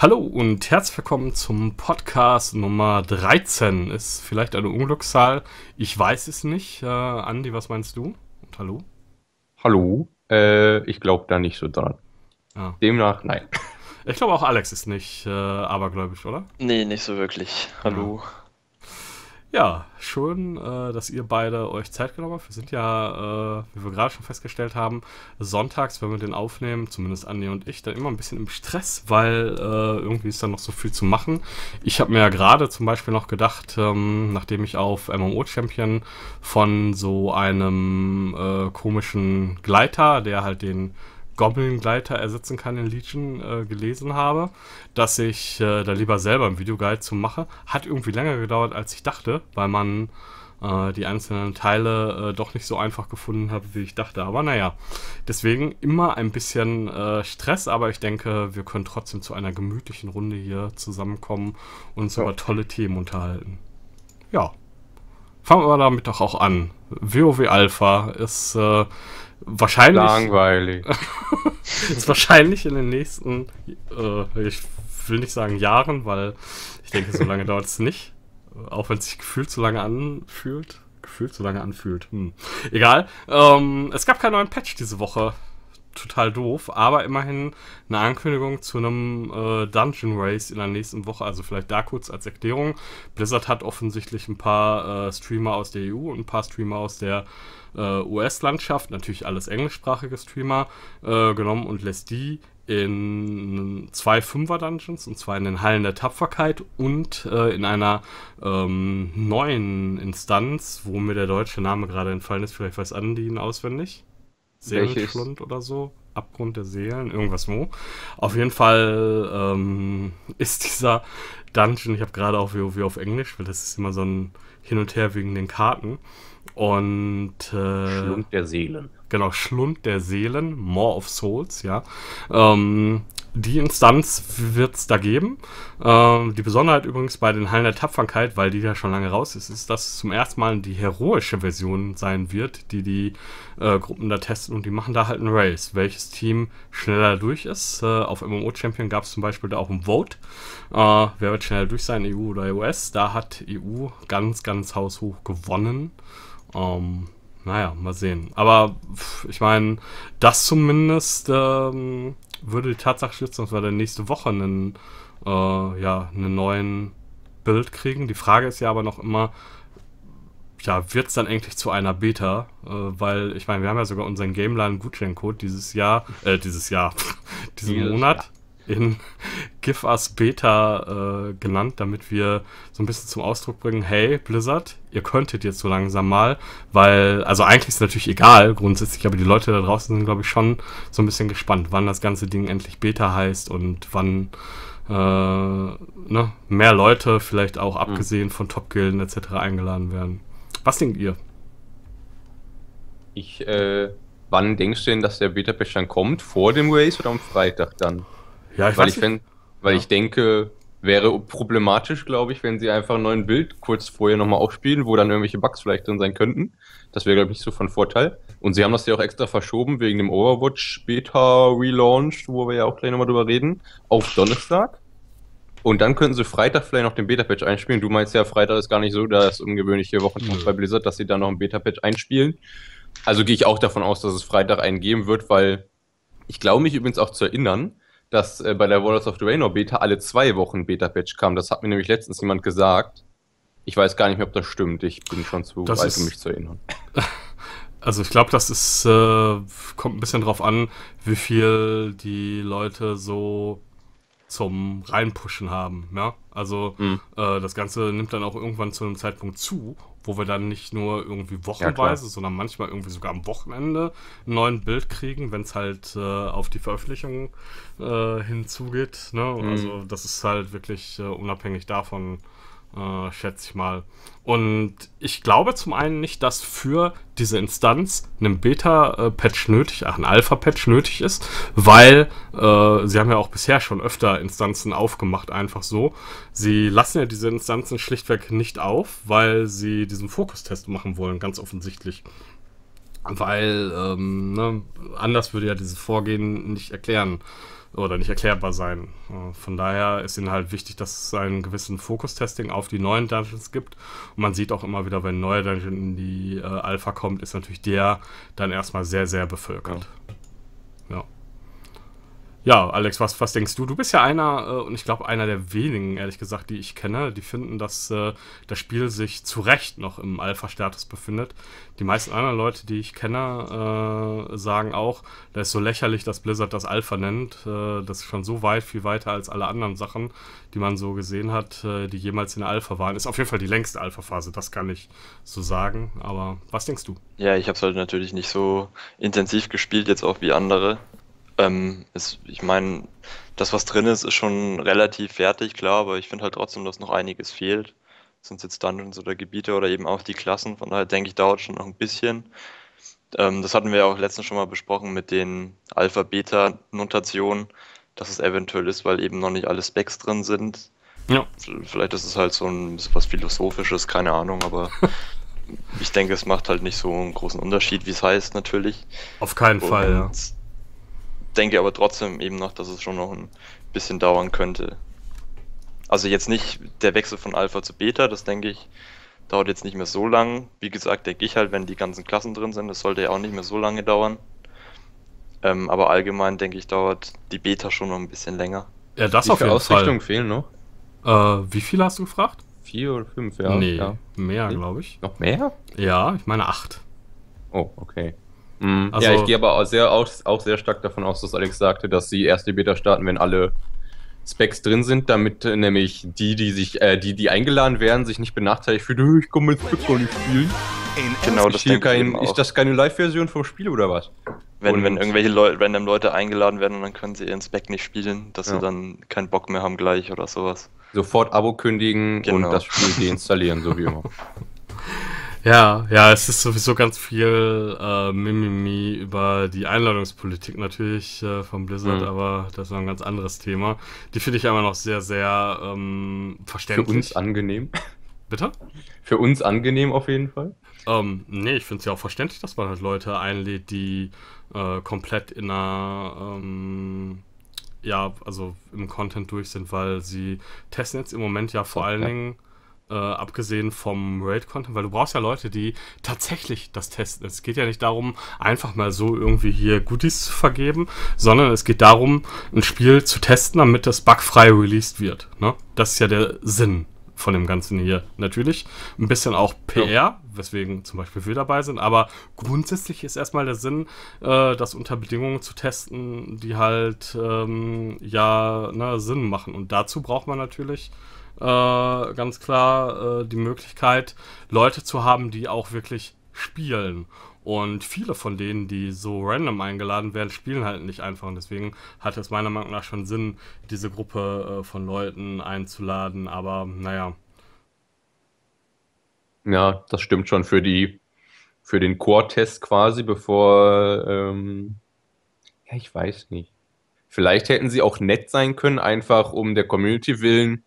Hallo und herzlich willkommen zum Podcast Nummer 13. Ist vielleicht eine Unglückszahl, ich weiß es nicht. Äh, Andi, was meinst du? Und hallo? Hallo, äh, ich glaube da nicht so dran. Ah. Demnach nein. Ich glaube auch Alex ist nicht äh, abergläubisch, oder? Nee, nicht so wirklich. Hallo. Ja. Ah. Ja, schön, äh, dass ihr beide euch Zeit genommen habt. Wir sind ja, äh, wie wir gerade schon festgestellt haben, sonntags, wenn wir den aufnehmen, zumindest Anne und ich, dann immer ein bisschen im Stress, weil äh, irgendwie ist da noch so viel zu machen. Ich habe mir ja gerade zum Beispiel noch gedacht, ähm, nachdem ich auf MMO Champion von so einem äh, komischen Gleiter, der halt den Goblin-Gleiter ersetzen kann in Legion, äh, gelesen habe, dass ich äh, da lieber selber einen Videoguide zu mache. Hat irgendwie länger gedauert, als ich dachte, weil man äh, die einzelnen Teile äh, doch nicht so einfach gefunden hat, wie ich dachte. Aber naja, deswegen immer ein bisschen äh, Stress, aber ich denke, wir können trotzdem zu einer gemütlichen Runde hier zusammenkommen und uns ja. über tolle Themen unterhalten. Ja, fangen wir damit doch auch an. WoW Alpha ist äh, wahrscheinlich. Langweilig. ist wahrscheinlich in den nächsten, äh, ich will nicht sagen Jahren, weil ich denke, so lange dauert es nicht. Auch wenn es sich gefühlt zu lange anfühlt. Gefühlt zu lange anfühlt. Hm. Egal. Ähm, es gab keinen neuen Patch diese Woche. Total doof, aber immerhin eine Ankündigung zu einem äh, Dungeon Race in der nächsten Woche. Also vielleicht da kurz als Erklärung. Blizzard hat offensichtlich ein paar äh, Streamer aus der EU und ein paar Streamer aus der äh, äh, US-Landschaft, natürlich alles englischsprachige Streamer, äh, genommen und lässt die in zwei Fünfer-Dungeons, und zwar in den Hallen der Tapferkeit und äh, in einer ähm, neuen Instanz, wo mir der deutsche Name gerade entfallen ist, vielleicht weiß Andi ihn auswendig. Seelenschlund oder so. Abgrund der Seelen, irgendwas wo. Auf jeden Fall ähm, ist dieser Dungeon, ich habe gerade auch WoW auf Englisch, weil das ist immer so ein Hin und Her wegen den Karten. Und äh, Schlund der Seelen. Genau, Schlund der Seelen, More of Souls, ja. Ähm, die Instanz wird es da geben. Ähm, die Besonderheit übrigens bei den Hallen der Tapferkeit, weil die ja schon lange raus ist, ist, dass es zum ersten Mal die heroische Version sein wird, die die äh, Gruppen da testen und die machen da halt ein Race, welches Team schneller durch ist. Äh, auf MMO Champion gab es zum Beispiel da auch ein Vote. Äh, wer wird schneller durch sein, EU oder e US? Da hat EU ganz, ganz haushoch gewonnen. Ähm, naja, mal sehen. Aber ich meine, das zumindest ähm, würde die Tatsache schützen, dass wir dann nächste Woche einen, äh, ja, einen neuen Bild kriegen. Die Frage ist ja aber noch immer, ja, wird es dann eigentlich zu einer Beta? Äh, weil, ich meine, wir haben ja sogar unseren Gameline-Gutscheincode dieses Jahr, äh, dieses Jahr, diesen Monat. Jahr in Give Us Beta äh, genannt, damit wir so ein bisschen zum Ausdruck bringen, hey Blizzard, ihr könntet jetzt so langsam mal, weil, also eigentlich ist es natürlich egal grundsätzlich, aber die Leute da draußen sind, glaube ich, schon so ein bisschen gespannt, wann das ganze Ding endlich Beta heißt und wann äh, ne, mehr Leute vielleicht auch mhm. abgesehen von Top-Gilden etc. eingeladen werden. Was denkt ihr? Ich, äh, wann denkst du denn, dass der beta dann kommt? Vor dem Race oder am Freitag dann? Ja, ich weil weiß ich, wenn, Weil ja. ich denke, wäre problematisch, glaube ich, wenn sie einfach einen neuen Bild kurz vorher nochmal aufspielen, wo dann irgendwelche Bugs vielleicht drin sein könnten. Das wäre, glaube ich, nicht so von Vorteil. Und sie haben das ja auch extra verschoben wegen dem Overwatch Beta Relaunch, wo wir ja auch gleich nochmal drüber reden, auf Donnerstag. Und dann könnten sie Freitag vielleicht noch den Beta-Patch einspielen. Du meinst ja, Freitag ist gar nicht so das ungewöhnliche Wochentag bei Blizzard, dass sie da noch einen Beta-Patch einspielen. Also gehe ich auch davon aus, dass es Freitag einen geben wird, weil ich glaube mich übrigens auch zu erinnern, dass äh, bei der Warlords of Draenor Beta alle zwei Wochen Beta-Patch kam. Das hat mir nämlich letztens jemand gesagt. Ich weiß gar nicht mehr, ob das stimmt. Ich bin schon zu das alt, um mich zu erinnern. Also ich glaube, das ist, äh, kommt ein bisschen drauf an, wie viel die Leute so zum Reinpushen haben. Ja? Ne? Also mhm. äh, das Ganze nimmt dann auch irgendwann zu einem Zeitpunkt zu, wo wir dann nicht nur irgendwie wochenweise, ja, sondern manchmal irgendwie sogar am Wochenende einen neuen Bild kriegen, wenn es halt äh, auf die Veröffentlichung äh, hinzugeht. Ne? Mhm. Also das ist halt wirklich äh, unabhängig davon äh, schätze ich mal. Und ich glaube zum einen nicht, dass für diese Instanz ein Beta-Patch nötig, ach, ein Alpha-Patch nötig ist, weil äh, sie haben ja auch bisher schon öfter Instanzen aufgemacht, einfach so. Sie lassen ja diese Instanzen schlichtweg nicht auf, weil sie diesen Fokustest machen wollen, ganz offensichtlich. Weil ähm, ne, anders würde ja dieses Vorgehen nicht erklären oder nicht erklärbar sein. Äh, von daher ist ihnen halt wichtig, dass es einen gewissen Fokus-Testing auf die neuen Dungeons gibt. Und man sieht auch immer wieder, wenn ein neuer Dungeon in die äh, Alpha kommt, ist natürlich der dann erstmal sehr, sehr bevölkert. Ja. ja. Ja, Alex, was, was denkst du? Du bist ja einer, äh, und ich glaube einer der wenigen, ehrlich gesagt, die ich kenne, die finden, dass äh, das Spiel sich zu Recht noch im Alpha-Status befindet. Die meisten anderen Leute, die ich kenne, äh, sagen auch, das ist so lächerlich, dass Blizzard das Alpha nennt. Äh, das ist schon so weit, viel weiter als alle anderen Sachen, die man so gesehen hat, äh, die jemals in der Alpha waren. Ist auf jeden Fall die längste Alpha-Phase, das kann ich so sagen. Aber was denkst du? Ja, ich habe es halt natürlich nicht so intensiv gespielt, jetzt auch wie andere. Ähm, ist, ich meine, das, was drin ist, ist schon relativ fertig, klar, aber ich finde halt trotzdem, dass noch einiges fehlt. Sind es jetzt Dungeons oder Gebiete oder eben auch die Klassen, von daher denke ich, dauert schon noch ein bisschen. Ähm, das hatten wir ja auch letztens schon mal besprochen mit den Alpha-Beta-Notationen, dass es eventuell ist, weil eben noch nicht alle Specs drin sind. Ja. Vielleicht ist es halt so ein was Philosophisches, keine Ahnung, aber ich denke, es macht halt nicht so einen großen Unterschied, wie es heißt, natürlich. Auf keinen Und Fall, ja denke aber trotzdem eben noch, dass es schon noch ein bisschen dauern könnte. Also jetzt nicht der Wechsel von Alpha zu Beta, das denke ich, dauert jetzt nicht mehr so lang. Wie gesagt, denke ich halt, wenn die ganzen Klassen drin sind, das sollte ja auch nicht mehr so lange dauern. Ähm, aber allgemein denke ich, dauert die Beta schon noch ein bisschen länger. Ja, das Wie auf jeden Ausrichtungen Fall. fehlen noch? Äh, wie viele hast du gefragt? Vier oder fünf, ja. Nee, ja. mehr, glaube ich. Noch mehr? Ja, ich meine acht. Oh, okay. Mhm. Also, ja, ich gehe aber auch sehr, auch, auch sehr stark davon aus, dass Alex sagte, dass sie erst die Beta starten, wenn alle Specs drin sind, damit äh, nämlich die, die sich, äh, die, die eingeladen werden, sich nicht benachteiligt fühlen, ich komme jetzt gar nicht spielen. Genau, das hier kein, ist das keine Live-Version vom Spiel oder was? Wenn, wenn irgendwelche Leu random Leute eingeladen werden und dann können sie ihren Spec nicht spielen, dass ja. sie dann keinen Bock mehr haben gleich oder sowas. Sofort Abo kündigen genau. und das Spiel deinstallieren, so wie immer. Ja, ja, es ist sowieso ganz viel äh, Mimimi über die Einladungspolitik natürlich äh, von Blizzard, mhm. aber das ist noch ein ganz anderes Thema. Die finde ich immer noch sehr, sehr ähm, verständlich. Für uns angenehm. Bitte? Für uns angenehm auf jeden Fall. Ähm, nee, ich finde es ja auch verständlich, dass man halt Leute einlädt, die äh, komplett in einer, ähm, ja, also im Content durch sind, weil sie testen jetzt im Moment ja vor okay. allen Dingen äh, abgesehen vom Raid-Content, weil du brauchst ja Leute, die tatsächlich das testen. Es geht ja nicht darum, einfach mal so irgendwie hier Goodies zu vergeben, sondern es geht darum, ein Spiel zu testen, damit das bugfrei released wird. Ne? Das ist ja der Sinn von dem Ganzen hier. Natürlich ein bisschen auch PR, ja. weswegen zum Beispiel wir dabei sind, aber grundsätzlich ist erstmal der Sinn, äh, das unter Bedingungen zu testen, die halt ähm, ja ne, Sinn machen. Und dazu braucht man natürlich äh, ganz klar äh, die Möglichkeit, Leute zu haben, die auch wirklich spielen. Und viele von denen, die so random eingeladen werden, spielen halt nicht einfach. Und deswegen hat es meiner Meinung nach schon Sinn, diese Gruppe äh, von Leuten einzuladen. Aber naja. Ja, das stimmt schon. Für, die, für den Core-Test quasi, bevor. Ähm, ja, ich weiß nicht. Vielleicht hätten sie auch nett sein können, einfach um der Community willen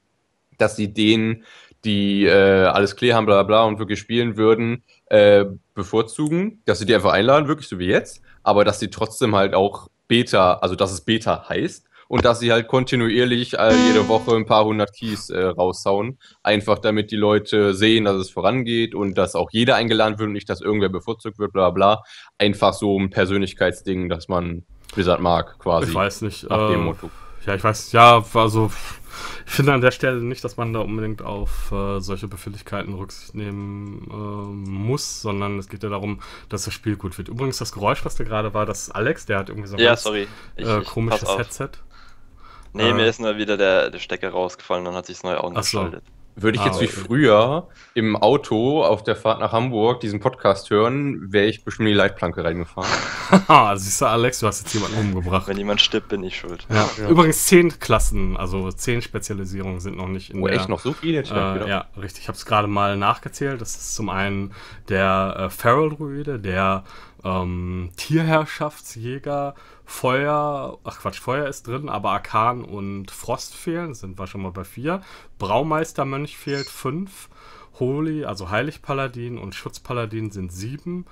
dass sie denen, die äh, alles klar haben, bla bla und wirklich spielen würden, äh, bevorzugen, dass sie die einfach einladen, wirklich so wie jetzt, aber dass sie trotzdem halt auch Beta, also dass es Beta heißt und dass sie halt kontinuierlich äh, jede mhm. Woche ein paar hundert Keys äh, raushauen, einfach damit die Leute sehen, dass es vorangeht und dass auch jeder eingeladen wird und nicht, dass irgendwer bevorzugt wird, bla bla. Einfach so ein Persönlichkeitsding, dass man Blizzard mag, quasi. Ich weiß nicht. Nach äh, dem Motto. Ja, ich weiß, ja, also ich finde an der Stelle nicht, dass man da unbedingt auf äh, solche Befindlichkeiten Rücksicht nehmen äh, muss, sondern es geht ja darum, dass das Spiel gut wird. Übrigens, das Geräusch, was da gerade war, das ist Alex, der hat irgendwie so ein ja, ganz, äh, ich, äh, komisches Headset. Nee, äh, mir ist nur wieder der, der Stecker rausgefallen, dann hat sich das neue ausgeschaltet. So. Würde ich ah, jetzt okay. wie früher im Auto auf der Fahrt nach Hamburg diesen Podcast hören, wäre ich bestimmt in die Leitplanke reingefahren. Haha, siehst du, Alex, du hast jetzt jemanden umgebracht. Wenn jemand stirbt, bin ich schuld. Ja. ja. Übrigens zehn Klassen, also zehn Spezialisierungen sind noch nicht in oh, der... Oh, echt noch so viele? Äh, gedacht. ja, richtig. Ich habe es gerade mal nachgezählt. Das ist zum einen der äh, Feral-Druide, der ähm, Tierherrschaftsjäger, Feuer, ach Quatsch, Feuer ist drin, aber Arkan und Frost fehlen, sind wir schon mal bei vier. Braumeistermönch fehlt fünf. Holy, also Heiligpaladin und Schutzpaladin sind sieben.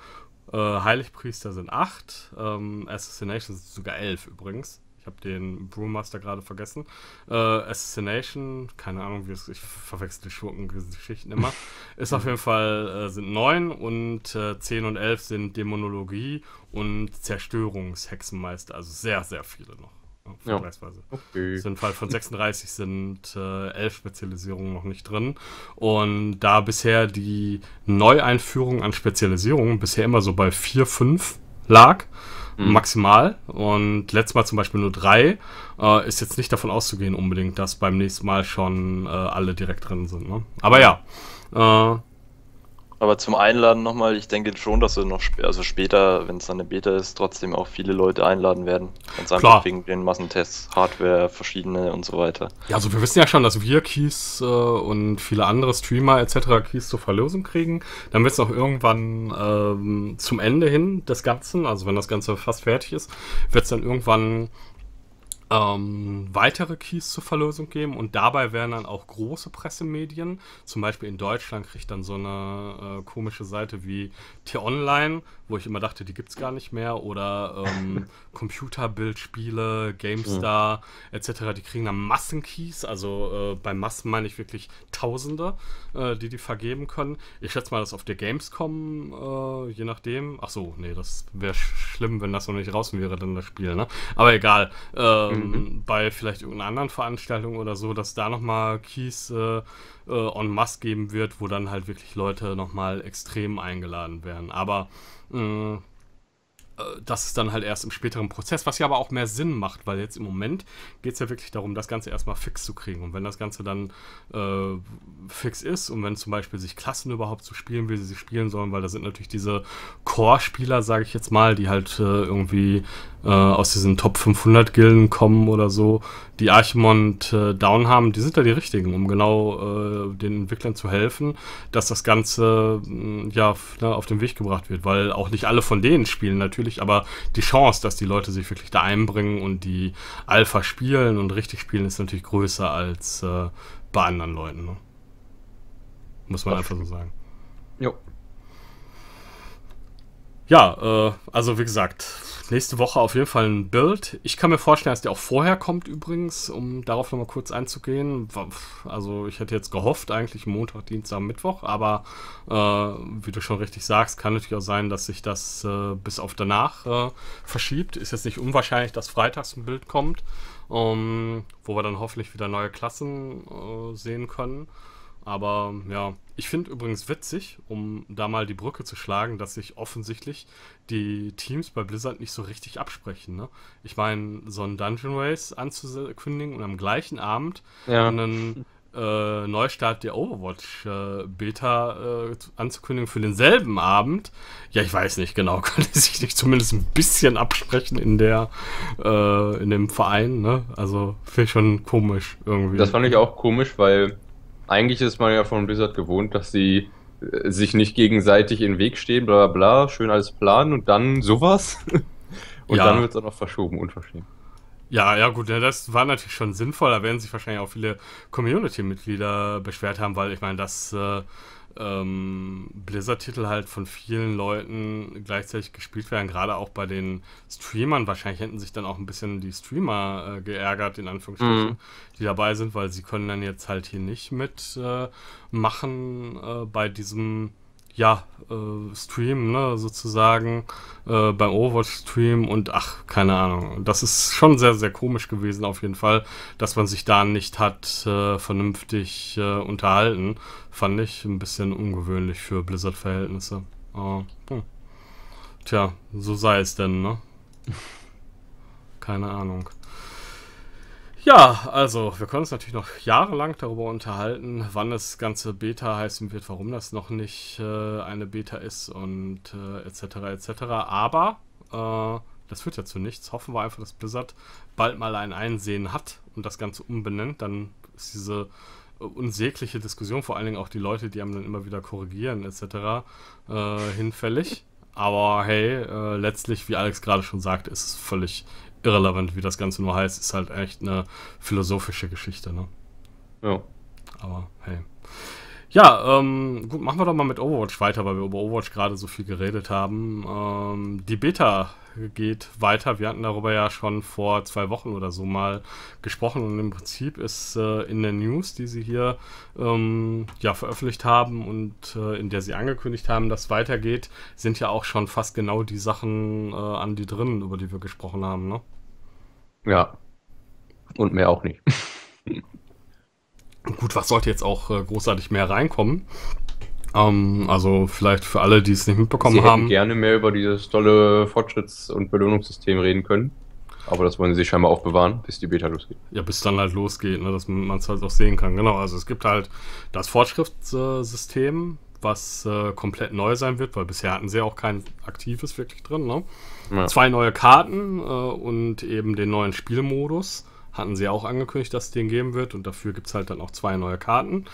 Äh, Heiligpriester sind acht. Ähm, Assassination sind sogar elf übrigens. Ich habe den Brewmaster gerade vergessen. Äh, Assassination, keine Ahnung, wie es, ich verwechsel die Schurkengeschichten immer. ist auf jeden Fall, äh, sind neun und äh, zehn und elf sind Dämonologie und Zerstörungshexenmeister. Also sehr, sehr viele noch. Vergleichsweise. Ja. Okay. Sind von 36 sind äh, elf Spezialisierungen noch nicht drin. Und da bisher die Neueinführung an Spezialisierungen bisher immer so bei vier fünf lag, mhm. maximal. Und letztes Mal zum Beispiel nur drei. Äh, ist jetzt nicht davon auszugehen unbedingt, dass beim nächsten Mal schon äh, alle direkt drin sind. Ne? Aber mhm. ja, äh, aber zum Einladen nochmal, ich denke schon, dass wir noch sp also später, wenn es dann eine Beta ist, trotzdem auch viele Leute einladen werden. Ganz einfach Klar. wegen den Massentests, Hardware, verschiedene und so weiter. Ja, also wir wissen ja schon, dass wir Keys äh, und viele andere Streamer etc. Keys zur Verlosung kriegen. Dann wird es auch irgendwann ähm, zum Ende hin des Ganzen, also wenn das Ganze fast fertig ist, wird es dann irgendwann ähm, weitere Keys zur Verlosung geben und dabei werden dann auch große Pressemedien, zum Beispiel in Deutschland kriegt dann so eine äh, komische Seite wie T-Online, wo ich immer dachte, die gibt es gar nicht mehr, oder ähm, Computerbildspiele, GameStar mhm. etc., die kriegen dann Massenkeys, also äh, bei Massen meine ich wirklich Tausende, äh, die die vergeben können. Ich schätze mal, dass auf der Gamescom, äh, je nachdem, ach so, nee, das wäre sch schlimm, wenn das noch nicht raus wäre, dann das Spiel, ne? Aber egal, mhm ähm, mhm. bei vielleicht irgendeiner anderen Veranstaltung oder so, dass da nochmal Keys äh, äh, en masse geben wird, wo dann halt wirklich Leute nochmal extrem eingeladen werden. Aber mm, äh, das ist dann halt erst im späteren Prozess, was ja aber auch mehr Sinn macht, weil jetzt im Moment geht es ja wirklich darum, das Ganze erstmal fix zu kriegen. Und wenn das Ganze dann äh, fix ist und wenn zum Beispiel sich Klassen überhaupt so spielen, wie sie sich spielen sollen, weil da sind natürlich diese Core-Spieler, sage ich jetzt mal, die halt äh, irgendwie äh, aus diesen Top 500 Gilden kommen oder so, die Archimond äh, down haben, die sind da die richtigen, um genau äh, den Entwicklern zu helfen, dass das Ganze mh, mm, ja na, ne, auf den Weg gebracht wird, weil auch nicht alle von denen spielen natürlich, aber die Chance, dass die Leute sich wirklich da einbringen und die Alpha spielen und richtig spielen, ist natürlich größer als äh, bei anderen Leuten. Ne? Muss man einfach so sagen. Ja, äh, also wie gesagt, nächste Woche auf jeden Fall ein Build. Ich kann mir vorstellen, dass der auch vorher kommt übrigens, um darauf nochmal kurz einzugehen. Also ich hätte jetzt gehofft, eigentlich Montag, Dienstag, Mittwoch, aber äh, wie du schon richtig sagst, kann natürlich auch sein, dass sich das äh, bis auf danach äh, verschiebt. Ist jetzt nicht unwahrscheinlich, dass freitags ein Bild kommt, ähm, wo wir dann hoffentlich wieder neue Klassen äh, sehen können. Aber ja, ich finde übrigens witzig, um da mal die Brücke zu schlagen, dass sich offensichtlich die Teams bei Blizzard nicht so richtig absprechen. Ne? Ich meine, so ein Dungeon Race anzukündigen und am gleichen Abend ja. einen äh, Neustart der Overwatch äh, Beta äh, anzukündigen für denselben Abend. Ja, ich weiß nicht genau, können die sich nicht zumindest ein bisschen absprechen in der äh, in dem Verein, ne? Also finde ich schon komisch irgendwie. Das fand ich auch komisch, weil eigentlich ist man ja von Blizzard gewohnt, dass sie äh, sich nicht gegenseitig in den Weg stehen, bla bla bla, schön alles planen und dann sowas. und ja. dann wird es auch noch verschoben, unverschämt. Ja, ja, gut, ja, das war natürlich schon sinnvoll. Da werden sich wahrscheinlich auch viele Community-Mitglieder beschwert haben, weil ich meine, das äh, ähm, Blizzard-Titel halt von vielen Leuten gleichzeitig gespielt werden. Gerade auch bei den Streamern. Wahrscheinlich hätten sich dann auch ein bisschen die Streamer äh, geärgert, in Anführungsstrichen, mhm. die dabei sind, weil sie können dann jetzt halt hier nicht mitmachen äh, äh, bei diesem ja, äh, streamen, ne, sozusagen, äh, beim Overwatch-Stream und ach, keine Ahnung. Das ist schon sehr, sehr komisch gewesen, auf jeden Fall, dass man sich da nicht hat äh, vernünftig äh, unterhalten. Fand ich ein bisschen ungewöhnlich für Blizzard-Verhältnisse. Hm. Tja, so sei es denn, ne? keine Ahnung. Ja, also wir können uns natürlich noch jahrelang darüber unterhalten, wann das ganze Beta heißen wird, warum das noch nicht äh, eine Beta ist und äh, etc. etc. Aber äh, das führt ja zu nichts. Hoffen wir einfach, dass Blizzard bald mal ein Einsehen hat und das Ganze umbenennt. Dann ist diese äh, unsägliche Diskussion, vor allen Dingen auch die Leute, die haben dann immer wieder korrigieren etc. Äh, hinfällig. Aber hey, äh, letztlich, wie Alex gerade schon sagte, ist es völlig irrelevant, wie das Ganze nur heißt. Ist halt echt eine philosophische Geschichte, ne? Ja. Aber hey. Ja, ähm, gut, machen wir doch mal mit Overwatch weiter, weil wir über Overwatch gerade so viel geredet haben. Ähm, die Beta geht weiter. Wir hatten darüber ja schon vor zwei Wochen oder so mal gesprochen und im Prinzip ist äh, in der News, die sie hier ähm, ja veröffentlicht haben und äh, in der sie angekündigt haben, dass weitergeht, sind ja auch schon fast genau die Sachen äh, an die drinnen, über die wir gesprochen haben, ne? Ja. Und mehr auch nicht. Gut, was sollte jetzt auch äh, großartig mehr reinkommen? Ähm, also vielleicht für alle, die es nicht mitbekommen sie haben. gerne mehr über dieses tolle Fortschritts- und Belohnungssystem reden können. Aber das wollen sie scheinbar auch bewahren, bis die Beta losgeht. Ja, bis dann halt losgeht, ne, dass man es halt auch sehen kann. Genau, also es gibt halt das Fortschrittssystem, was äh, komplett neu sein wird, weil bisher hatten sie auch kein aktives wirklich drin. Ne? Ja. Zwei neue Karten äh, und eben den neuen Spielmodus hatten sie auch angekündigt, dass es den geben wird und dafür gibt es halt dann auch zwei neue Karten.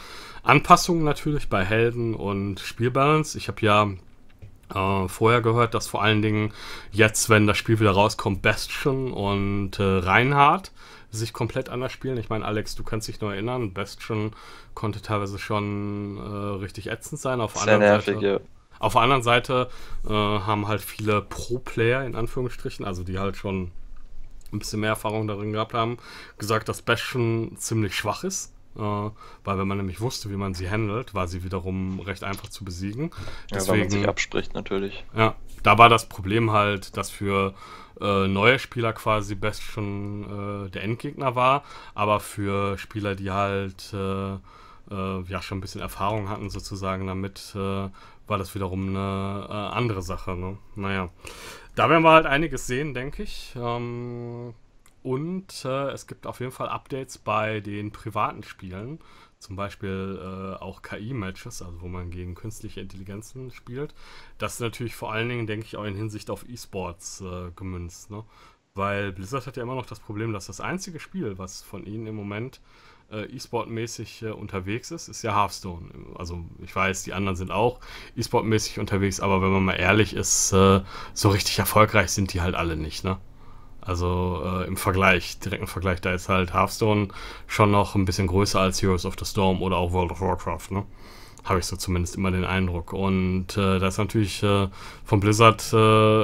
Anpassungen natürlich bei Helden und Spielbalance. Ich habe ja äh, vorher gehört, dass vor allen Dingen jetzt, wenn das Spiel wieder rauskommt, Bastion und äh, Reinhardt sich komplett anders spielen. Ich meine, Alex, du kannst dich nur erinnern, Bastion konnte teilweise schon äh, richtig ätzend sein. Auf Sehr nervig, Seite, ja. Auf der anderen Seite äh, haben halt viele Pro-Player, in Anführungsstrichen, also die halt schon ein bisschen mehr Erfahrung darin gehabt haben, gesagt, dass Bastion ziemlich schwach ist. Äh, weil wenn man nämlich wusste, wie man sie handelt, war sie wiederum recht einfach zu besiegen. Deswegen, ja, weil man sich abspricht natürlich. Ja, da war das Problem halt, dass für äh, neue Spieler quasi Bastion äh, der Endgegner war, aber für Spieler, die halt äh, äh, ja schon ein bisschen Erfahrung hatten sozusagen damit, äh, war das wiederum eine andere Sache. Ne? Naja. Da werden wir halt einiges sehen, denke ich. Ähm, und äh, es gibt auf jeden Fall Updates bei den privaten Spielen. Zum Beispiel äh, auch KI-Matches, also wo man gegen künstliche Intelligenzen spielt. Das ist natürlich vor allen Dingen, denke ich, auch in Hinsicht auf E-Sports äh, gemünzt. Ne? Weil Blizzard hat ja immer noch das Problem, dass das einzige Spiel, was von ihnen im Moment äh, E-Sport-mäßig äh, unterwegs ist, ist ja Hearthstone. Also ich weiß, die anderen sind auch E-Sport-mäßig unterwegs, aber wenn man mal ehrlich ist, äh, so richtig erfolgreich sind die halt alle nicht, ne? Also äh, im Vergleich, direkten Vergleich, da ist halt Hearthstone schon noch ein bisschen größer als Heroes of the Storm oder auch World of Warcraft, ne? Habe ich so zumindest immer den Eindruck. Und äh, das ist natürlich äh, von Blizzard äh,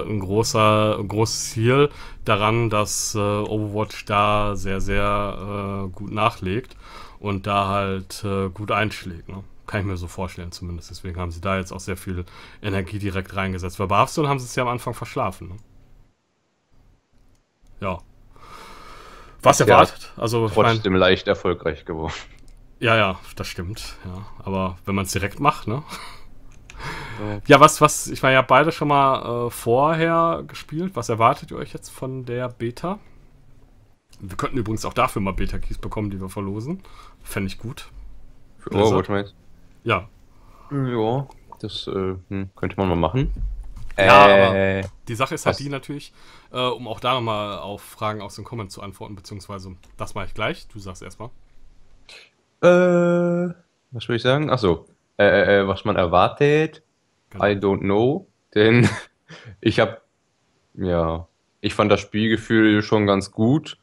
ein großer, großes Ziel daran, dass äh, Overwatch da sehr, sehr äh, gut nachlegt und da halt äh, gut einschlägt. Ne? Kann ich mir so vorstellen zumindest. Deswegen haben sie da jetzt auch sehr viel Energie direkt reingesetzt. Bei Hearthstone haben sie es ja am Anfang verschlafen. Ne? Ja. Was erwartet? Ja, also, trotzdem ich mein, leicht erfolgreich geworden. Ja, ja, das stimmt. Ja. Aber wenn man es direkt macht, ne? So. Ja, was, was, ich meine, ihr habt beide schon mal äh, vorher gespielt. Was erwartet ihr euch jetzt von der Beta? Wir könnten übrigens auch dafür mal Beta-Keys bekommen, die wir verlosen. Fände ich gut. Für Blizzard. Overwatch Ja. Ja, das äh, hm, könnte man mal machen. Ja, äh, aber die Sache ist halt die natürlich, äh, um auch da nochmal auf Fragen aus den Comments zu antworten, beziehungsweise das mache ich gleich, du sagst erstmal. Äh, was will ich sagen? Achso, äh, äh, äh, was man erwartet. Genau. I don't know. Denn ich habe, ja, ich fand das Spielgefühl schon ganz gut.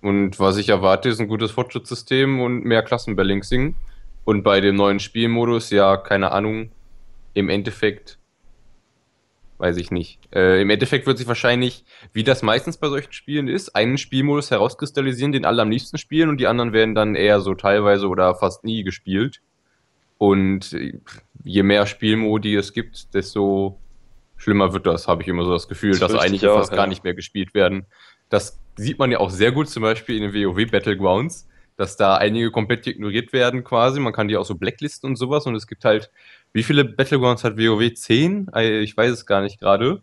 Und was ich erwarte, ist ein gutes Fortschrittssystem und mehr Klassenbalancing. Und bei dem neuen Spielmodus, ja, keine Ahnung, im Endeffekt weiß ich nicht. Äh, Im Endeffekt wird sich wahrscheinlich, wie das meistens bei solchen Spielen ist, einen Spielmodus herauskristallisieren, den alle am liebsten spielen und die anderen werden dann eher so teilweise oder fast nie gespielt. Und äh, je mehr Spielmodi es gibt, desto schlimmer wird das, habe ich immer so das Gefühl, das dass einige auch, fast ja. gar nicht mehr gespielt werden. Das sieht man ja auch sehr gut zum Beispiel in den WoW Battlegrounds, dass da einige komplett ignoriert werden quasi. Man kann die auch so blacklisten und sowas und es gibt halt wie viele Battlegrounds hat WoW? Zehn? Ich weiß es gar nicht gerade.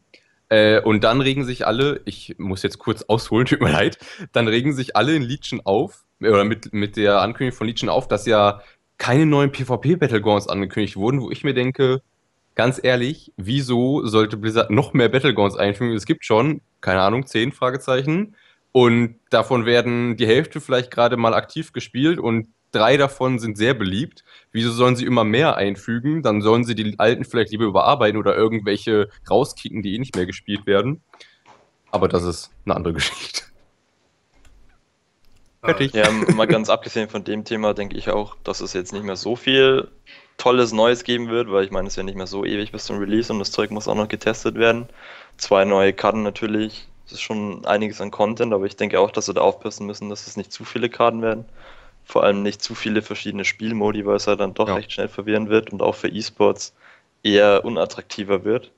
Äh, und dann regen sich alle, ich muss jetzt kurz ausholen, tut mir leid, dann regen sich alle in Legion auf, oder mit, mit der Ankündigung von Legion auf, dass ja keine neuen PvP-Battlegrounds angekündigt wurden, wo ich mir denke, ganz ehrlich, wieso sollte Blizzard noch mehr Battlegrounds einfügen? Es gibt schon, keine Ahnung, zehn Fragezeichen. Und davon werden die Hälfte vielleicht gerade mal aktiv gespielt und drei davon sind sehr beliebt. Wieso sollen sie immer mehr einfügen? Dann sollen sie die alten vielleicht lieber überarbeiten oder irgendwelche rauskicken, die eh nicht mehr gespielt werden. Aber das ist eine andere Geschichte. Fertig. Ja, mal ganz abgesehen von dem Thema denke ich auch, dass es jetzt nicht mehr so viel tolles Neues geben wird, weil ich meine, es ist ja nicht mehr so ewig bis zum Release und das Zeug muss auch noch getestet werden. Zwei neue Karten natürlich, das ist schon einiges an Content, aber ich denke auch, dass sie da aufpassen müssen, dass es nicht zu viele Karten werden vor allem nicht zu viele verschiedene Spielmodi, weil es ja halt dann doch ja. recht schnell verwirren wird und auch für E-Sports eher unattraktiver wird.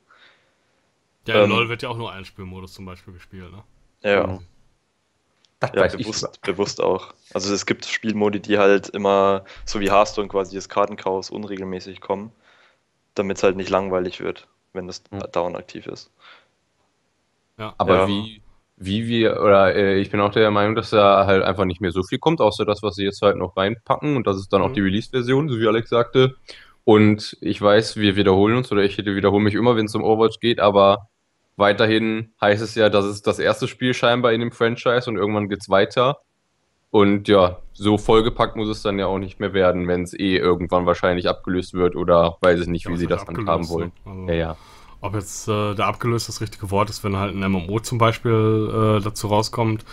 Ja, ähm, LOL wird ja auch nur ein Spielmodus zum Beispiel gespielt, ne? Ja. Mhm. ja, bewusst, bewusst auch. Also es gibt Spielmodi, die halt immer, so wie Hearthstone quasi das Kartenchaos unregelmäßig kommen, damit es halt nicht langweilig wird, wenn das mhm. dauernd aktiv ist. Ja. Aber ja. wie wie wir, oder äh, ich bin auch der Meinung, dass da halt einfach nicht mehr so viel kommt, außer das, was sie jetzt halt noch reinpacken. Und das ist dann mhm. auch die Release-Version, so wie Alex sagte. Und ich weiß, wir wiederholen uns, oder ich wiederhole mich immer, wenn es um Overwatch geht, aber weiterhin heißt es ja, das ist das erste Spiel scheinbar in dem Franchise und irgendwann geht's weiter. Und ja, so vollgepackt muss es dann ja auch nicht mehr werden, wenn es eh irgendwann wahrscheinlich abgelöst wird oder weiß ich nicht, wie sie das handhaben wollen. Ne? Also ja, ja ob jetzt äh, da abgelöst das richtige Wort ist, wenn halt ein MMO zum Beispiel äh, dazu rauskommt,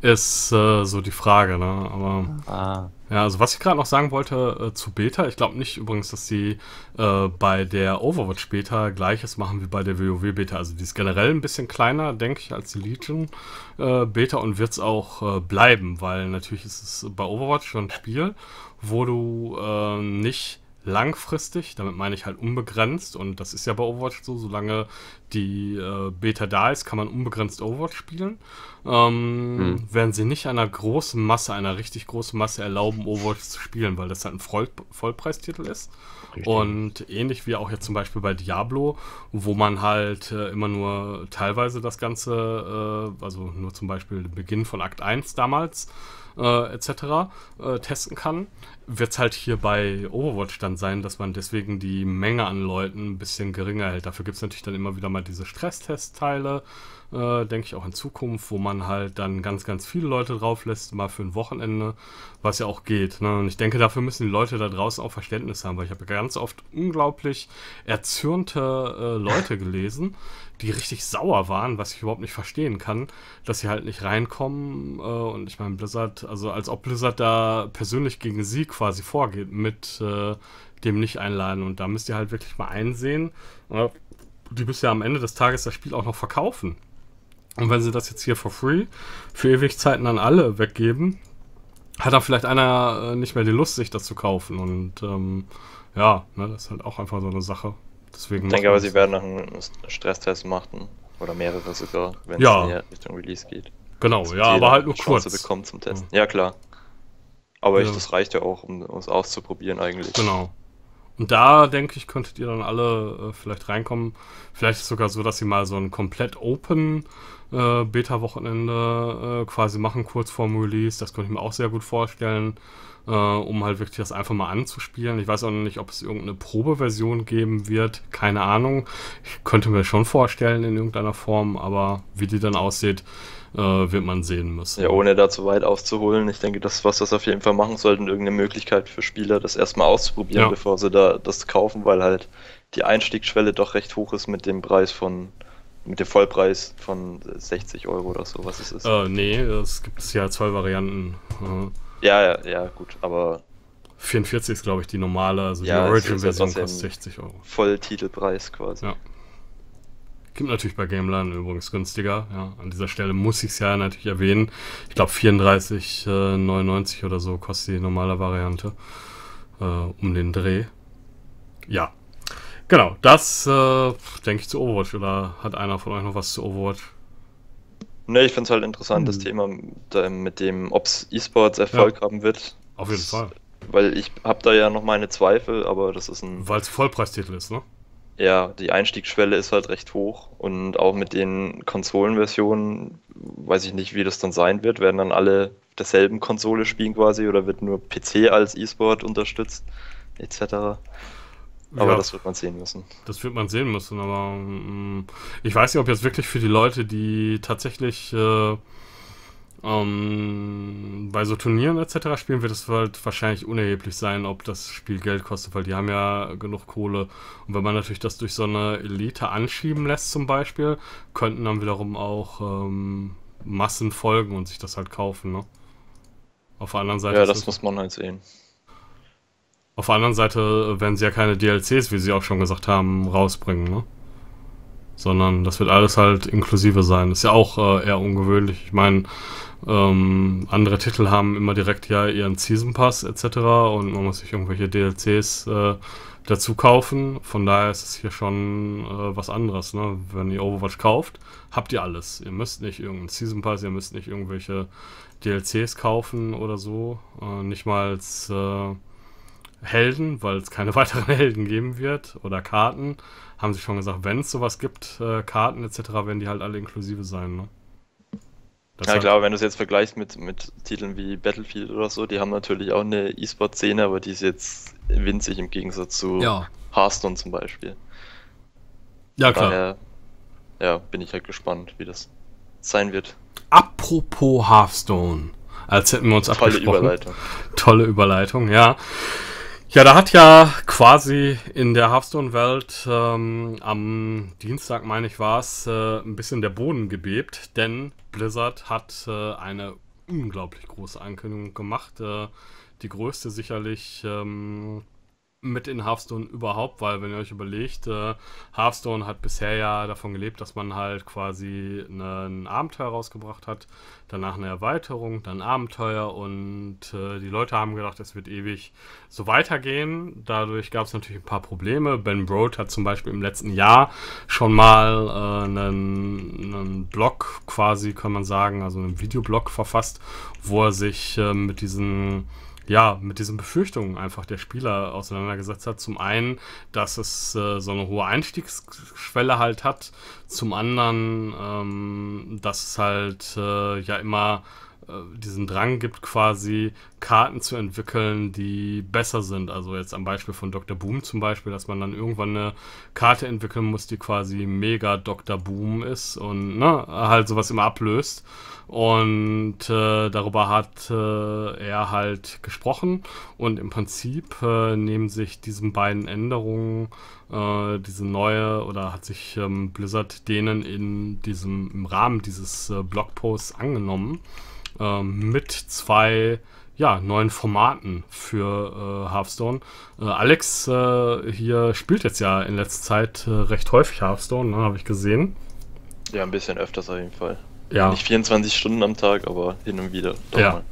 ist äh, so die Frage. Ne? Aber ah. ja, also was ich gerade noch sagen wollte äh, zu Beta, ich glaube nicht übrigens, dass sie äh, bei der Overwatch Beta gleiches machen wie bei der WoW Beta. Also die ist generell ein bisschen kleiner, denke ich, als die Legion äh, Beta und wird es auch bleiben, weil natürlich ist es bei Overwatch schon ein Spiel, wo du nicht langfristig, damit meine ich halt unbegrenzt und das ist ja bei Overwatch so, solange die äh, Beta da ist, kann man unbegrenzt Overwatch spielen, ähm, mhm. werden sie nicht einer großen Masse, einer richtig großen Masse erlauben, Overwatch zu spielen, weil das halt ein Voll Vollpreistitel ist. Richtig. Und ähnlich wie auch jetzt zum Beispiel bei Diablo, wo man halt äh, immer nur teilweise das Ganze, äh, also nur zum Beispiel den Beginn von Akt 1 damals, äh, etc. Äh, testen kann, wird es halt hier bei Overwatch dann sein, dass man deswegen die Menge an Leuten ein bisschen geringer hält. Dafür gibt es natürlich dann immer wieder mal diese Stresstestteile, äh, denke ich auch in Zukunft, wo man halt dann ganz, ganz viele Leute drauf lässt, mal für ein Wochenende, was ja auch geht. Ne? Und ich denke, dafür müssen die Leute da draußen auch Verständnis haben, weil ich habe ganz oft unglaublich erzürnte äh, Leute gelesen die richtig sauer waren, was ich überhaupt nicht verstehen kann, dass sie halt nicht reinkommen. Äh, und ich meine, Blizzard, also als ob Blizzard da persönlich gegen sie quasi vorgeht mit äh, dem Nicht-Einladen. Und da müsst ihr halt wirklich mal einsehen. Äh, die müsst ihr am Ende des Tages das Spiel auch noch verkaufen. Und wenn sie das jetzt hier for free für ewig Zeiten an alle weggeben, hat dann vielleicht einer äh, nicht mehr die Lust, sich das zu kaufen. Und ähm, ja, ne, das ist halt auch einfach so eine Sache. Deswegen ich denke aber, sie werden noch einen Stresstest machen. Oder mehrere sogar, wenn ja. es in Richtung Release geht. Genau, also ja, aber halt nur Chance kurz. bekommt zum Testen. Ja, ja klar. Aber ja. Ich, das reicht ja auch, um es auszuprobieren eigentlich. Genau. Und da, denke ich, könntet ihr dann alle äh, vielleicht reinkommen. Vielleicht ist es sogar so, dass sie mal so ein komplett open äh, Beta-Wochenende äh, quasi machen, kurz vorm Release. Das könnte ich mir auch sehr gut vorstellen äh, um halt wirklich das einfach mal anzuspielen. Ich weiß auch noch nicht, ob es irgendeine Probeversion geben wird, keine Ahnung. Ich könnte mir schon vorstellen in irgendeiner Form, aber wie die dann aussieht, äh, wird man sehen müssen. Ja, ohne da zu weit auszuholen. Ich denke, das was das auf jeden Fall machen sollten, irgendeine Möglichkeit für Spieler, das erstmal auszuprobieren, ja. bevor sie da das kaufen, weil halt die Einstiegsschwelle doch recht hoch ist mit dem Preis von mit dem Vollpreis von 60 Euro oder so, was es ist. Äh, nee, es gibt ja zwei Varianten. Äh, ja, ja, ja, gut, aber. 44 ist, glaube ich, die normale, also ja, die Origin-Version kostet 60 Euro. Voll Titelpreis quasi. Ja. Gibt natürlich bei GameLine übrigens günstiger. Ja. An dieser Stelle muss ich es ja natürlich erwähnen. Ich glaube 34,99 äh, oder so kostet die normale Variante. Äh, um den Dreh. Ja. Genau, das äh, denke ich zu Overwatch. Oder hat einer von euch noch was zu Overwatch? Ne, ich finde es halt interessant, hm. das Thema mit dem, ob es E-Sports Erfolg ja. haben wird. Auf jeden das, Fall. Weil ich habe da ja noch meine Zweifel, aber das ist ein. Weil es Vollpreistitel ist, ne? Ja, die Einstiegsschwelle ist halt recht hoch und auch mit den Konsolenversionen weiß ich nicht, wie das dann sein wird. Werden dann alle derselben Konsole spielen quasi oder wird nur PC als E-Sport unterstützt etc. Aber ja, das wird man sehen müssen. Das wird man sehen müssen, aber mm, ich weiß nicht, ob jetzt wirklich für die Leute, die tatsächlich äh, ähm, bei so Turnieren etc. spielen, wird es halt wahrscheinlich unerheblich sein, ob das Spiel Geld kostet, weil die haben ja genug Kohle. Und wenn man natürlich das durch so eine Elite anschieben lässt zum Beispiel, könnten dann wiederum auch ähm, Massen folgen und sich das halt kaufen, ne? Auf der anderen Seite. Ja, das muss man halt sehen. Auf der anderen Seite äh, werden sie ja keine DLCs, wie sie auch schon gesagt haben, rausbringen, ne? Sondern das wird alles halt inklusive sein. Ist ja auch äh, eher ungewöhnlich. Ich meine, ähm, andere Titel haben immer direkt ja ihren Season Pass etc. und man muss sich irgendwelche DLCs äh, dazu kaufen. Von daher ist es hier schon äh, was anderes. Ne? Wenn ihr Overwatch kauft, habt ihr alles. Ihr müsst nicht irgendeinen Season Pass, ihr müsst nicht irgendwelche DLCs kaufen oder so. Äh, nicht mal als, äh, Helden, weil es keine weiteren Helden geben wird oder Karten, haben sie schon gesagt, wenn es sowas gibt, äh, Karten etc., werden die halt alle inklusive sein. Ne? ja, klar, wenn du es jetzt vergleichst mit, mit Titeln wie Battlefield oder so, die haben natürlich auch eine E-Sport-Szene, aber die ist jetzt winzig im Gegensatz zu ja. Hearthstone zum Beispiel. Ja, klar. Daher, ja, bin ich halt gespannt, wie das sein wird. Apropos Hearthstone, als hätten wir uns Tolle abgesprochen. Tolle Überleitung. Tolle Überleitung, ja. Ja, da hat ja quasi in der Hearthstone-Welt ähm, am Dienstag, meine ich, war es, äh, ein bisschen der Boden gebebt, denn Blizzard hat äh, eine unglaublich große Ankündigung gemacht. Äh, die größte sicherlich ähm, mit in Hearthstone überhaupt, weil wenn ihr euch überlegt, äh, Hearthstone hat bisher ja davon gelebt, dass man halt quasi ein Abenteuer rausgebracht hat, danach eine Erweiterung, dann Abenteuer und äh, die Leute haben gedacht, es wird ewig so weitergehen. Dadurch gab es natürlich ein paar Probleme. Ben Broad hat zum Beispiel im letzten Jahr schon mal äh, einen, einen Blog quasi, kann man sagen, also einen Videoblog verfasst, wo er sich äh, mit diesen ja, mit diesen Befürchtungen einfach der Spieler auseinandergesetzt hat. Zum einen, dass es äh, so eine hohe Einstiegsschwelle halt hat. Zum anderen, ähm, dass es halt äh, ja immer äh, diesen Drang gibt, quasi Karten zu entwickeln, die besser sind. Also jetzt am Beispiel von Dr. Boom zum Beispiel, dass man dann irgendwann eine Karte entwickeln muss, die quasi mega Dr. Boom ist und ne, halt sowas immer ablöst. Und äh, darüber hat äh, er halt gesprochen und im Prinzip äh, nehmen sich diesen beiden Änderungen äh, diese neue oder hat sich ähm, Blizzard denen in diesem im Rahmen dieses äh, Blogposts angenommen äh, mit zwei ja, neuen Formaten für äh, Hearthstone. Äh, Alex äh, hier spielt jetzt ja in letzter Zeit recht häufig Hearthstone, ne, habe ich gesehen. Ja, ein bisschen öfters auf jeden Fall. Ja. Nicht 24 Stunden am Tag, aber hin und wieder. ja. Mal.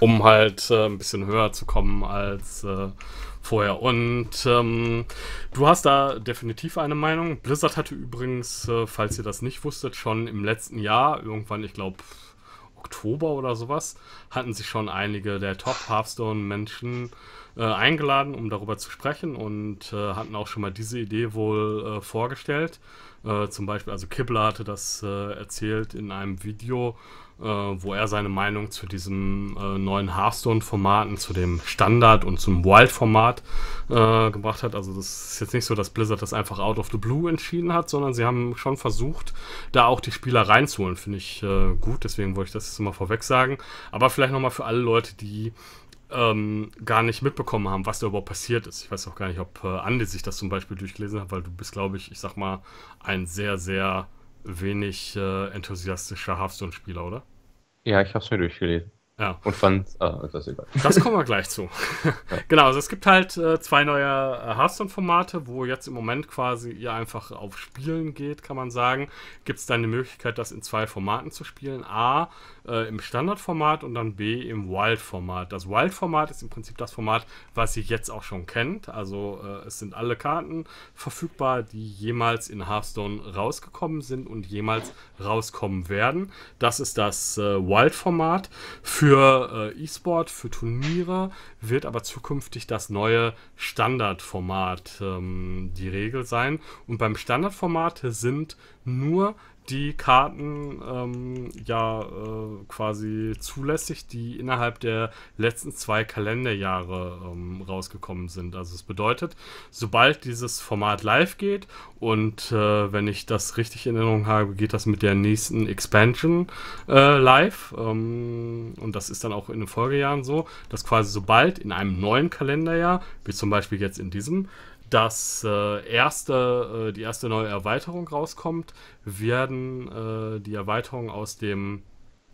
Um halt äh, ein bisschen höher zu kommen als äh, vorher. Und ähm, du hast da definitiv eine Meinung. Blizzard hatte übrigens, äh, falls ihr das nicht wusstet, schon im letzten Jahr, irgendwann, ich glaube, Oktober oder sowas, hatten sich schon einige der Top Hearthstone-Menschen äh, eingeladen, um darüber zu sprechen und äh, hatten auch schon mal diese Idee wohl äh, vorgestellt. Äh, zum Beispiel, also Kibler hatte das äh, erzählt in einem Video, äh, wo er seine Meinung zu diesem äh, neuen Hearthstone-Formaten, zu dem Standard und zum Wild-Format äh, gebracht hat. Also das ist jetzt nicht so, dass Blizzard das einfach out of the blue entschieden hat, sondern sie haben schon versucht, da auch die Spieler reinzuholen. Finde ich äh, gut, deswegen wollte ich das jetzt mal vorweg sagen. Aber vielleicht nochmal für alle Leute, die ähm, gar nicht mitbekommen haben, was da überhaupt passiert ist. Ich weiß auch gar nicht, ob äh, Andi sich das zum Beispiel durchgelesen hat, weil du bist, glaube ich, ich sag mal, ein sehr, sehr wenig äh, enthusiastischer Hearthstone-Spieler, oder? Ja, ich habe es mir durchgelesen. Ja. Und fand, ah, ist das egal. Das kommen wir gleich zu. Ja. genau, also es gibt halt äh, zwei neue äh, Hearthstone-Formate, wo jetzt im Moment quasi ihr einfach auf Spielen geht, kann man sagen. Gibt es dann die Möglichkeit, das in zwei Formaten zu spielen? A, äh, im Standardformat und dann B, im Wild-Format. Das Wild-Format ist im Prinzip das Format, was ihr jetzt auch schon kennt. Also äh, es sind alle Karten verfügbar, die jemals in Hearthstone rausgekommen sind und jemals rauskommen werden. Das ist das äh, Wild-Format für für äh, E-Sport, für Turniere wird aber zukünftig das neue Standardformat ähm, die Regel sein. Und beim Standardformat sind nur die Karten ähm, ja äh, quasi zulässig, die innerhalb der letzten zwei Kalenderjahre ähm, rausgekommen sind. Also es bedeutet, sobald dieses Format live geht und äh, wenn ich das richtig in Erinnerung habe, geht das mit der nächsten Expansion äh, live ähm, und das ist dann auch in den Folgejahren so, dass quasi sobald in einem neuen Kalenderjahr, wie zum Beispiel jetzt in diesem, das äh, erste, äh, die erste neue Erweiterung rauskommt, werden äh, die Erweiterungen aus dem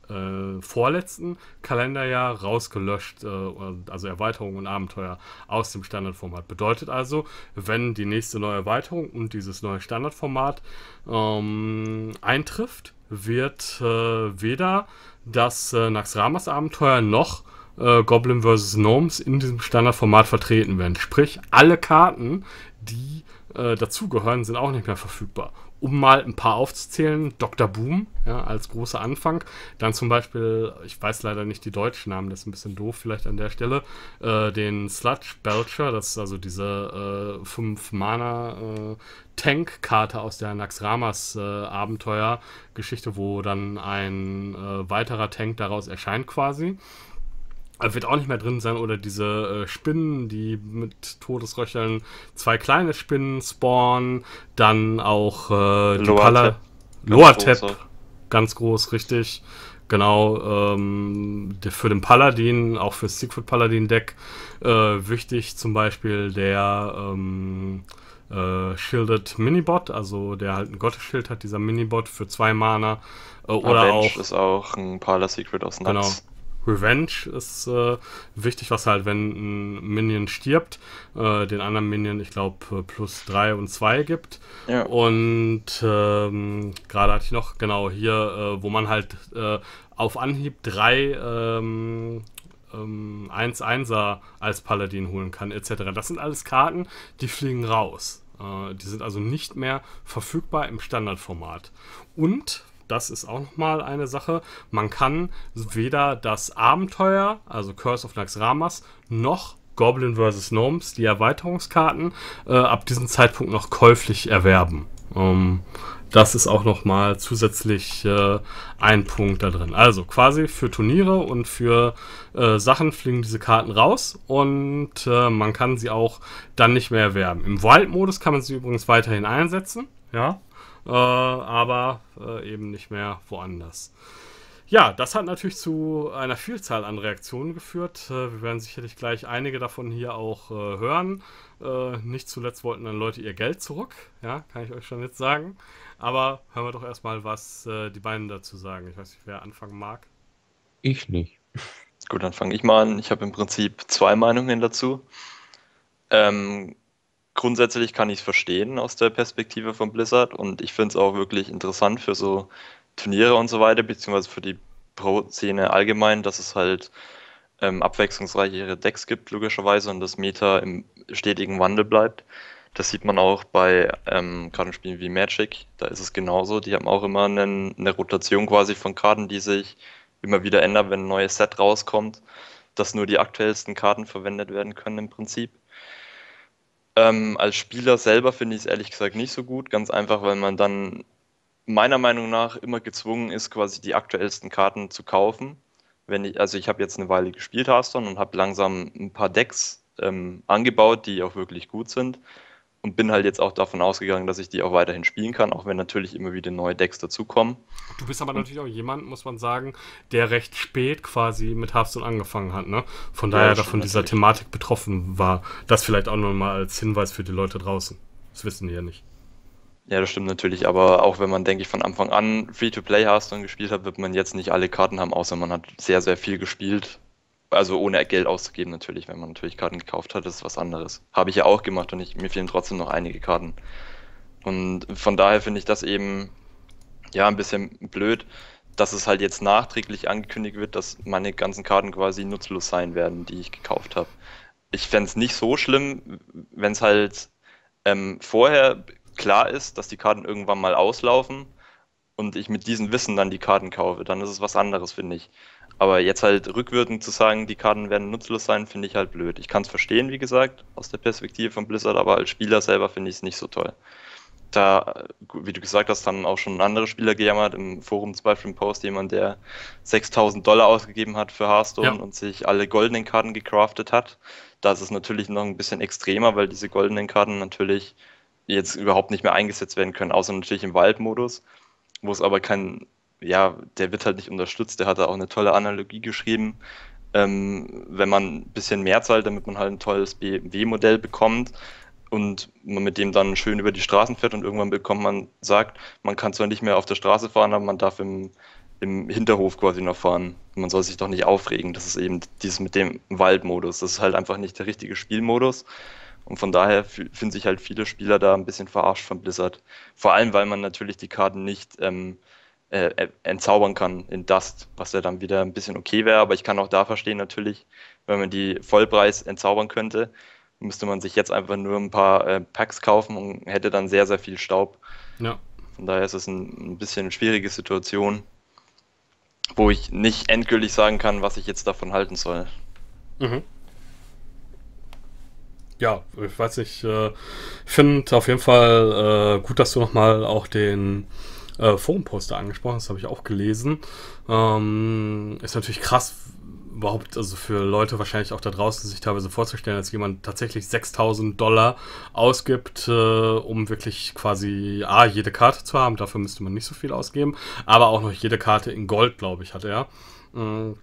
äh, vorletzten Kalenderjahr rausgelöscht, äh, also Erweiterungen und Abenteuer aus dem Standardformat. Bedeutet also, wenn die nächste neue Erweiterung und dieses neue Standardformat ähm, eintrifft, wird äh, weder das äh, Naxramas Abenteuer noch äh, äh, Goblin vs. Gnomes in diesem Standardformat vertreten werden. Sprich, alle Karten, die äh, dazugehören, sind auch nicht mehr verfügbar. Um mal ein paar aufzuzählen, Dr. Boom ja, als großer Anfang. Dann zum Beispiel, ich weiß leider nicht die deutschen Namen, das ist ein bisschen doof vielleicht an der Stelle, äh, den Sludge Belcher, das ist also diese 5-Mana-Tank-Karte äh, äh, aus der Naxramas-Abenteuer-Geschichte, äh, wo dann ein weiterer Tank daraus erscheint quasi. Er wird auch nicht mehr drin sein. Oder diese äh, Spinnen, die mit Todesröcheln zwei kleine Spinnen spawnen. Dann auch äh, die Loa Loatep. Ganz, groß, richtig. Genau, ähm, für den Paladin, auch für das Secret Paladin Deck äh, wichtig zum Beispiel der ähm, äh, Shielded Minibot, also der halt ein Gottesschild hat, dieser Minibot für zwei Mana. Äh, oder Avenge auch. ist auch ein Pala Secret aus Nuts. Genau. Revenge ist äh, wichtig, was halt, wenn ein Minion stirbt, äh, den anderen Minion, ich glaube, äh, plus 3 und 2 gibt. Ja. Und ähm, gerade hatte ich noch, genau, hier, äh, wo man halt äh, auf Anhieb 3 ähm, ähm, 1-1er als Paladin holen kann, etc. Das sind alles Karten, die fliegen raus. Äh, die sind also nicht mehr verfügbar im Standardformat. Und das ist auch nochmal eine Sache. Man kann weder das Abenteuer, also Curse of Naxramas, noch Goblin vs. Gnomes, die Erweiterungskarten, äh, ab diesem Zeitpunkt noch käuflich erwerben. Ähm, das ist auch nochmal zusätzlich äh, ein Punkt da drin. Also quasi für Turniere und für äh, Sachen fliegen diese Karten raus und äh, man kann sie auch dann nicht mehr erwerben. Im Wild-Modus kann man sie übrigens weiterhin einsetzen. Ja äh, aber äh, eben nicht mehr woanders. Ja, das hat natürlich zu einer Vielzahl an Reaktionen geführt. Äh, wir werden sicherlich gleich einige davon hier auch äh, hören. Äh, nicht zuletzt wollten dann Leute ihr Geld zurück, ja, kann ich euch schon jetzt sagen. Aber hören wir doch erstmal, was die beiden dazu sagen. Ich weiß nicht, wer anfangen mag. Ich nicht. Gut, dann fange ich mal an. Ich habe im Prinzip zwei Meinungen dazu. Ähm, grundsätzlich kann ich es verstehen aus der Perspektive von Blizzard und ich finde es auch wirklich interessant für so Turniere und so weiter, beziehungsweise für die Pro-Szene allgemein, dass es halt ähm, abwechslungsreichere Decks gibt, logischerweise, und das Meta im stetigen Wandel bleibt. Das sieht man auch bei ähm, gerade wie Magic, da ist es genauso. Die haben auch immer einen, eine Rotation quasi von Karten, die sich immer wieder ändern, wenn ein neues Set rauskommt, dass nur die aktuellsten Karten verwendet werden können im Prinzip. Ähm, als Spieler selber finde ich es ehrlich gesagt nicht so gut, ganz einfach, weil man dann meiner Meinung nach immer gezwungen ist, quasi die aktuellsten Karten zu kaufen. Wenn ich, also ich habe jetzt eine Weile gespielt Hearthstone und habe langsam ein paar Decks ähm, angebaut, die auch wirklich gut sind und bin halt jetzt auch davon ausgegangen, dass ich die auch weiterhin spielen kann, auch wenn natürlich immer wieder neue Decks dazukommen. Du bist aber natürlich auch jemand, muss man sagen, der recht spät quasi mit Hearthstone angefangen hat, ne? Von daher ja, davon dieser Thematik betroffen war. Das vielleicht auch nochmal als Hinweis für die Leute draußen. Das wissen die ja nicht. Ja, das stimmt natürlich, aber auch wenn man, denke ich, von Anfang an Free-to-Play Hearthstone gespielt hat, wird man jetzt nicht alle Karten haben, außer man hat sehr, sehr viel gespielt also ohne Geld auszugeben natürlich, wenn man natürlich Karten gekauft hat, ist was anderes. Habe ich ja auch gemacht und ich, mir fehlen trotzdem noch einige Karten. Und von daher finde ich das eben ja ein bisschen blöd, dass es halt jetzt nachträglich angekündigt wird, dass meine ganzen Karten quasi nutzlos sein werden, die ich gekauft habe. Ich fände es nicht so schlimm, wenn es halt ähm, vorher klar ist, dass die Karten irgendwann mal auslaufen und ich mit diesem Wissen dann die Karten kaufe. Dann ist es was anderes, finde ich. Aber jetzt halt rückwirkend zu sagen, die Karten werden nutzlos sein, finde ich halt blöd. Ich kann es verstehen, wie gesagt, aus der Perspektive von Blizzard, aber als Spieler selber finde ich es nicht so toll. Da, wie du gesagt hast, haben auch schon andere Spieler gejammert. Im Forum zum Beispiel im Post jemand, der 6000 Dollar ausgegeben hat für Hearthstone ja. und sich alle goldenen Karten gecraftet hat. Da ist es natürlich noch ein bisschen extremer, weil diese goldenen Karten natürlich jetzt überhaupt nicht mehr eingesetzt werden können, außer natürlich im Waldmodus, wo es aber kein ja, der wird halt nicht unterstützt. Der hat da auch eine tolle Analogie geschrieben. Ähm, wenn man ein bisschen mehr zahlt, damit man halt ein tolles BMW-Modell bekommt und man mit dem dann schön über die Straßen fährt und irgendwann bekommt man, sagt, man kann zwar nicht mehr auf der Straße fahren, aber man darf im, im Hinterhof quasi noch fahren. Man soll sich doch nicht aufregen. Das ist eben dieses mit dem Waldmodus. Das ist halt einfach nicht der richtige Spielmodus. Und von daher finden sich halt viele Spieler da ein bisschen verarscht von Blizzard. Vor allem, weil man natürlich die Karten nicht ähm, äh, äh, entzaubern kann in Dust, was ja dann wieder ein bisschen okay wäre. Aber ich kann auch da verstehen natürlich, wenn man die Vollpreis entzaubern könnte, müsste man sich jetzt einfach nur ein paar äh, Packs kaufen und hätte dann sehr, sehr viel Staub. Ja. Von daher ist es ein, ein bisschen eine schwierige Situation, wo ich nicht endgültig sagen kann, was ich jetzt davon halten soll. Mhm ja, ich weiß nicht, äh, finde auf jeden Fall äh, gut, dass du nochmal auch den äh, Forenposter angesprochen, das habe ich auch gelesen. Ähm, ist natürlich krass, überhaupt, also für Leute wahrscheinlich auch da draußen, sich teilweise vorzustellen, dass jemand tatsächlich 6000 Dollar ausgibt, äh, um wirklich quasi A, jede Karte zu haben. Dafür müsste man nicht so viel ausgeben, aber auch noch jede Karte in Gold, glaube ich, hat er. Ähm,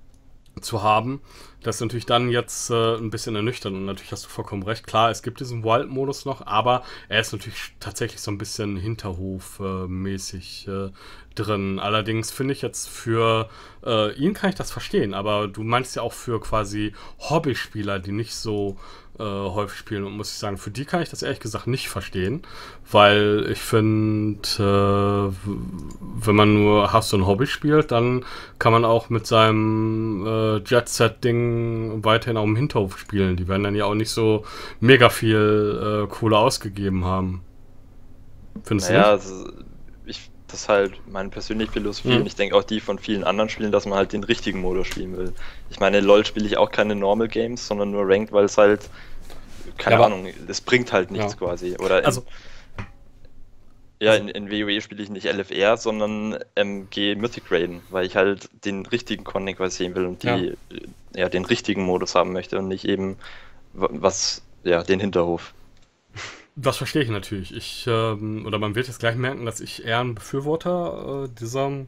zu haben. Das ist natürlich dann jetzt äh, ein bisschen ernüchternd und natürlich hast du vollkommen recht. Klar, es gibt diesen Wild-Modus noch, aber er ist natürlich tatsächlich so ein bisschen Hinterhof-mäßig äh, äh, drin. Allerdings finde ich jetzt für äh, ihn kann ich das verstehen, aber du meinst ja auch für quasi Hobbyspieler, die nicht so äh, häufig spielen. Und muss ich sagen, für die kann ich das ehrlich gesagt nicht verstehen, weil ich finde, äh, wenn man nur Hass und Hobby spielt, dann kann man auch mit seinem äh, Jet Set Ding weiterhin auch im Hinterhof spielen. Die werden dann ja auch nicht so mega viel äh, Kohle ausgegeben haben. Findest naja, du nicht? Also ich das ist halt meine persönliche Philosophie mhm. und ich denke auch die von vielen anderen Spielen, dass man halt den richtigen Modus spielen will. Ich meine, LOL spiele ich auch keine Normal Games, sondern nur Ranked, weil es halt, keine ja, Ahnung, es bringt halt nichts ja. quasi. Oder in, also. Ja, also in, in WoE spiele ich nicht LFR, sondern MG gehe Mythic Raiden, weil ich halt den richtigen Content quasi sehen will und die, ja. ja, den richtigen Modus haben möchte und nicht eben was, ja, den Hinterhof. Das verstehe ich natürlich. Ich, ähm, oder man wird jetzt gleich merken, dass ich eher ein Befürworter äh, dieser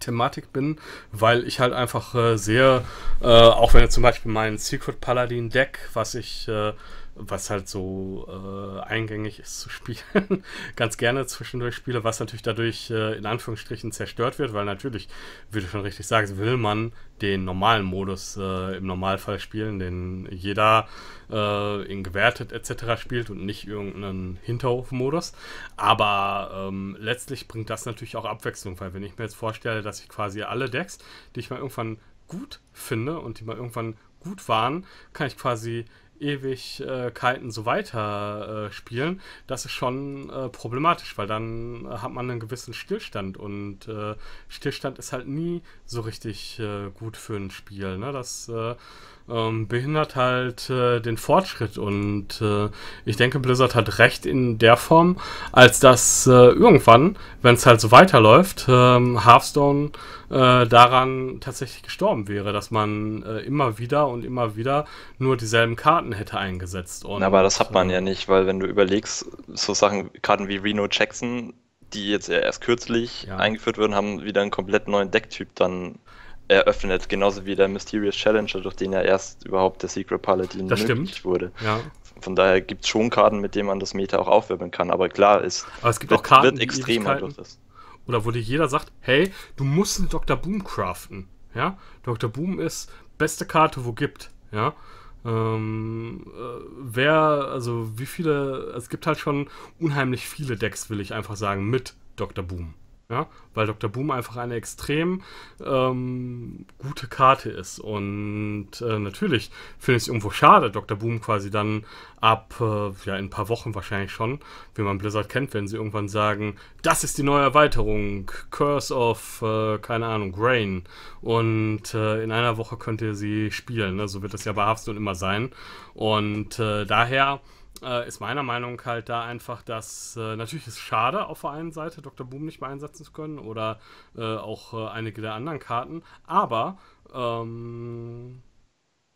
Thematik bin, weil ich halt einfach äh, sehe, äh, auch wenn jetzt zum Beispiel mein Secret Paladin Deck, was ich äh, was halt so äh, eingängig ist zu spielen, ganz gerne zwischendurch spiele, was natürlich dadurch äh, in Anführungsstrichen zerstört wird, weil natürlich, wie du schon richtig sagst, will man den normalen Modus äh, im Normalfall spielen, den jeder äh, in gewertet etc. spielt und nicht irgendeinen Hinterhofmodus. Aber ähm, letztlich bringt das natürlich auch Abwechslung, weil wenn ich mir jetzt vorstelle, dass ich quasi alle Decks, die ich mal irgendwann gut finde und die mal irgendwann gut waren, kann ich quasi Ewigkeiten äh, so weiter äh, spielen, das ist schon äh, problematisch, weil dann äh, hat man einen gewissen Stillstand und äh, Stillstand ist halt nie so richtig äh, gut für ein Spiel. Ne? Das ähm, behindert halt äh, den Fortschritt und äh, ich denke, Blizzard hat recht in der Form, als dass äh, irgendwann, wenn es halt so weiterläuft, ähm, Hearthstone äh, daran tatsächlich gestorben wäre, dass man äh, immer wieder und immer wieder nur dieselben Karten hätte eingesetzt. Und, aber das hat man äh, ja nicht, weil wenn du überlegst, so Sachen, Karten wie Reno Jackson, die jetzt erst kürzlich ja. eingeführt wurden, haben wieder einen komplett neuen Decktyp dann eröffnet, genauso wie der Mysterious Challenger, durch den ja erst überhaupt der Secret Paladin das möglich stimmt. wurde. Ja. Von daher gibt es schon Karten, mit denen man das Meta auch aufwirbeln kann, aber klar ist, es gibt wird, auch Karten, wird extremer durch das. Oder wo dir jeder sagt, hey, du musst einen Dr. Boom craften. Ja? Dr. Boom ist beste Karte, wo gibt. Ja? Ähm, äh, wer, also wie viele, es gibt halt schon unheimlich viele Decks, will ich einfach sagen, mit Dr. Boom. Ja? Weil Dr. Boom einfach eine extrem ähm, gute Karte ist. Und äh, natürlich finde ich es irgendwo schade, Dr. Boom quasi dann ab, äh, ja, in ein paar Wochen wahrscheinlich schon, wie man Blizzard kennt, wenn sie irgendwann sagen, das ist die neue Erweiterung, Curse of, äh, keine Ahnung, Rain. Und äh, in einer Woche könnt ihr sie spielen. Ne? So wird das ja bei Hearthstone immer sein. Und äh, daher äh, ist meiner Meinung halt da einfach, dass äh, natürlich ist schade auf der einen Seite Dr. Boom nicht mehr einsetzen zu können oder äh, auch äh, einige der anderen Karten, aber ähm,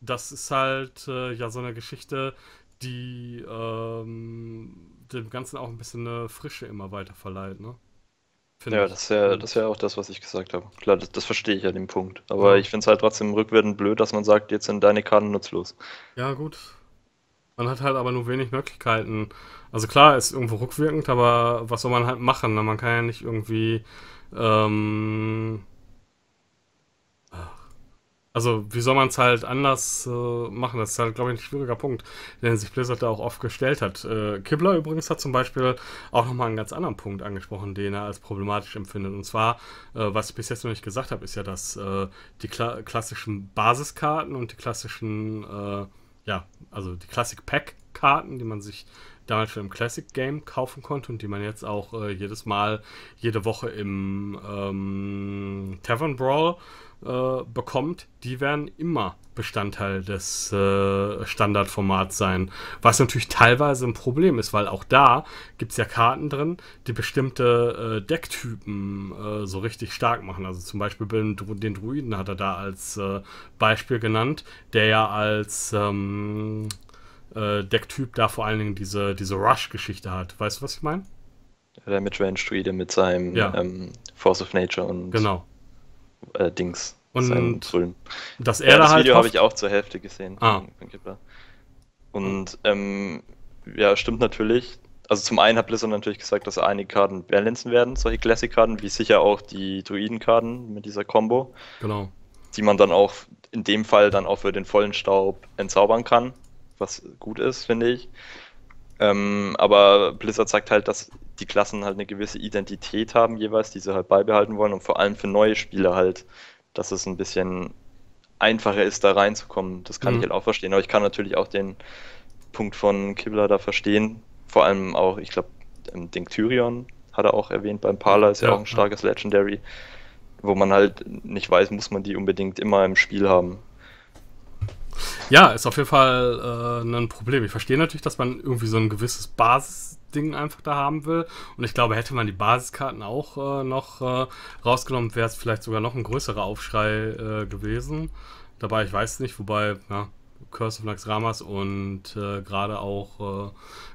das ist halt äh, ja so eine Geschichte, die ähm, dem Ganzen auch ein bisschen eine Frische immer weiter verleiht, ne? Find ja, das wäre das ist auch das, was ich gesagt habe. Klar, das, das verstehe ich ja den Punkt. Aber ja. ich finde es halt trotzdem rückwärts blöd, dass man sagt, jetzt sind deine Karten nutzlos. Ja, gut. Man hat halt aber nur wenig Möglichkeiten. Also klar, ist irgendwo rückwirkend, aber was soll man halt machen? Ne? Man kann ja nicht irgendwie. Ähm, also, wie soll man es halt anders äh, machen? Das ist halt, glaube ich, ein schwieriger Punkt, den sich Blizzard da auch oft gestellt hat. Äh, Kibler übrigens hat zum Beispiel auch nochmal einen ganz anderen Punkt angesprochen, den er als problematisch empfindet. Und zwar, äh, was ich bis jetzt noch nicht gesagt habe, ist ja, dass äh, die kla klassischen Basiskarten und die klassischen äh, ja, also die Classic Pack Karten, die man sich damals schon im Classic Game kaufen konnte und die man jetzt auch äh, jedes Mal, jede Woche im ähm, Tavern Brawl äh, bekommt, die werden immer Bestandteil des äh, Standardformats sein. Was natürlich teilweise ein Problem ist, weil auch da gibt es ja Karten drin, die bestimmte äh, Decktypen äh, so richtig stark machen. Also zum Beispiel den, den Druiden hat er da als äh, Beispiel genannt, der ja als ähm, äh, Decktyp da vor allen Dingen diese, diese Rush-Geschichte hat. Weißt du, was ich meine? Der Midrange-Druide mit seinem ja. ähm, Force of Nature und genau. Äh, Dings. Und dass er ja, da das halt Video habe ich auch zur Hälfte gesehen. Ah. Und ähm, ja, stimmt natürlich. Also zum einen hat Blizzard natürlich gesagt, dass einige Karten balancen werden, solche Classic-Karten, wie sicher auch die Druiden-Karten mit dieser Combo. Genau. Die man dann auch in dem Fall dann auch für den vollen Staub entzaubern kann was gut ist, finde ich. Ähm, aber Blizzard zeigt halt, dass die Klassen halt eine gewisse Identität haben jeweils, die sie halt beibehalten wollen und vor allem für neue Spieler halt, dass es ein bisschen einfacher ist, da reinzukommen. Das kann mhm. ich halt auch verstehen. Aber ich kann natürlich auch den Punkt von Kibler da verstehen. Vor allem auch, ich glaube, ähm, den Tyrion hat er auch erwähnt, beim Parler ist ja, ja auch ein starkes Legendary, wo man halt nicht weiß, muss man die unbedingt immer im Spiel haben. Ja, ist auf jeden Fall äh, ein Problem. Ich verstehe natürlich, dass man irgendwie so ein gewisses Basisding einfach da haben will. Und ich glaube, hätte man die Basiskarten auch äh, noch äh, rausgenommen, wäre es vielleicht sogar noch ein größerer Aufschrei äh, gewesen. Dabei, ich weiß nicht, wobei, ja, Curse of Naxxramas und äh, gerade auch äh,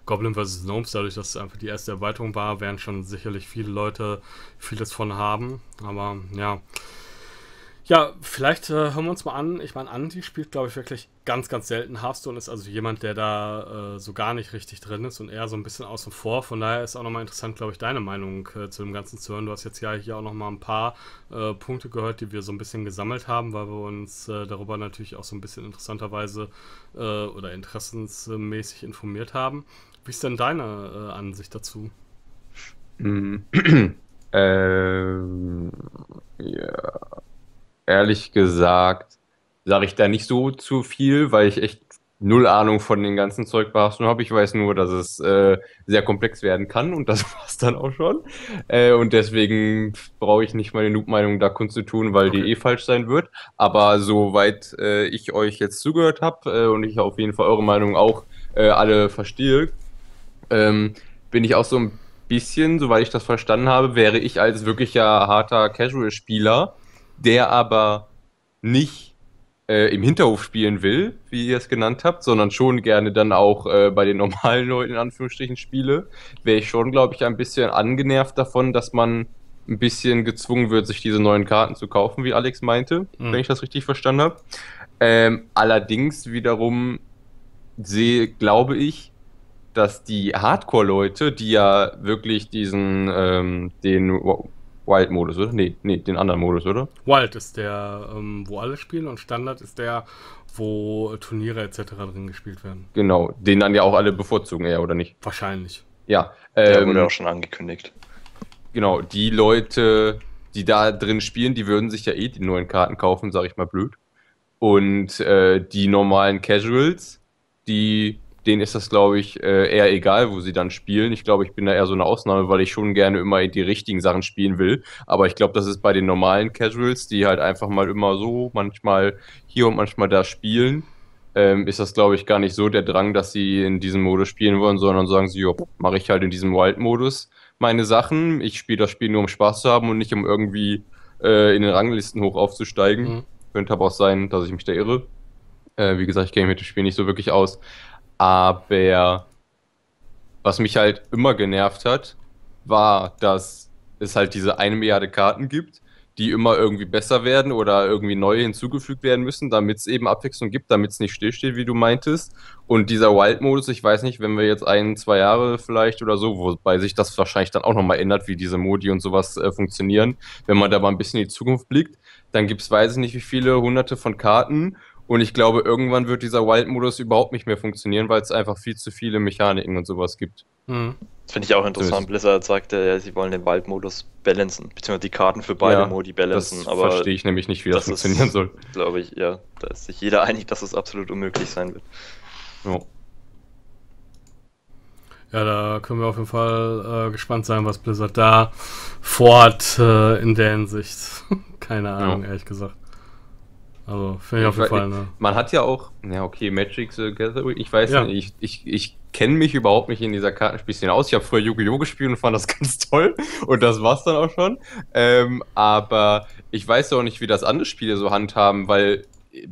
Goblin vs. Gnomes, dadurch, dass es einfach die erste Erweiterung war, werden schon sicherlich viele Leute vieles von haben. Aber ja. Ja, vielleicht äh, hören wir uns mal an. Ich meine, Andy spielt, glaube ich, wirklich ganz, ganz selten Hearthstone, ist also jemand, der da äh, so gar nicht richtig drin ist und eher so ein bisschen außen vor. Von daher ist auch nochmal interessant, glaube ich, deine Meinung äh, zu dem Ganzen zu hören. Du hast jetzt ja hier auch nochmal ein paar äh, Punkte gehört, die wir so ein bisschen gesammelt haben, weil wir uns äh, darüber natürlich auch so ein bisschen interessanterweise äh, oder interessensmäßig informiert haben. Wie ist denn deine Ansicht dazu? Mm. Ähm, ja ehrlich gesagt, sage ich da nicht so zu viel, weil ich echt null Ahnung von dem ganzen Zeug behaschen habe. Ich weiß nur, dass es äh, sehr komplex werden kann und das war es dann auch schon. Äh, und deswegen brauche ich nicht meine Noob-Meinung da Kunst zu tun, weil okay. die eh falsch sein wird. Aber soweit äh, ich euch jetzt zugehört habe äh, und ich auf jeden Fall eure Meinung auch äh, alle verstehe, ähm, bin ich auch so ein bisschen, soweit ich das verstanden habe, wäre ich als wirklicher harter Casual-Spieler der aber nicht äh, im Hinterhof spielen will, wie ihr es genannt habt, sondern schon gerne dann auch äh, bei den normalen Leuten in Anführungsstrichen spiele, wäre ich schon, glaube ich, ein bisschen angenervt davon, dass man ein bisschen gezwungen wird, sich diese neuen Karten zu kaufen, wie Alex meinte, mhm. wenn ich das richtig verstanden habe. Ähm, allerdings wiederum sehe, glaube ich, dass die Hardcore-Leute, die ja wirklich diesen ähm, den Wild-Modus, oder? Nee, nee, den anderen Modus, oder? Wild ist der, ähm, wo alle spielen und Standard ist der, wo Turniere etc. drin gespielt werden. Genau, den dann ja auch alle bevorzugen, eher, oder nicht? Wahrscheinlich. Ja. Ähm, der wurde auch schon angekündigt. Genau, die Leute, die da drin spielen, die würden sich ja eh die neuen Karten kaufen, sag ich mal blöd. Und äh, die normalen Casuals, die denen ist das, glaube ich, äh, eher egal, wo sie dann spielen. Ich glaube, ich bin da eher so eine Ausnahme, weil ich schon gerne immer die richtigen Sachen spielen will. Aber ich glaube, das ist bei den normalen Casuals, die halt einfach mal immer so, manchmal hier und manchmal da spielen, ähm, ist das, glaube ich, gar nicht so der Drang, dass sie in diesem Modus spielen wollen, sondern sagen sie, jo, mache ich halt in diesem Wild-Modus meine Sachen. Ich spiele das Spiel nur, um Spaß zu haben und nicht, um irgendwie äh, in den Ranglisten hoch aufzusteigen. Mhm. Könnte aber auch sein, dass ich mich da irre. Äh, wie gesagt, ich kenne mich mit dem Spiel nicht so wirklich aus. Aber was mich halt immer genervt hat, war, dass es halt diese eine Milliarde Karten gibt, die immer irgendwie besser werden oder irgendwie neue hinzugefügt werden müssen, damit es eben Abwechslung gibt, damit es nicht stillsteht, wie du meintest. Und dieser Wild-Modus, ich weiß nicht, wenn wir jetzt ein, zwei Jahre vielleicht oder so, wobei sich das wahrscheinlich dann auch nochmal ändert, wie diese Modi und sowas äh, funktionieren, wenn man da mal ein bisschen in die Zukunft blickt, dann gibt es, weiß ich nicht, wie viele hunderte von Karten und ich glaube, irgendwann wird dieser Wild-Modus überhaupt nicht mehr funktionieren, weil es einfach viel zu viele Mechaniken und sowas gibt. Mhm. Finde ich auch interessant. Blizzard sagte, ja, sie wollen den Wild-Modus balancen, beziehungsweise die Karten für beide ja, Modi balancen. Das verstehe ich nämlich nicht, wie das, das funktionieren ist, soll. Glaube ich, ja. Da ist sich jeder einig, dass das absolut unmöglich sein wird. Ja. Ja, da können wir auf jeden Fall äh, gespannt sein, was Blizzard da vorhat äh, in der Hinsicht. Keine Ahnung, ja. ehrlich gesagt. Also, fällt auf jeden Fall. Ne? Man hat ja auch, ja, okay, Magic the Gathering, ich weiß ja. nicht, ich, ich, ich kenne mich überhaupt nicht in dieser Kartenspielszene aus. Ich habe früher Yu-Gi-Oh! gespielt und fand das ganz toll und das war's dann auch schon. Ähm, aber ich weiß auch nicht, wie das andere Spiele so handhaben, weil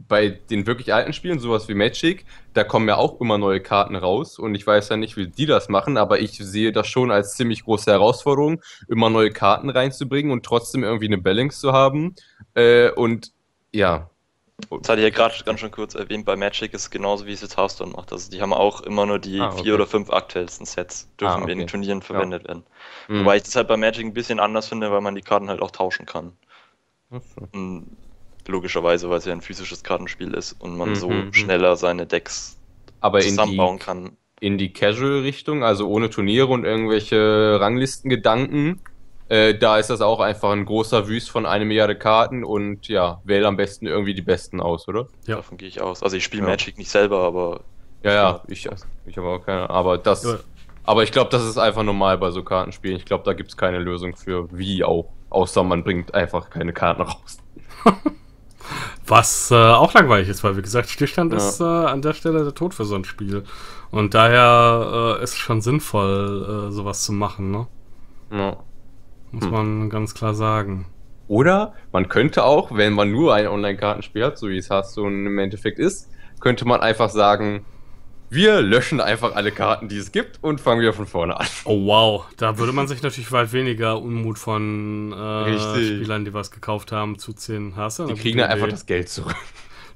bei den wirklich alten Spielen, sowas wie Magic, da kommen ja auch immer neue Karten raus und ich weiß ja nicht, wie die das machen, aber ich sehe das schon als ziemlich große Herausforderung, immer neue Karten reinzubringen und trotzdem irgendwie eine Balance zu haben. Äh, und ja, das hatte ich ja gerade ganz schon kurz erwähnt, bei Magic ist es genauso wie es jetzt Hearthstone macht. Also die haben auch immer nur die ah, okay. vier oder fünf aktuellsten Sets, dürfen ah, okay. in den Turnieren verwendet ja. werden. Mhm. Wobei ich das halt bei Magic ein bisschen anders finde, weil man die Karten halt auch tauschen kann. Mhm. Logischerweise, weil es ja ein physisches Kartenspiel ist und man mhm. so mhm, mhm. schneller seine Decks Aber zusammenbauen kann in die Casual-Richtung, also ohne Turniere und irgendwelche Ranglistengedanken, äh, da ist das auch einfach ein großer Wüst von einer Milliarde Karten und ja, wähle am besten irgendwie die besten aus, oder? Ja. Davon gehe ich aus. Also ich spiele ja. Magic nicht selber, aber. Ja, ja, ich, ich habe auch keine. Aber das. Ja. Aber ich glaube, das ist einfach normal bei so Kartenspielen. Ich glaube, da gibt es keine Lösung für, wie auch. Außer man bringt einfach keine Karten raus. Was äh, auch langweilig ist, weil wie gesagt, Stillstand ja. ist äh, an der Stelle der Tod für so ein Spiel. Und daher äh, ist es schon sinnvoll, äh, sowas zu machen, ne? Ja. Muss hm. man ganz klar sagen. Oder man könnte auch, wenn man nur ein Online-Kartenspiel hat, so wie es Hearthstone im Endeffekt ist, könnte man einfach sagen, wir löschen einfach alle Karten, die es gibt und fangen wieder von vorne an. Oh wow, da würde man sich natürlich weit weniger Unmut von äh, Spielern, die was gekauft haben, zuziehen. Hast du? Die kriegen dann einfach das Geld zurück.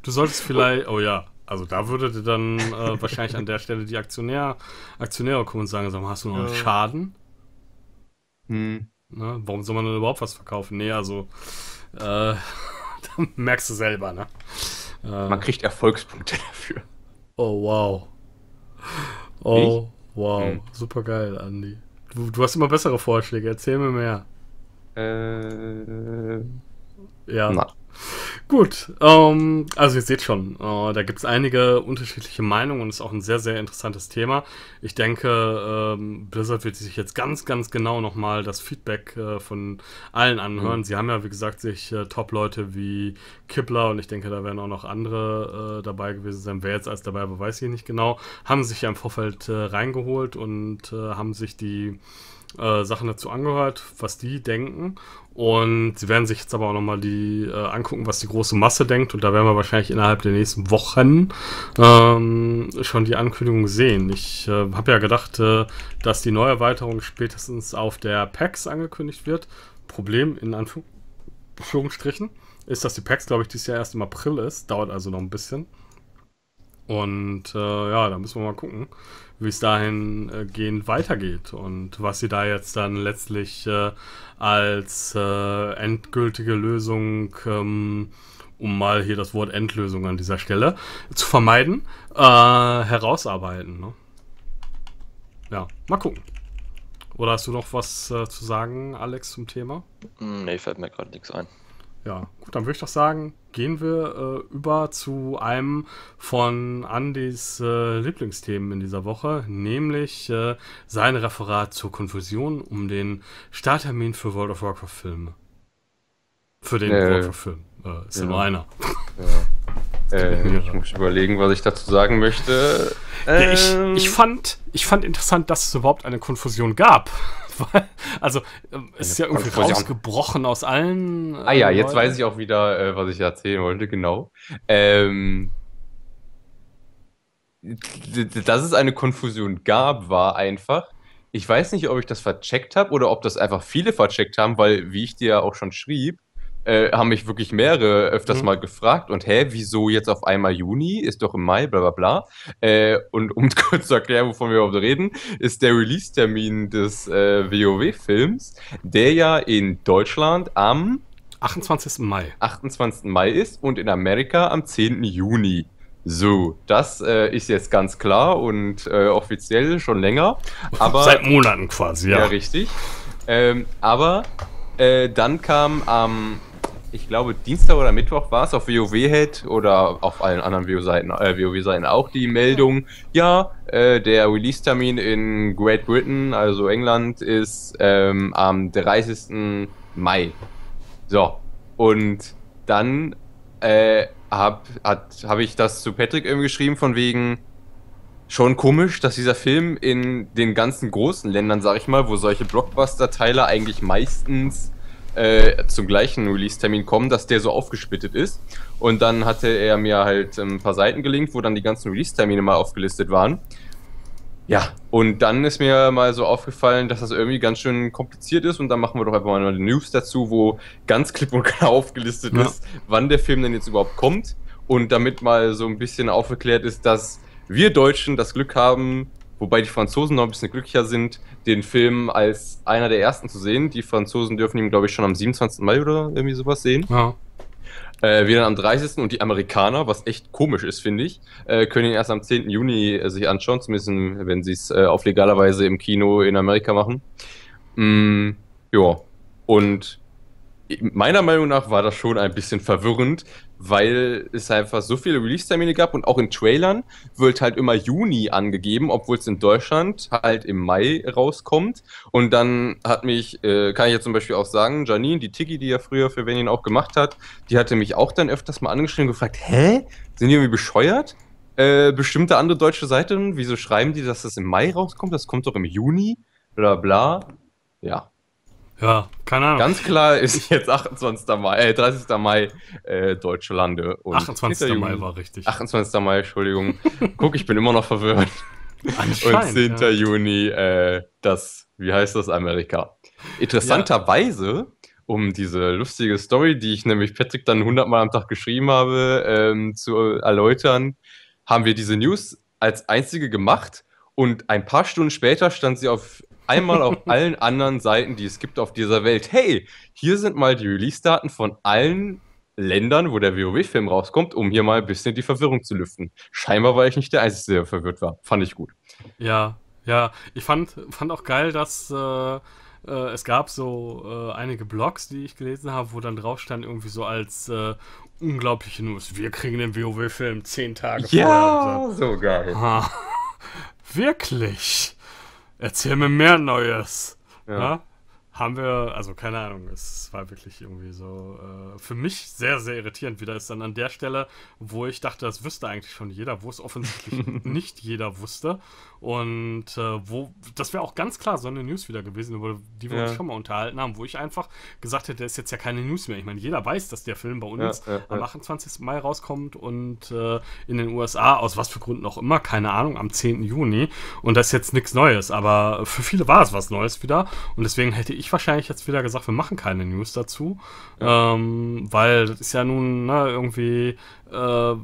Du solltest vielleicht, oh ja, also da würde dann äh, wahrscheinlich an der Stelle die Aktionär, Aktionäre kommen und sagen, sag mal, hast du noch einen ja. Schaden? Hm. Ne? Warum soll man denn überhaupt was verkaufen? Nee, also äh, da merkst du selber, ne? Äh, man kriegt Erfolgspunkte dafür. Oh wow. Oh ich? wow. Hm. Super geil, Andi. Du, du, hast immer bessere Vorschläge, erzähl mir mehr. Äh, ja. Na. Gut, ähm, also ihr seht schon, äh, da gibt es einige unterschiedliche Meinungen und es ist auch ein sehr, sehr interessantes Thema. Ich denke, ähm, Blizzard wird sich jetzt ganz, ganz genau nochmal das Feedback äh, von allen anhören. Mhm. Sie haben ja, wie gesagt, sich äh, Top-Leute wie Kippler und ich denke, da werden auch noch andere äh, dabei gewesen sein. Wer jetzt als dabei war, weiß ich nicht genau. Haben sich ja im Vorfeld äh, reingeholt und äh, haben sich die äh, Sachen dazu angehört, was die denken. Und sie werden sich jetzt aber auch nochmal die äh, angucken, was die große Masse denkt. Und da werden wir wahrscheinlich innerhalb der nächsten Wochen ähm, schon die Ankündigung sehen. Ich äh, habe ja gedacht, äh, dass die Neuerweiterung spätestens auf der PAX angekündigt wird. Problem in Anführungsstrichen ist, dass die PAX, glaube ich, dieses Jahr erst im April ist. Dauert also noch ein bisschen. Und äh, ja, da müssen wir mal gucken, wie es dahingehend äh, weitergeht und was sie da jetzt dann letztlich äh, als äh, endgültige Lösung, ähm, um mal hier das Wort Endlösung an dieser Stelle zu vermeiden, äh, herausarbeiten. Ne? Ja, mal gucken. Oder hast du noch was äh, zu sagen, Alex, zum Thema? Hm, nee, fällt mir gerade nichts ein. Ja, gut, dann würde ich doch sagen, gehen wir äh, über zu einem von Andys äh, Lieblingsthemen in dieser Woche, nämlich äh, sein Referat zur Konfusion um den Starttermin für World of Warcraft-Filme. Für den äh, World of Warcraft-Film. Äh, ist ja. nur einer. Ja. Äh, ich muss überlegen, was ich dazu sagen möchte. Ja, ich, ähm. ich, fand, ich fand interessant, dass es überhaupt eine Konfusion gab also, ähm, es ist ja irgendwie rausgebrochen aus allen. Äh, ah ja, jetzt Leuten. weiß ich auch wieder, äh, was ich erzählen wollte, genau. Ähm, dass es eine Konfusion gab, war einfach. Ich weiß nicht, ob ich das vercheckt habe oder ob das einfach viele vercheckt haben, weil, wie ich dir ja auch schon schrieb, äh, haben mich wirklich mehrere öfters mhm. mal gefragt und hä, wieso jetzt auf einmal Juni? Ist doch im Mai, bla bla bla. Äh, und um kurz zu erklären, wovon wir überhaupt reden, ist der Release-Termin des äh, WoW-Films, der ja in Deutschland am 28. Mai. 28. Mai ist und in Amerika am 10. Juni. So, das äh, ist jetzt ganz klar und äh, offiziell schon länger. Aber, Seit Monaten quasi, ja. Ja, richtig. Ähm, aber äh, dann kam am ich glaube, Dienstag oder Mittwoch war es auf WoW-Head oder auf allen anderen WoW-Seiten äh, WoW auch die Meldung, ja, äh, der Release-Termin in Great Britain, also England, ist ähm, am 30. Mai. So, und dann äh, habe hab ich das zu Patrick eben geschrieben, von wegen, schon komisch, dass dieser Film in den ganzen großen Ländern, sag ich mal, wo solche Blockbuster-Teile eigentlich meistens äh, zum gleichen Release-Termin kommen, dass der so aufgesplittet ist. Und dann hatte er mir halt ähm, ein paar Seiten gelinkt, wo dann die ganzen Release-Termine mal aufgelistet waren. Ja, und dann ist mir mal so aufgefallen, dass das irgendwie ganz schön kompliziert ist und dann machen wir doch einfach mal eine News dazu, wo ganz klipp und klar aufgelistet ja. ist, wann der Film denn jetzt überhaupt kommt und damit mal so ein bisschen aufgeklärt ist, dass wir Deutschen das Glück haben, Wobei die Franzosen noch ein bisschen glücklicher sind, den Film als einer der ersten zu sehen. Die Franzosen dürfen ihn, glaube ich, schon am 27. Mai oder irgendwie sowas sehen. Ja. Äh, wir dann am 30. und die Amerikaner, was echt komisch ist, finde ich, äh, können ihn erst am 10. Juni äh, sich anschauen, zumindest wenn sie es äh, auf legaler Weise im Kino in Amerika machen. Mm, ja. Und meiner Meinung nach war das schon ein bisschen verwirrend, weil es einfach so viele Release-Termine gab und auch in Trailern wird halt immer Juni angegeben, obwohl es in Deutschland halt im Mai rauskommt. Und dann hat mich, äh, kann ich jetzt zum Beispiel auch sagen, Janine, die Tiki, die ja früher für Venin auch gemacht hat, die hatte mich auch dann öfters mal angeschrieben und gefragt, hä? Sind die irgendwie bescheuert? Äh, bestimmte andere deutsche Seiten, wieso schreiben die, dass das im Mai rauskommt? Das kommt doch im Juni, bla bla. Ja, ja, keine Ahnung. Ganz klar ist jetzt 28. Mai, äh, 30. Mai äh, deutsche Lande. Und 28. Mai war richtig. 28. Mai, Entschuldigung. Guck, ich bin immer noch verwirrt. Und 10. Ja. Juni äh, das, wie heißt das, Amerika. Interessanterweise, ja. um diese lustige Story, die ich nämlich Patrick dann 100 Mal am Tag geschrieben habe, ähm, zu erläutern, haben wir diese News als einzige gemacht und ein paar Stunden später stand sie auf einmal auf allen anderen Seiten, die es gibt auf dieser Welt, hey, hier sind mal die Release-Daten von allen Ländern, wo der WoW-Film rauskommt, um hier mal ein bisschen die Verwirrung zu lüften. Scheinbar war ich nicht der Einzige, der verwirrt war. Fand ich gut. Ja, ja. Ich fand, fand auch geil, dass äh, äh es gab so äh, einige Blogs, die ich gelesen habe, wo dann drauf stand, irgendwie so als äh, unglaubliche News. Wir kriegen den WoW-Film zehn Tage ja, vorher. Ja, so geil. Ha. Wirklich? Erzähl mir mehr Neues. Ja. Na? haben wir, also keine Ahnung, es war wirklich irgendwie so äh, für mich sehr, sehr irritierend, wie ist dann an der Stelle, wo ich dachte, das wüsste eigentlich schon jeder, wo es offensichtlich nicht jeder wusste. Und äh, wo, das wäre auch ganz klar so eine News wieder gewesen, über die wir ja. uns schon mal unterhalten haben, wo ich einfach gesagt hätte, das ist jetzt ja keine News mehr. Ich meine, jeder weiß, dass der Film bei uns ja, ja, am 28. Mai rauskommt und äh, in den USA, aus was für Gründen auch immer, keine Ahnung, am 10. Juni. Und das ist jetzt nichts Neues, aber für viele war es was Neues wieder. Und deswegen hätte ich ich wahrscheinlich jetzt wieder gesagt, wir machen keine News dazu, ja. ähm, weil das ist ja nun ne, irgendwie äh,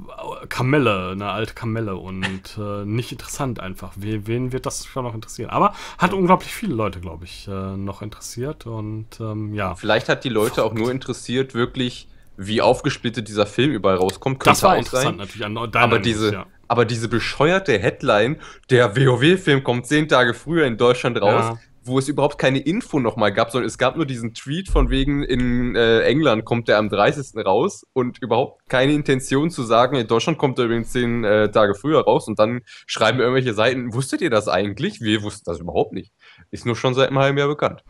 Kamelle, eine alte Kamelle und äh, nicht interessant einfach. We wen wird das schon noch interessieren? Aber hat ja. unglaublich viele Leute, glaube ich, äh, noch interessiert und ähm, ja. Vielleicht hat die Leute Frucht. auch nur interessiert, wirklich, wie aufgesplittet dieser Film überall rauskommt. Könnte das war auch interessant sein. natürlich. An, aber, News, diese, ja. aber diese bescheuerte Headline, der WoW-Film kommt zehn Tage früher in Deutschland raus. Ja wo es überhaupt keine Info nochmal gab, sondern es gab nur diesen Tweet von wegen, in äh, England kommt der am 30. raus und überhaupt keine Intention zu sagen, in Deutschland kommt er übrigens zehn äh, Tage früher raus und dann schreiben irgendwelche Seiten, wusstet ihr das eigentlich? Wir wussten das überhaupt nicht. Ist nur schon seit einem halben Jahr bekannt.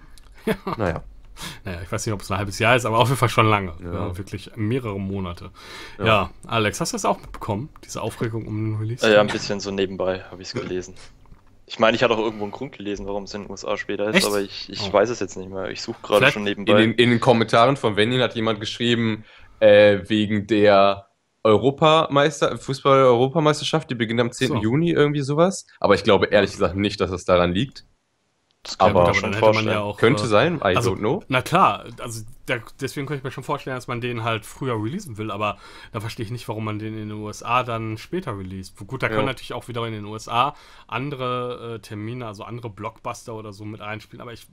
Ja. Naja. Naja, ich weiß nicht, ob es ein halbes Jahr ist, aber auf jeden Fall schon lange. Ja. Ja, wirklich mehrere Monate. Ja. ja. Alex, hast du das auch mitbekommen? Diese Aufregung um den Release? Äh, ja, ein bisschen so nebenbei habe ich es gelesen. Ich meine, ich hatte auch irgendwo einen Grund gelesen, warum es in den USA später ist, Echt? aber ich, ich oh. weiß es jetzt nicht mehr. Ich suche gerade schon nebenbei. In den, in den Kommentaren von Venin hat jemand geschrieben, äh, wegen der Europameister, Fußball-Europameisterschaft, die beginnt am 10. So. Juni, irgendwie sowas. Aber ich glaube ehrlich gesagt nicht, dass es daran liegt aber, aber schon vorstellen. Ja auch, könnte äh, sein, I also, don't know. Na klar, also da, deswegen könnte ich mir schon vorstellen, dass man den halt früher releasen will, aber da verstehe ich nicht, warum man den in den USA dann später released. Gut, da ja. können natürlich auch wieder in den USA andere äh, Termine, also andere Blockbuster oder so mit einspielen, aber ich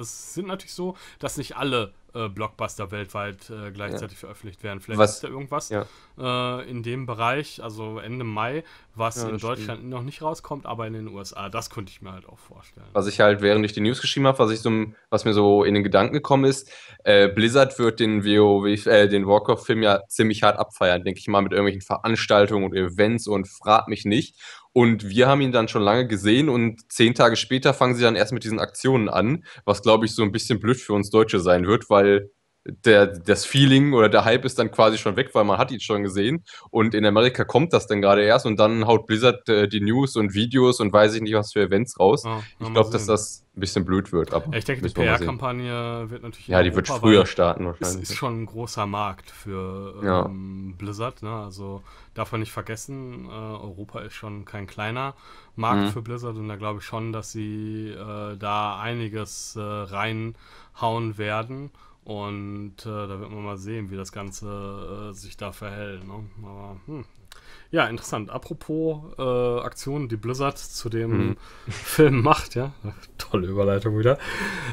es sind natürlich so, dass nicht alle äh, Blockbuster weltweit äh, gleichzeitig ja. veröffentlicht werden. Vielleicht was, ist da irgendwas ja. äh, in dem Bereich, also Ende Mai, was ja, in Deutschland stimmt. noch nicht rauskommt, aber in den USA. Das könnte ich mir halt auch vorstellen. Was ich halt, während ich die News geschrieben habe, was, ich so, was mir so in den Gedanken gekommen ist, äh, Blizzard wird den WoW, äh, den Warcraft-Film ja ziemlich hart abfeiern, denke ich mal, mit irgendwelchen Veranstaltungen und Events und frag mich nicht. Und wir haben ihn dann schon lange gesehen und zehn Tage später fangen sie dann erst mit diesen Aktionen an, was glaube ich so ein bisschen blöd für uns Deutsche sein wird, weil der, das Feeling oder der Hype ist dann quasi schon weg, weil man hat ihn schon gesehen. Und in Amerika kommt das dann gerade erst und dann haut Blizzard äh, die News und Videos und weiß ich nicht, was für Events raus. Ja, ich glaube, dass das ein bisschen blöd wird. Aber ich denke, die PR-Kampagne wird natürlich. Ja, die Europa wird früher starten wahrscheinlich. Ist, ist schon ein großer Markt für ähm, ja. Blizzard. Ne? Also darf man nicht vergessen, äh, Europa ist schon kein kleiner Markt mhm. für Blizzard und da glaube ich schon, dass sie äh, da einiges äh, reinhauen werden. Und äh, da wird man mal sehen, wie das Ganze äh, sich da verhält. Ne? Aber hm, ja, interessant. Apropos äh, Aktionen, die Blizzard zu dem mhm. Film macht, ja. Tolle Überleitung wieder.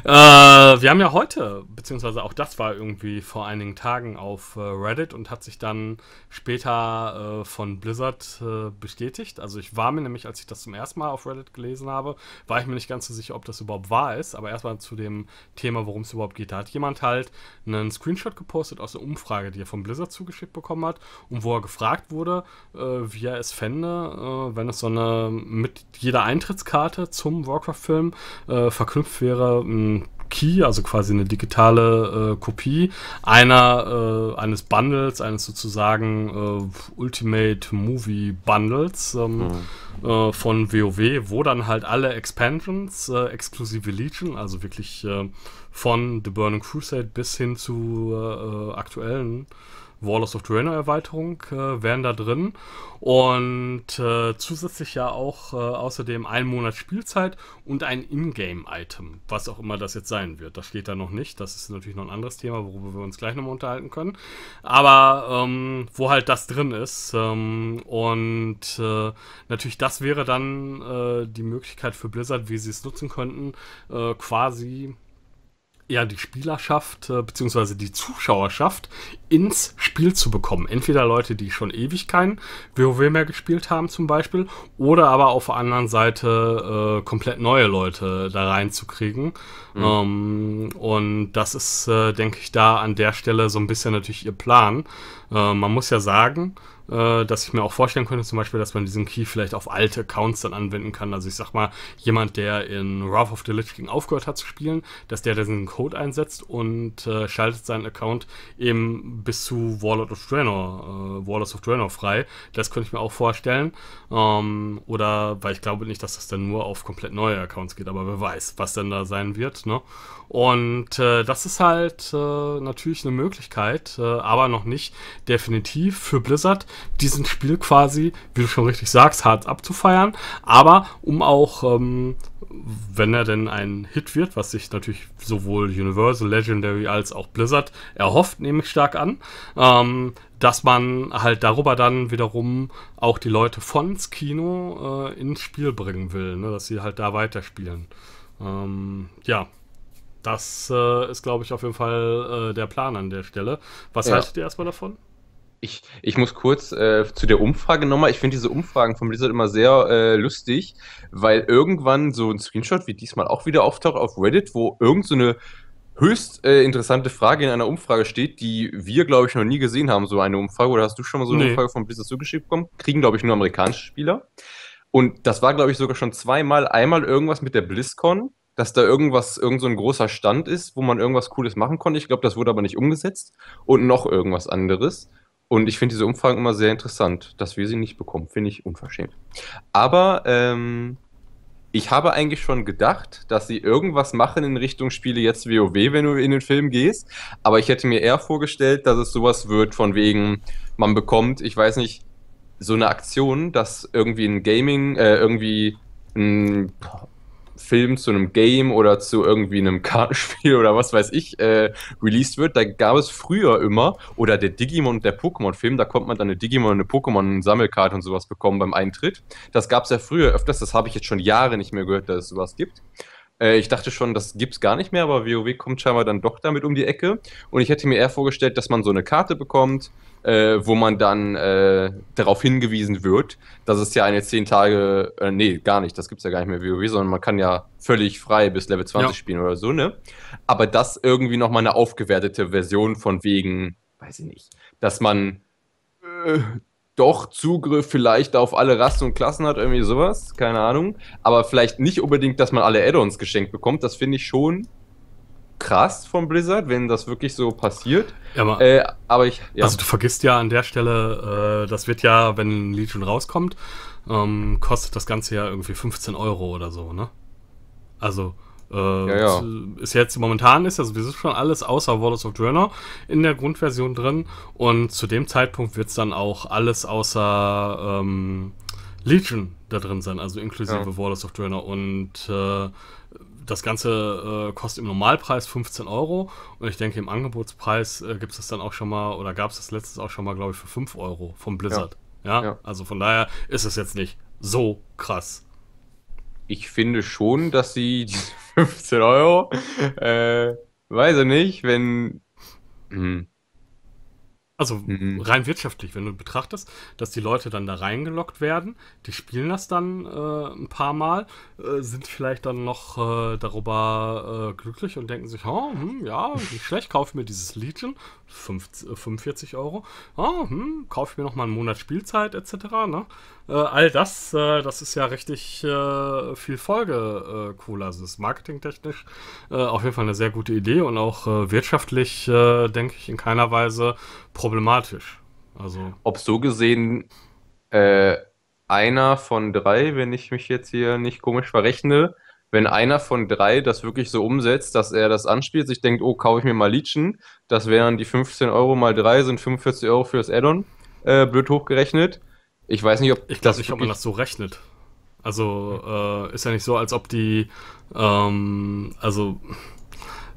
Äh, wir haben ja heute, beziehungsweise auch das war irgendwie vor einigen Tagen auf äh, Reddit und hat sich dann später äh, von Blizzard äh, bestätigt. Also ich war mir nämlich, als ich das zum ersten Mal auf Reddit gelesen habe, war ich mir nicht ganz so sicher, ob das überhaupt wahr ist. Aber erstmal zu dem Thema, worum es überhaupt geht. Da hat jemand halt einen Screenshot gepostet aus der Umfrage, die er von Blizzard zugeschickt bekommen hat und wo er gefragt wurde, äh, äh, wie er es fände, äh, wenn es so eine mit jeder Eintrittskarte zum Warcraft-Film äh, verknüpft wäre, ein Key, also quasi eine digitale äh, Kopie einer äh, eines Bundles, eines sozusagen äh, Ultimate Movie Bundles ähm, mhm. von WoW, wo dann halt alle Expansions, äh, exklusive Legion, also wirklich äh, von The Burning Crusade bis hin zu aktuellen Warlords of Draenor Erweiterung äh, wären da drin und äh, zusätzlich ja auch äh, außerdem ein Monat Spielzeit und ein Ingame-Item, was auch immer das jetzt sein wird. Das steht da noch nicht, das ist natürlich noch ein anderes Thema, worüber wir uns gleich nochmal unterhalten können, aber ähm, wo halt das drin ist ähm, und äh, natürlich das wäre dann äh, die Möglichkeit für Blizzard, wie sie es nutzen könnten, äh, quasi ja, die Spielerschaft äh, bzw. die Zuschauerschaft ins Spiel zu bekommen. Entweder Leute, die schon ewig keinen WoW mehr gespielt haben zum Beispiel, oder aber auf der anderen Seite äh, komplett neue Leute da reinzukriegen. Mhm. Ähm, und das ist, äh, denke ich, da an der Stelle so ein bisschen natürlich ihr Plan. Äh, man muss ja sagen, äh, dass ich mir auch vorstellen könnte, zum Beispiel, dass man diesen Key vielleicht auf alte Accounts dann anwenden kann. Also ich sag mal, jemand, der in Wrath of the Lich King aufgehört hat zu spielen, dass der diesen Code einsetzt und äh, schaltet seinen Account eben bis zu Warlord of Draenor, äh, Warlords of Draenor frei. Das könnte ich mir auch vorstellen. Ähm, oder, weil ich glaube nicht, dass das dann nur auf komplett neue Accounts geht, aber wer weiß, was denn da sein wird, ne? Und äh, das ist halt äh, natürlich eine Möglichkeit, äh, aber noch nicht definitiv für Blizzard, diesen Spiel quasi, wie du schon richtig sagst, hart abzufeiern. Aber um auch, ähm, wenn er denn ein Hit wird, was sich natürlich sowohl Universal, Legendary als auch Blizzard erhofft, nehme ich stark an, ähm, dass man halt darüber dann wiederum auch die Leute vons Kino äh, ins Spiel bringen will, ne? dass sie halt da weiterspielen. Ähm, ja, das äh, ist, glaube ich, auf jeden Fall äh, der Plan an der Stelle. Was ja. haltet ihr erstmal davon? Ich, ich muss kurz äh, zu der Umfrage nochmal. Ich finde diese Umfragen vom Blizzard immer sehr äh, lustig, weil irgendwann so ein Screenshot wie diesmal auch wieder auftaucht auf Reddit, wo irgendeine so eine höchst äh, interessante Frage in einer Umfrage steht, die wir, glaube ich, noch nie gesehen haben, so eine Umfrage. Oder hast du schon mal so eine nee. Umfrage von Blizzard zugeschickt bekommen? Kriegen, glaube ich, nur amerikanische Spieler. Und das war, glaube ich, sogar schon zweimal. Einmal irgendwas mit der BlizzCon dass da irgendwas, irgend so ein großer Stand ist, wo man irgendwas Cooles machen konnte. Ich glaube, das wurde aber nicht umgesetzt. Und noch irgendwas anderes. Und ich finde diese Umfragen immer sehr interessant, dass wir sie nicht bekommen. Finde ich unverschämt. Aber ähm, ich habe eigentlich schon gedacht, dass sie irgendwas machen in Richtung Spiele jetzt WoW, wenn du in den Film gehst. Aber ich hätte mir eher vorgestellt, dass es sowas wird von wegen, man bekommt, ich weiß nicht, so eine Aktion, dass irgendwie ein Gaming, äh, irgendwie ein Film zu einem Game oder zu irgendwie einem Kartenspiel oder was weiß ich äh, released wird, da gab es früher immer, oder der Digimon und der Pokémon-Film, da konnte man dann eine Digimon und eine Pokémon-Sammelkarte und sowas bekommen beim Eintritt. Das gab es ja früher öfters, das habe ich jetzt schon Jahre nicht mehr gehört, dass es sowas gibt. Äh, ich dachte schon, das gibt's gar nicht mehr, aber WoW kommt scheinbar dann doch damit um die Ecke. Und ich hätte mir eher vorgestellt, dass man so eine Karte bekommt, äh, wo man dann äh, darauf hingewiesen wird, dass es ja eine 10 Tage, äh, nee, gar nicht, das gibt's ja gar nicht mehr WoW, sondern man kann ja völlig frei bis Level 20 ja. spielen oder so, ne? Aber das irgendwie nochmal eine aufgewertete Version von wegen, weiß ich nicht, dass man äh, doch Zugriff vielleicht auf alle Rassen und Klassen hat, irgendwie sowas, keine Ahnung. Aber vielleicht nicht unbedingt, dass man alle Add-ons geschenkt bekommt. Das finde ich schon krass von Blizzard, wenn das wirklich so passiert. Ja, aber, äh, aber ich. Ja. Also du vergisst ja an der Stelle, äh, das wird ja, wenn Legion rauskommt, ähm, kostet das Ganze ja irgendwie 15 Euro oder so, ne? Also. Äh, ja, ja. Ist jetzt momentan ist, also wir sind schon alles außer Wallace of Dröner in der Grundversion drin. Und zu dem Zeitpunkt wird es dann auch alles außer ähm, Legion da drin sein, also inklusive ja. Wallace of Dröner. Und äh, das Ganze äh, kostet im Normalpreis 15 Euro und ich denke, im Angebotspreis äh, gibt es das dann auch schon mal oder gab es das letztes auch schon mal, glaube ich, für 5 Euro vom Blizzard. Ja. ja. also von daher ist es jetzt nicht so krass. Ich finde schon, dass sie 15 Euro. Äh, weiß ich nicht, wenn. Hm. Also mhm. rein wirtschaftlich, wenn du betrachtest, dass die Leute dann da reingelockt werden, die spielen das dann äh, ein paar Mal, äh, sind vielleicht dann noch äh, darüber äh, glücklich und denken sich, oh, hm, ja, nicht schlecht, kaufe mir dieses Legion, 50, 45 äh, Euro, oh, hm, kaufe mir noch mal einen Monat Spielzeit etc. Ne? äh, all das, äh, das ist ja richtig äh, viel Folge äh, cool. Also das ist marketingtechnisch äh, auf jeden Fall eine sehr gute Idee und auch äh, wirtschaftlich, denke ich, in keiner Weise problematisch. Also. Ob so gesehen einer von drei, wenn ich mich jetzt hier nicht komisch verrechne, wenn einer von drei das wirklich so umsetzt, dass er das anspielt, sich denkt, oh, kaufe ich mir mal Liedchen, das wären die 15 Euro mal drei sind 45 Euro für das Addon, äh, blöd hochgerechnet. Ich weiß nicht, ob. Ich glaube nicht, ob man das so rechnet. Also äh, ist ja nicht so, als ob die, ähm, also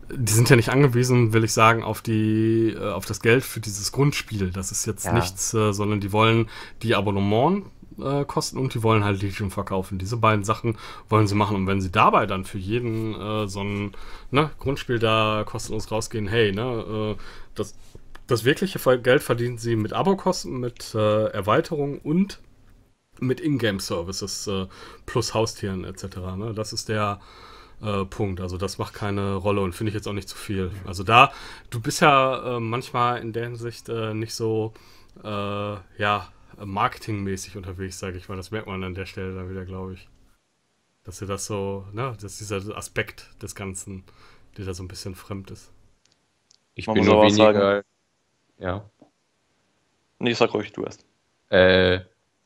die sind ja nicht angewiesen, will ich sagen, auf die, äh, auf das Geld für dieses Grundspiel. Das ist jetzt ja. nichts, äh, sondern die wollen die Abonnement äh, kosten und die wollen halt Lithium verkaufen. Diese beiden Sachen wollen sie machen. Und wenn sie dabei dann für jeden äh, so ein ne, Grundspiel da kostenlos rausgehen, hey, ne, äh, das das wirkliche Geld verdienen sie mit Abokosten, mit äh, Erweiterungen und mit Ingame-Services äh, plus Haustieren etc. Ne? Das ist der äh, Punkt. Also das macht keine Rolle und finde ich jetzt auch nicht zu viel. Also da, du bist ja äh, manchmal in der Hinsicht äh, nicht so, äh, ja, marketingmäßig unterwegs, sage ich mal. Das merkt man an der Stelle dann wieder, glaube ich. Dass dir das so, ne, dass dieser Aspekt des Ganzen der da so ein bisschen fremd ist. Ich bin nur weniger, sagen? Ja. Nee, sag ruhig, du erst. Äh,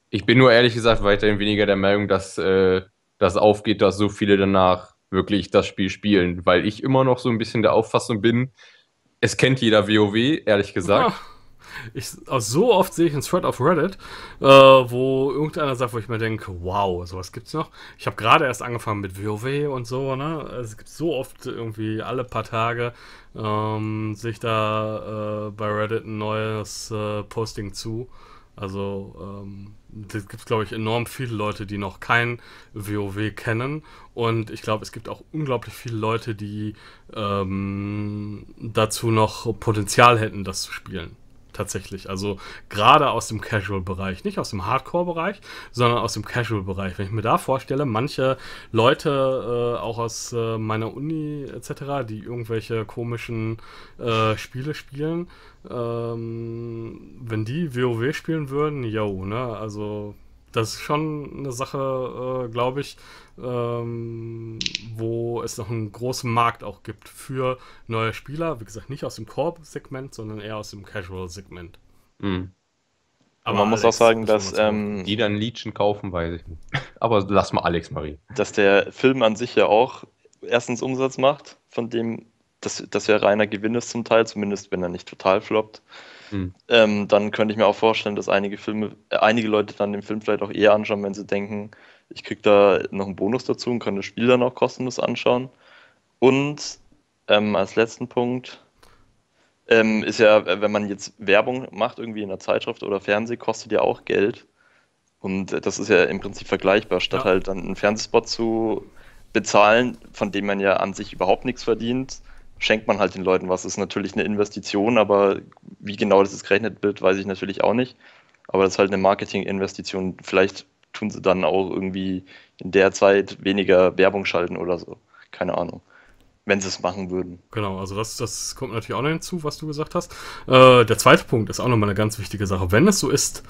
ich bin nur ehrlich gesagt weiterhin weniger der Meinung, dass äh, das aufgeht, dass so viele danach wirklich das Spiel spielen, weil ich immer noch so ein bisschen der Auffassung bin, es kennt jeder WoW, ehrlich gesagt. Ach. ich, so oft sehe ich einen Thread auf Reddit, äh, wo irgendeiner sagt, wo ich mir denke, wow, sowas gibt's noch. Ich habe gerade erst angefangen mit WoW und so, ne? es gibt so oft irgendwie alle paar Tage ähm, sich da äh, bei Reddit ein neues äh, Posting zu. Also ähm, da gibt es, glaube ich, enorm viele Leute, die noch kein WoW kennen. Und ich glaube, es gibt auch unglaublich viele Leute, die ähm, dazu noch Potenzial hätten, das zu spielen tatsächlich. Also gerade aus dem Casual-Bereich, nicht aus dem Hardcore-Bereich, sondern aus dem Casual-Bereich. Wenn ich mir da vorstelle, manche Leute äh, auch aus äh, meiner Uni etc., die irgendwelche komischen äh, Spiele spielen, ähm, wenn die WoW spielen würden, yo, ne? Also das ist schon eine Sache, äh, glaube ich, ähm, wo es noch einen großen Markt auch gibt für neue Spieler. Wie gesagt, nicht aus dem korb segment sondern eher aus dem Casual-Segment. Mhm. Aber man Alex, muss auch sagen, dass. Ähm, die dann Legion kaufen, weiß ich nicht. Aber lass mal Alex Marie. Dass der Film an sich ja auch erstens Umsatz macht, von dem, dass, dass ja reiner Gewinn ist zum Teil, zumindest wenn er nicht total floppt. Mhm. Ähm, dann könnte ich mir auch vorstellen, dass einige Filme, äh, einige Leute dann den Film vielleicht auch eher anschauen, wenn sie denken, ich kriege da noch einen Bonus dazu und kann das Spiel dann auch kostenlos anschauen. Und ähm, als letzten Punkt ähm, ist ja, wenn man jetzt Werbung macht, irgendwie in der Zeitschrift oder Fernseh, kostet ja auch Geld. Und äh, das ist ja im Prinzip vergleichbar, statt ja. halt dann einen Fernsehspot zu bezahlen, von dem man ja an sich überhaupt nichts verdient, schenkt man halt den Leuten was. Das ist natürlich eine Investition, aber wie genau das gerechnet wird, weiß ich natürlich auch nicht. Aber das ist halt eine Marketinginvestition. Vielleicht tun sie dann auch irgendwie in der Zeit weniger Werbung schalten oder so. Keine Ahnung. Wenn sie es machen würden. Genau, also das, das kommt natürlich auch noch hinzu, was du gesagt hast. Äh, der zweite Punkt ist auch nochmal eine ganz wichtige Sache. Wenn es so ist,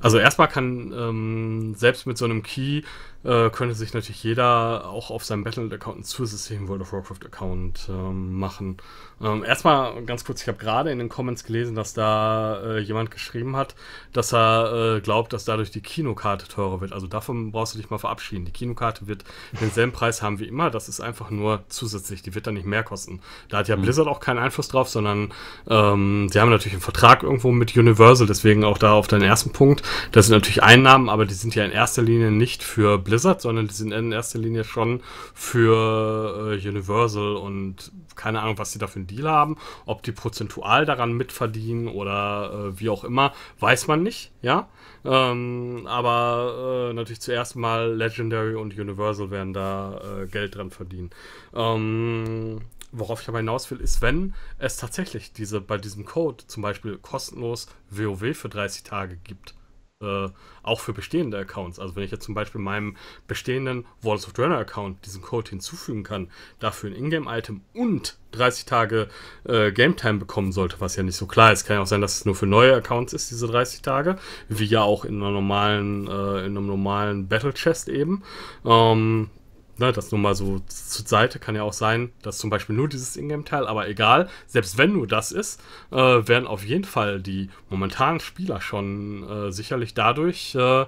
also erstmal kann ähm, selbst mit so einem Key äh, könnte sich natürlich jeder auch auf seinem Battle.-Account einen zusätzlichen World of Warcraft-Account äh, machen. Ähm, erstmal ganz kurz, ich habe gerade in den Comments gelesen, dass da äh, jemand geschrieben hat, dass er äh, glaubt, dass dadurch die Kinokarte teurer wird. Also davon brauchst du dich mal verabschieden. Die Kinokarte wird denselben Preis haben wie immer. Das ist einfach nur zusätzlich. Die wird dann nicht mehr kosten. Da hat ja mhm. Blizzard auch keinen Einfluss drauf, sondern ähm, sie haben natürlich einen Vertrag irgendwo mit Universal. Deswegen auch da auf deinen ersten Punkt. Das sind natürlich Einnahmen, aber die sind ja in erster Linie nicht für Blizzard Blizzard, sondern die sind in erster Linie schon für äh, Universal und keine Ahnung, was sie da für einen Deal haben. Ob die prozentual daran mitverdienen oder äh, wie auch immer, weiß man nicht, ja. Ähm, aber äh, natürlich zuerst mal Legendary und Universal werden da äh, Geld dran verdienen. Ähm, worauf ich aber hinaus will, ist, wenn es tatsächlich diese, bei diesem Code zum Beispiel kostenlos WoW für 30 Tage gibt äh, auch für bestehende Accounts. Also wenn ich jetzt zum Beispiel meinem bestehenden Walls of Runner Account diesen Code hinzufügen kann, dafür ein Ingame-Item und 30 Tage äh, Game Time bekommen sollte, was ja nicht so klar ist. Kann ja auch sein, dass es nur für neue Accounts ist, diese 30 Tage, wie ja auch in einer normalen, äh, in einem normalen Battle Chest eben. Ähm, Ne, das nur mal so zur Seite kann ja auch sein, dass zum Beispiel nur dieses Ingame-Teil, aber egal, selbst wenn nur das ist, äh, werden auf jeden Fall die momentanen Spieler schon äh, sicherlich dadurch äh,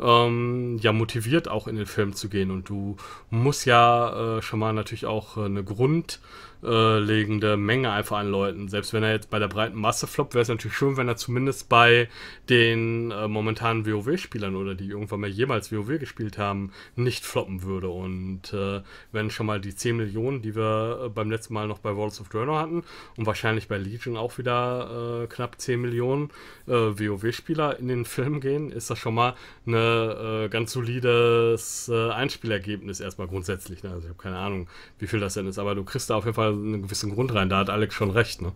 ähm, ja motiviert, auch in den Film zu gehen. Und du musst ja äh, schon mal natürlich auch äh, eine Grund, äh, Menge einfach an Leuten. Selbst wenn er jetzt bei der breiten Masse floppt, wäre es natürlich schön, wenn er zumindest bei den äh, momentanen WoW-Spielern oder die irgendwann mal jemals WoW gespielt haben, nicht floppen würde. Und äh, wenn schon mal die 10 Millionen, die wir äh, beim letzten Mal noch bei World of Draenor hatten und wahrscheinlich bei Legion auch wieder äh, knapp 10 Millionen äh, WoW-Spieler in den Film gehen, ist das schon mal ein ganz solides Einspielergebnis erstmal grundsätzlich. Ne? Also ich habe keine Ahnung, wie viel das denn ist, aber du kriegst da auf jeden Fall da einen gewissen Grund rein. Da hat Alex schon recht. Ne?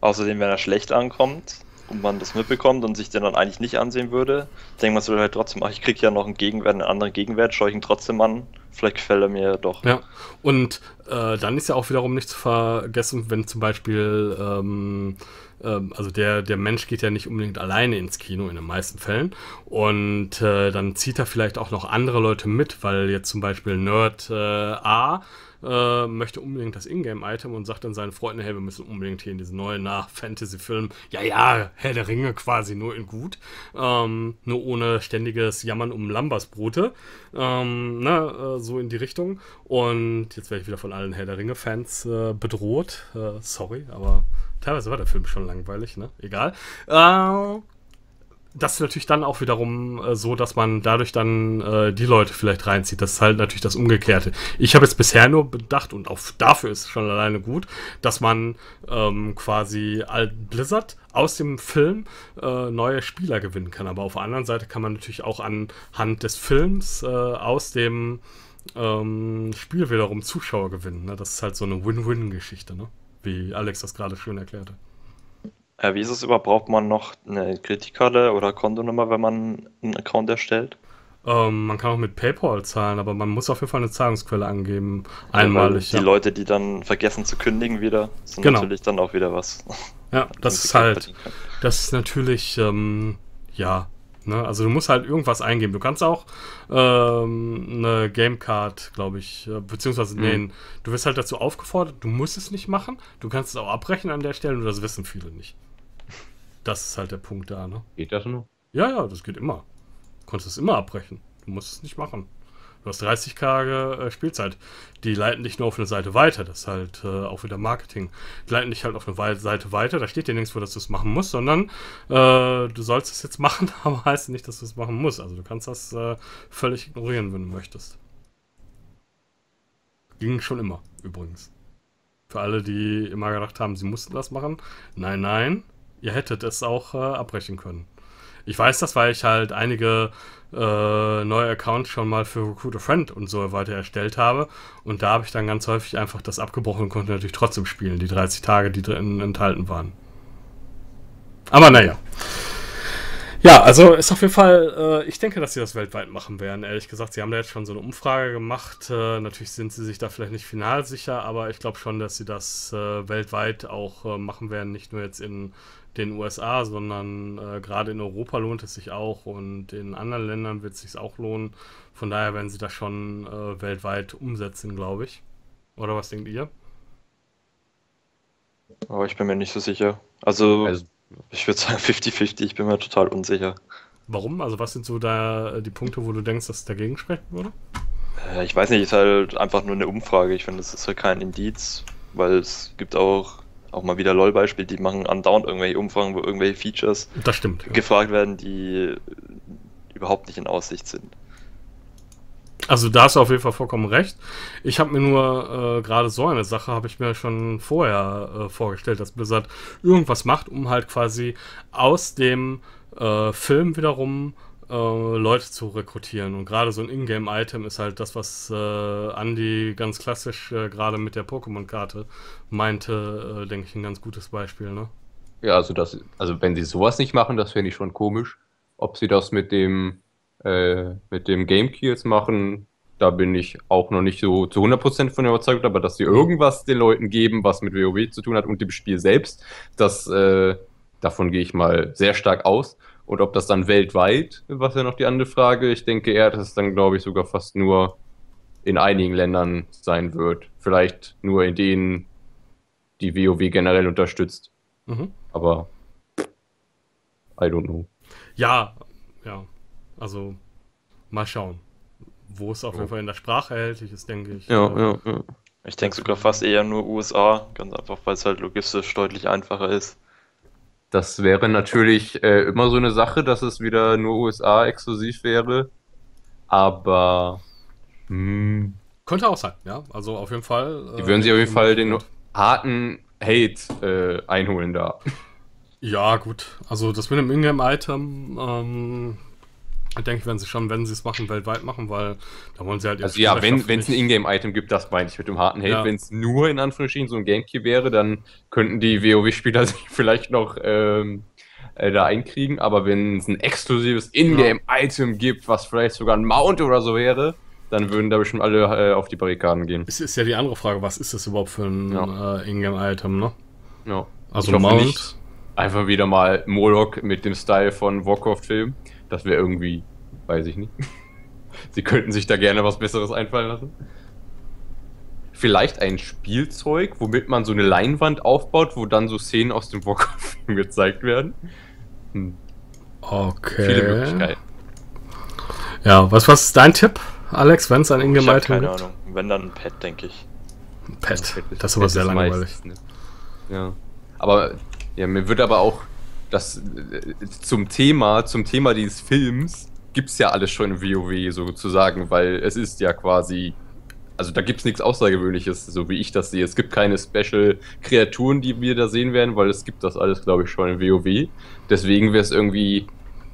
Außerdem, wenn er schlecht ankommt und man das mitbekommt und sich den dann eigentlich nicht ansehen würde, denkt man sich halt trotzdem, ach, ich kriege ja noch einen Gegenwert, einen anderen Gegenwert, schaue ich ihn trotzdem an. Vielleicht gefällt er mir doch. Ja, und äh, dann ist ja auch wiederum nicht zu vergessen, wenn zum Beispiel. Ähm, ähm, also der, der Mensch geht ja nicht unbedingt alleine ins Kino in den meisten Fällen. Und äh, dann zieht er vielleicht auch noch andere Leute mit, weil jetzt zum Beispiel Nerd äh, A äh, möchte unbedingt das Ingame-Item und sagt dann seinen Freunden, hey, wir müssen unbedingt hier in diesen neuen Nach-Fantasy-Film, ja, ja, Herr der Ringe quasi, nur in gut, ähm, nur ohne ständiges Jammern um Lambasbrote, ähm, na, ne, äh, so in die Richtung. Und jetzt werde ich wieder von allen Herr der Ringe-Fans äh, bedroht, äh, sorry, aber teilweise war der Film schon langweilig, ne, egal. Äh, das ist natürlich dann auch wiederum äh, so, dass man dadurch dann äh, die Leute vielleicht reinzieht. Das ist halt natürlich das Umgekehrte. Ich habe jetzt bisher nur bedacht, und auch dafür ist es schon alleine gut, dass man ähm, quasi Blizzard aus dem Film äh, neue Spieler gewinnen kann. Aber auf der anderen Seite kann man natürlich auch anhand des Films äh, aus dem ähm, Spiel wiederum Zuschauer gewinnen. Ne? Das ist halt so eine Win-Win-Geschichte, ne? wie Alex das gerade schön erklärte. Äh, wie ist es überhaupt? Braucht man noch eine Kreditkarte oder Kontonummer, wenn man einen Account erstellt? Ähm, man kann auch mit PayPal zahlen, aber man muss auf jeden Fall eine Zahlungsquelle angeben. Einmalig. Ja, die ja. Leute, die dann vergessen zu kündigen wieder, sind genau. natürlich dann auch wieder was. Ja, das ist halt, das ist natürlich, ähm, ja, Ne? Also du musst halt irgendwas eingeben. Du kannst auch ähm, eine Gamecard, glaube ich, äh, beziehungsweise mhm. nee, du wirst halt dazu aufgefordert, du musst es nicht machen. Du kannst es auch abbrechen an der Stelle und das wissen viele nicht. Das ist halt der Punkt da, ne? Geht das noch? Ja, ja, das geht immer. Du konntest es immer abbrechen. Du musst es nicht machen. Du hast 30 Tage äh, Spielzeit. Die leiten dich nur auf eine Seite weiter. Das ist halt äh, auch wieder Marketing. Die leiten dich halt auf eine Seite weiter. Da steht dir nirgendwo, dass du es machen musst, sondern äh, du sollst es jetzt machen, aber heißt nicht, dass du es machen musst. Also du kannst das äh, völlig ignorieren, wenn du möchtest. Ging schon immer, übrigens. Für alle, die immer gedacht haben, sie mussten das machen. Nein, nein ihr hättet es auch äh, abbrechen können. Ich weiß das, weil ich halt einige äh, neue Accounts schon mal für Recruit a Friend und so weiter erstellt habe. Und da habe ich dann ganz häufig einfach das abgebrochen und konnte natürlich trotzdem spielen, die 30 Tage, die drin enthalten waren. Aber naja. Ja, also ist auf jeden Fall, äh, ich denke, dass sie das weltweit machen werden. Ehrlich gesagt, sie haben da jetzt schon so eine Umfrage gemacht. Äh, natürlich sind sie sich da vielleicht nicht final sicher, aber ich glaube schon, dass sie das äh, weltweit auch äh, machen werden. Nicht nur jetzt in den USA, sondern äh, gerade in Europa lohnt es sich auch und in anderen Ländern wird es sich auch lohnen. Von daher werden sie das schon äh, weltweit umsetzen, glaube ich. Oder was denkt ihr? oh, ich bin mir nicht so sicher. Also, also ich würde sagen 50-50, ich bin mir total unsicher. Warum? Also was sind so da äh, die Punkte, wo du denkst, dass es dagegen sprechen würde? Äh, ich weiß nicht, es ist halt einfach nur eine Umfrage. Ich finde, das ist halt kein Indiz, weil es gibt auch auch mal wieder LOL-Beispiel, die machen andauernd irgendwelche Umfragen, wo irgendwelche Features stimmt, gefragt ja. werden, die überhaupt nicht in Aussicht sind. Also da hast du auf jeden Fall vollkommen recht. Ich habe mir nur äh, gerade so eine Sache habe ich mir schon vorher äh, vorgestellt, dass Blizzard irgendwas macht, um halt quasi aus dem äh, Film wiederum äh, Leute zu rekrutieren. Und gerade so ein Ingame-Item ist halt das, was äh, Andy ganz klassisch äh, gerade mit der Pokémon-Karte meinte, äh, denke ich, ein ganz gutes Beispiel. Ne? Ja, also, das, also wenn sie sowas nicht machen, das finde ich schon komisch. Ob sie das mit dem, äh, mit dem GameKey jetzt machen, da bin ich auch noch nicht so zu 100% von überzeugt, aber dass sie irgendwas den Leuten geben, was mit WoW zu tun hat und dem Spiel selbst, das, äh, davon gehe ich mal sehr stark aus. Und ob das dann weltweit, was ja noch die andere Frage, ich denke eher, dass es dann, glaube ich, sogar fast nur in einigen Ländern sein wird. Vielleicht nur in denen, die WoW generell unterstützt. Mhm. Aber I don't know. Ja, ja. Also mal schauen. Wo es auf jeden Fall in der Sprache erhältlich ist, denke ich. Ja, äh, ja, ja. Ich denke sogar fast eher nur USA, ganz einfach, weil es halt logistisch deutlich einfacher ist. Das wäre natürlich äh, immer so eine Sache, dass es wieder nur USA exklusiv wäre. Aber. Mh, hm. Könnte auch sein, ja. Also auf jeden Fall. Äh, die würden sich äh, auf jeden Fall den harten Hate äh, einholen da. Ja, gut. Also das mit dem Ingame-Item, ähm, ich denke, wenn sie schon, wenn sie es machen, weltweit machen, weil da wollen sie halt. Also ja, wenn es ein Ingame-Item gibt, das meine ich mit dem harten Hate. Ja. Wenn es nur in Anführungsstrichen so ein Gamecube wäre, dann könnten die WoW-Spieler sich vielleicht noch ähm, äh, da einkriegen. Aber wenn es ein exklusives Ingame-Item ja. gibt, was vielleicht sogar ein Mount oder so wäre, dann würden da bestimmt alle äh, auf die Barrikaden gehen. Es ist ja die andere Frage, was ist das überhaupt für ein ja. äh, Ingame-Item, ne? Ja. Also Mount. Nicht. Einfach wieder mal Moloch mit dem Style von Warcraft-Film. Das wäre irgendwie, weiß ich nicht. Sie könnten sich da gerne was Besseres einfallen lassen. Vielleicht ein Spielzeug, womit man so eine Leinwand aufbaut, wo dann so Szenen aus dem Walker-Film gezeigt werden. Hm. Okay. Viele Möglichkeiten. Ja, was, was ist dein Tipp, Alex, wenn es an ihn Ingemeiten keine gibt? Ahnung. Wenn dann ein Pad, denke ich. Ein Pad. Das ist aber Pad sehr ist langweilig. Meistens, ne? Ja. Aber ja, mir wird aber auch das zum Thema, zum Thema dieses Films gibt es ja alles schon im WoW sozusagen, weil es ist ja quasi. Also da gibt es nichts Außergewöhnliches, so wie ich das sehe. Es gibt keine Special-Kreaturen, die wir da sehen werden, weil es gibt das alles, glaube ich, schon in WoW. Deswegen wäre es irgendwie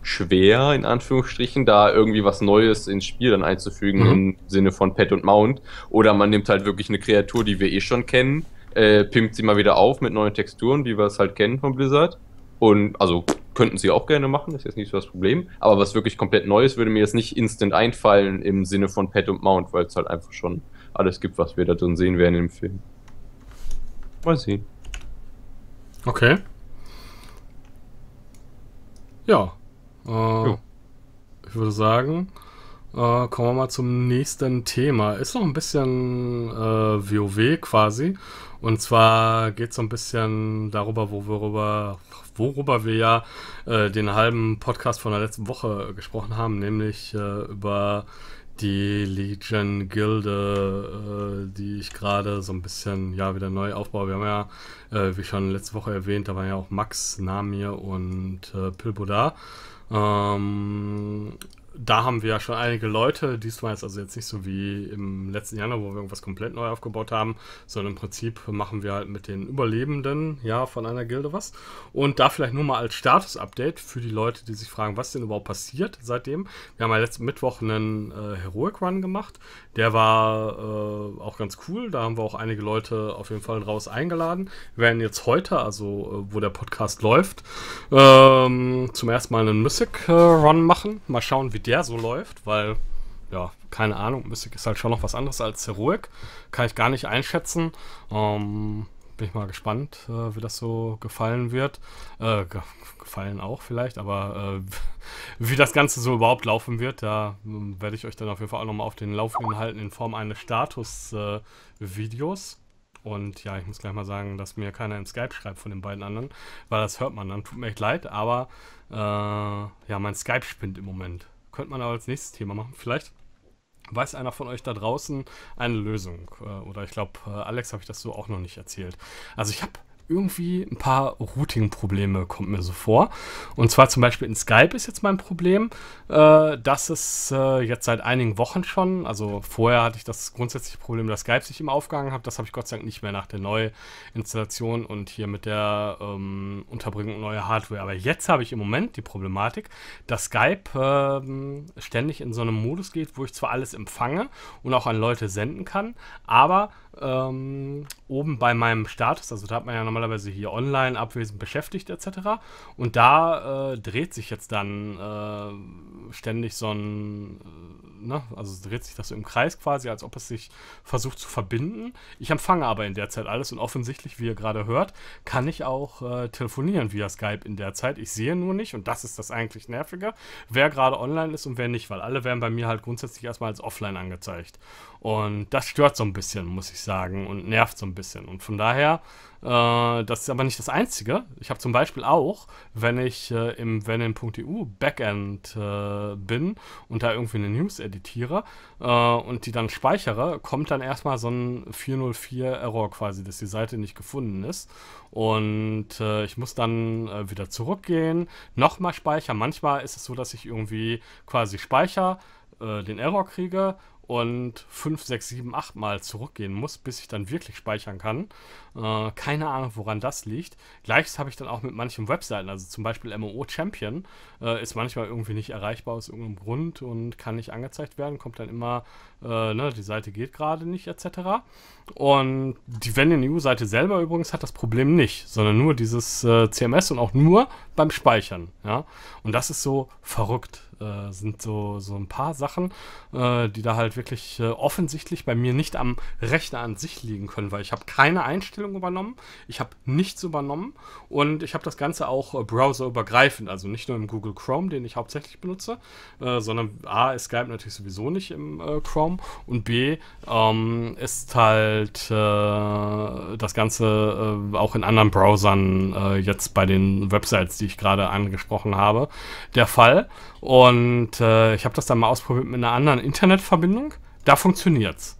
schwer, in Anführungsstrichen, da irgendwie was Neues ins Spiel dann einzufügen mhm. im Sinne von Pet und Mount. Oder man nimmt halt wirklich eine Kreatur, die wir eh schon kennen, äh, pimpt sie mal wieder auf mit neuen Texturen, wie wir es halt kennen von Blizzard. Und also könnten sie auch gerne machen, ist jetzt nicht so das Problem. Aber was wirklich komplett Neues würde mir jetzt nicht instant einfallen im Sinne von Pat und Mount, weil es halt einfach schon alles gibt, was wir da drin sehen werden im Film. Mal sehen. Okay. Ja. Äh, Ich würde sagen, äh, kommen wir mal zum nächsten Thema. Ist noch ein bisschen äh, WoW quasi. Und zwar geht es so ein bisschen darüber, wo wir rüber, worüber wir ja äh, den halben Podcast von der letzten Woche gesprochen haben, nämlich äh, über die Legion Gilde, äh, die ich gerade so ein bisschen ja wieder neu aufbaue. Wir haben ja, äh, wie schon letzte Woche erwähnt, da waren ja auch Max, Namir und äh, Pilbo da. Ähm, da haben wir ja schon einige Leute, diesmal jetzt also jetzt nicht so wie im letzten Januar, wo wir irgendwas komplett neu aufgebaut haben, sondern im Prinzip machen wir halt mit den Überlebenden, ja, von einer Gilde was. Und da vielleicht nur mal als Status-Update für die Leute, die sich fragen, was denn überhaupt passiert seitdem. Wir haben ja letzten Mittwoch einen äh, Heroic Run gemacht. Der war äh, auch ganz cool. Da haben wir auch einige Leute auf jeden Fall raus eingeladen. Wir werden jetzt heute, also äh, wo der Podcast läuft, ähm, zum ersten Mal einen Mystic äh, Run machen. Mal schauen, wie der so läuft, weil, ja, keine Ahnung, Mystic ist halt schon noch was anderes als Heroic. Kann ich gar nicht einschätzen. Ähm, bin ich mal gespannt, äh, wie das so gefallen wird. Äh, gefallen auch vielleicht, aber äh, wie das Ganze so überhaupt laufen wird, da hm, werde ich euch dann auf jeden Fall auch nochmal auf den Laufenden halten in Form eines Status-Videos. Äh, und ja, ich muss gleich mal sagen, dass mir keiner im Skype schreibt von den beiden anderen, weil das hört man dann. Tut mir echt leid, aber äh, ja, mein Skype spinnt im Moment. Könnte man aber als nächstes Thema machen. Vielleicht weiß einer von euch da draußen eine Lösung. Äh, oder ich glaube, äh, Alex habe ich das so auch noch nicht erzählt. Also ich habe irgendwie ein paar Routing-Probleme, kommt mir so vor. Und zwar zum Beispiel in Skype ist jetzt mein Problem, äh, dass es äh, jetzt seit einigen Wochen schon, also vorher hatte ich das grundsätzliche Problem, dass Skype sich immer aufgehangen hat. Das habe ich Gott sei Dank nicht mehr nach der Neuinstallation und hier mit der ähm, Unterbringung neuer Hardware. Aber jetzt habe ich im Moment die Problematik, dass Skype äh, ständig in so einem Modus geht, wo ich zwar alles empfange und auch an Leute senden kann, aber ähm, oben bei meinem Status, also da hat man ja nochmal normalerweise hier online abwesend beschäftigt etc. Und da äh, dreht sich jetzt dann äh, ständig so ein, äh, ne? also dreht sich das so im Kreis quasi, als ob es sich versucht zu verbinden. Ich empfange aber in der Zeit alles und offensichtlich, wie ihr gerade hört, kann ich auch äh, telefonieren via Skype in der Zeit. Ich sehe nur nicht und das ist das eigentlich Nervige, wer gerade online ist und wer nicht, weil alle werden bei mir halt grundsätzlich erstmal als offline angezeigt. Und das stört so ein bisschen, muss ich sagen, und nervt so ein bisschen. Und von daher äh, das ist aber nicht das Einzige. Ich habe zum Beispiel auch, wenn ich äh, im Venom.eu Backend äh, bin und da irgendwie eine News editiere äh, und die dann speichere, kommt dann erstmal so ein 404-Error quasi, dass die Seite nicht gefunden ist. Und äh, ich muss dann äh, wieder zurückgehen, nochmal speichern. Manchmal ist es so, dass ich irgendwie quasi speichere den Error kriege, und 5, 6, 7, 8 Mal zurückgehen muss, bis ich dann wirklich speichern kann. Äh, keine Ahnung, woran das liegt. Gleiches habe ich dann auch mit manchen Webseiten, also zum Beispiel MMO Champion, äh, ist manchmal irgendwie nicht erreichbar aus irgendeinem Grund und kann nicht angezeigt werden, kommt dann immer, äh, ne, die Seite geht gerade nicht etc. Und die Venue-Seite selber übrigens hat das Problem nicht, sondern nur dieses äh, CMS und auch nur beim Speichern. Ja? Und das ist so verrückt. Äh, sind so, so ein paar Sachen, äh, die da halt wirklich äh, offensichtlich bei mir nicht am Rechner an sich liegen können, weil ich habe keine Einstellung übernommen, ich habe nichts übernommen und ich habe das Ganze auch äh, browserübergreifend, also nicht nur im Google Chrome, den ich hauptsächlich benutze, äh, sondern A, ist Skype natürlich sowieso nicht im äh, Chrome und B, ähm, ist halt das Ganze auch in anderen Browsern jetzt bei den Websites, die die ich gerade angesprochen habe, der Fall. Und äh, ich habe das dann mal ausprobiert mit einer anderen Internetverbindung. Da funktioniert's.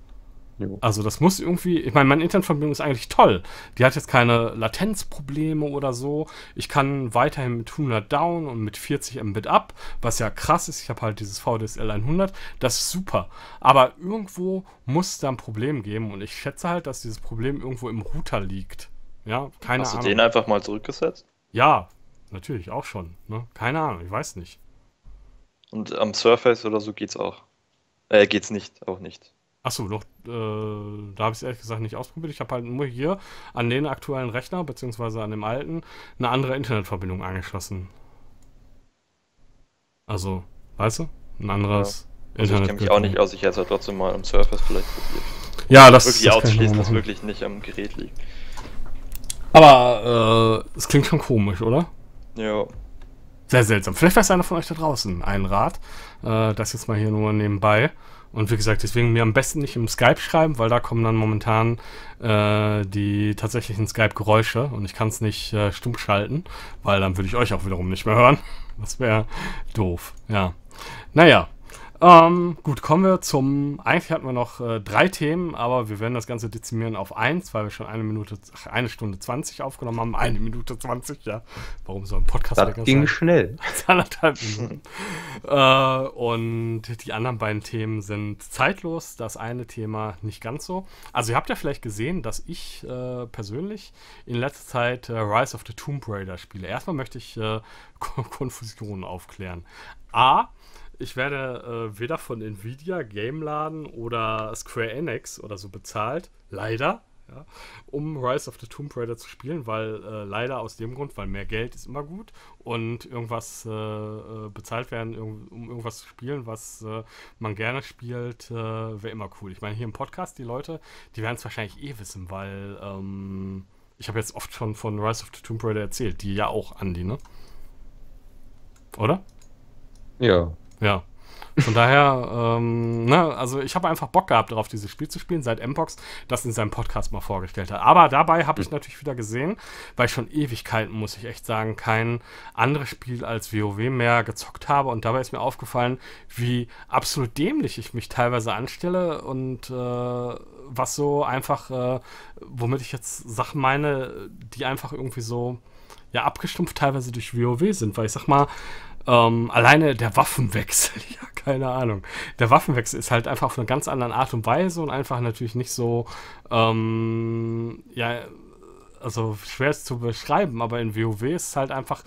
Also das muss irgendwie, ich meine, meine Internetverbindung ist eigentlich toll. Die hat jetzt keine Latenzprobleme oder so. Ich kann weiterhin mit 100 down und mit 40 Mbit up, was ja krass ist. Ich habe halt dieses VDSL 100, das ist super. Aber irgendwo muss es da ein Problem geben und ich schätze halt, dass dieses Problem irgendwo im Router liegt. Ja, keine Hast Ahnung. Hast du den einfach mal zurückgesetzt? Ja, natürlich auch schon. Ne? Keine Ahnung, ich weiß nicht. Und am Surface oder so geht's auch. Äh, geht's nicht, auch nicht. Achso, doch, äh, da habe ich es ehrlich gesagt nicht ausprobiert. Ich habe halt nur hier an den aktuellen Rechner, beziehungsweise an dem alten, eine andere Internetverbindung angeschlossen. Also, weißt du? Ein anderes ja. also Internet. Ich kenne mich auch nicht aus, ich hätte es halt trotzdem mal am Surface vielleicht probiert. Ja, das ist. Wirklich ausschließen, dass wirklich nicht am Gerät liegt. Aber, äh, es klingt schon komisch, oder? Ja. Sehr seltsam. Vielleicht weiß einer von euch da draußen einen Rat. Äh, das jetzt mal hier nur nebenbei. Und wie gesagt, deswegen mir am besten nicht im Skype schreiben, weil da kommen dann momentan äh, die tatsächlichen Skype-Geräusche und ich kann es nicht äh, stumm schalten, weil dann würde ich euch auch wiederum nicht mehr hören. Das wäre doof, ja. Naja, ähm, gut, kommen wir zum. Eigentlich hatten wir noch äh, drei Themen, aber wir werden das Ganze dezimieren auf eins, weil wir schon eine Minute, ach, eine Stunde 20 aufgenommen haben. Eine Minute 20, ja. Warum so ein Podcast? Das ging sein? schnell. Als anderthalb Minuten. äh, und die anderen beiden Themen sind zeitlos. Das eine Thema nicht ganz so. Also, ihr habt ja vielleicht gesehen, dass ich äh, persönlich in letzter Zeit äh, Rise of the Tomb Raider spiele. Erstmal möchte ich äh, Konfusionen aufklären. A ich werde äh, weder von Nvidia, Gameladen oder Square Enix oder so bezahlt, leider, ja, um Rise of the Tomb Raider zu spielen, weil äh, leider aus dem Grund, weil mehr Geld ist immer gut und irgendwas äh, äh bezahlt werden, um irgendwas zu spielen, was äh, man gerne spielt, äh, wäre immer cool. Ich meine, hier im Podcast, die Leute, die werden es wahrscheinlich eh wissen, weil ähm, ich habe jetzt oft schon von Rise of the Tomb Raider erzählt, die ja auch, Andi, ne? Oder? Ja. Ja. Von daher, ähm, ne, also ich habe einfach Bock gehabt darauf, dieses Spiel zu spielen, seit Mbox das in seinem Podcast mal vorgestellt hat. Aber dabei habe ich hm. natürlich wieder gesehen, weil ich schon Ewigkeiten, muss ich echt sagen, kein anderes Spiel als WoW mehr gezockt habe. Und dabei ist mir aufgefallen, wie absolut dämlich ich mich teilweise anstelle und äh, was so einfach, äh, womit ich jetzt Sachen meine, die einfach irgendwie so ja abgestumpft teilweise durch WoW sind. Weil ich sag mal, ähm, alleine der Waffenwechsel, ja, keine Ahnung. Der Waffenwechsel ist halt einfach auf eine ganz anderen Art und Weise und einfach natürlich nicht so, ähm, ja, also schwer zu beschreiben, aber in WoW ist es halt einfach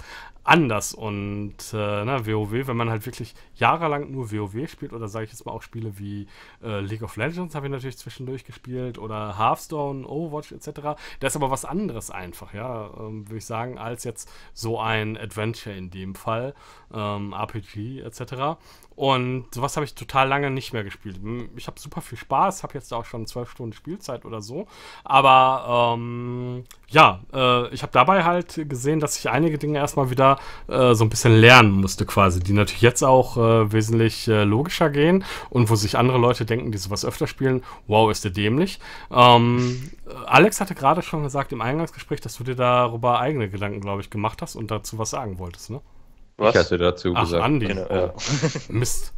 anders. Und äh, na, WoW, wenn man halt wirklich jahrelang nur WoW spielt, oder sage ich jetzt mal auch Spiele wie äh, League of Legends habe ich natürlich zwischendurch gespielt, oder Hearthstone, Overwatch etc., das ist aber was anderes einfach, ja, ähm, würde ich sagen, als jetzt so ein Adventure in dem Fall, ähm, RPG etc. Und sowas habe ich total lange nicht mehr gespielt. Ich habe super viel Spaß, habe jetzt auch schon zwölf Stunden Spielzeit oder so. Aber ähm, ja, äh, ich habe dabei halt gesehen, dass ich einige Dinge erstmal wieder äh, so ein bisschen lernen musste quasi, die natürlich jetzt auch äh, wesentlich äh, logischer gehen und wo sich andere Leute denken, die sowas öfter spielen, wow, ist der dämlich. Ähm, Alex hatte gerade schon gesagt im Eingangsgespräch, dass du dir darüber eigene Gedanken, glaube ich, gemacht hast und dazu was sagen wolltest, ne? Was? Ich hatte dazu Ach, gesagt. Andi. Genau, ja. Mist.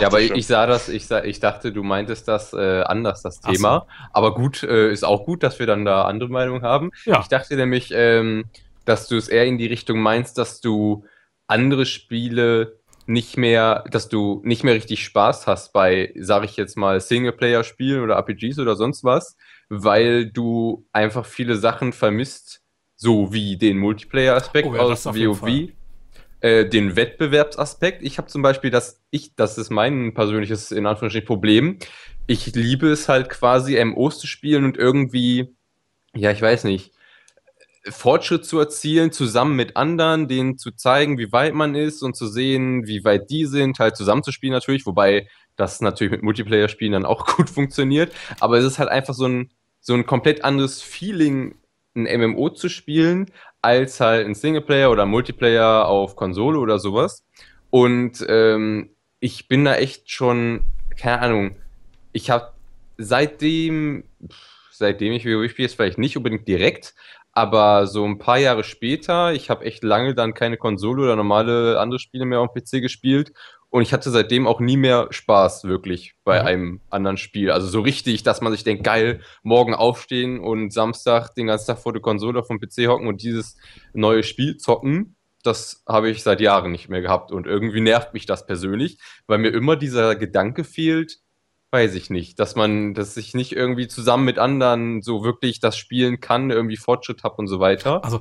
Ja, aber ich, ich sah das, ich, sah, ich dachte, du meintest das äh, anders, das Thema. So. Aber gut, äh, ist auch gut, dass wir dann da andere Meinungen haben. Ja. Ich dachte nämlich, ähm, dass du es eher in die Richtung meinst, dass du andere Spiele nicht mehr, dass du nicht mehr richtig Spaß hast bei, sag ich jetzt mal, Singleplayer-Spielen oder RPGs oder sonst was, weil du einfach viele Sachen vermisst, so wie den Multiplayer-Aspekt oh ja, aus WoW äh, den Wettbewerbsaspekt. Ich habe zum Beispiel, dass ich, das ist mein persönliches, in Anführungsstrichen, Problem. Ich liebe es halt quasi, MOs zu spielen und irgendwie, ja, ich weiß nicht, Fortschritt zu erzielen, zusammen mit anderen, denen zu zeigen, wie weit man ist und zu sehen, wie weit die sind, halt zusammenzuspielen natürlich, wobei das natürlich mit Multiplayer-Spielen dann auch gut funktioniert. Aber es ist halt einfach so ein, so ein komplett anderes Feeling, ein MMO zu spielen, als halt ein Singleplayer oder Multiplayer auf Konsole oder sowas. Und ähm, ich bin da echt schon, keine Ahnung, ich habe seitdem, seitdem ich WoW spiele, ist vielleicht nicht unbedingt direkt, aber so ein paar Jahre später, ich habe echt lange dann keine Konsole oder normale andere Spiele mehr auf dem PC gespielt und ich hatte seitdem auch nie mehr Spaß wirklich bei mhm. einem anderen Spiel. Also so richtig, dass man sich denkt, geil, morgen aufstehen und Samstag den ganzen Tag vor der Konsole vom PC hocken und dieses neue Spiel zocken das habe ich seit Jahren nicht mehr gehabt und irgendwie nervt mich das persönlich, weil mir immer dieser Gedanke fehlt, weiß ich nicht, dass man, dass ich nicht irgendwie zusammen mit anderen so wirklich das spielen kann, irgendwie Fortschritt habe und so weiter. Also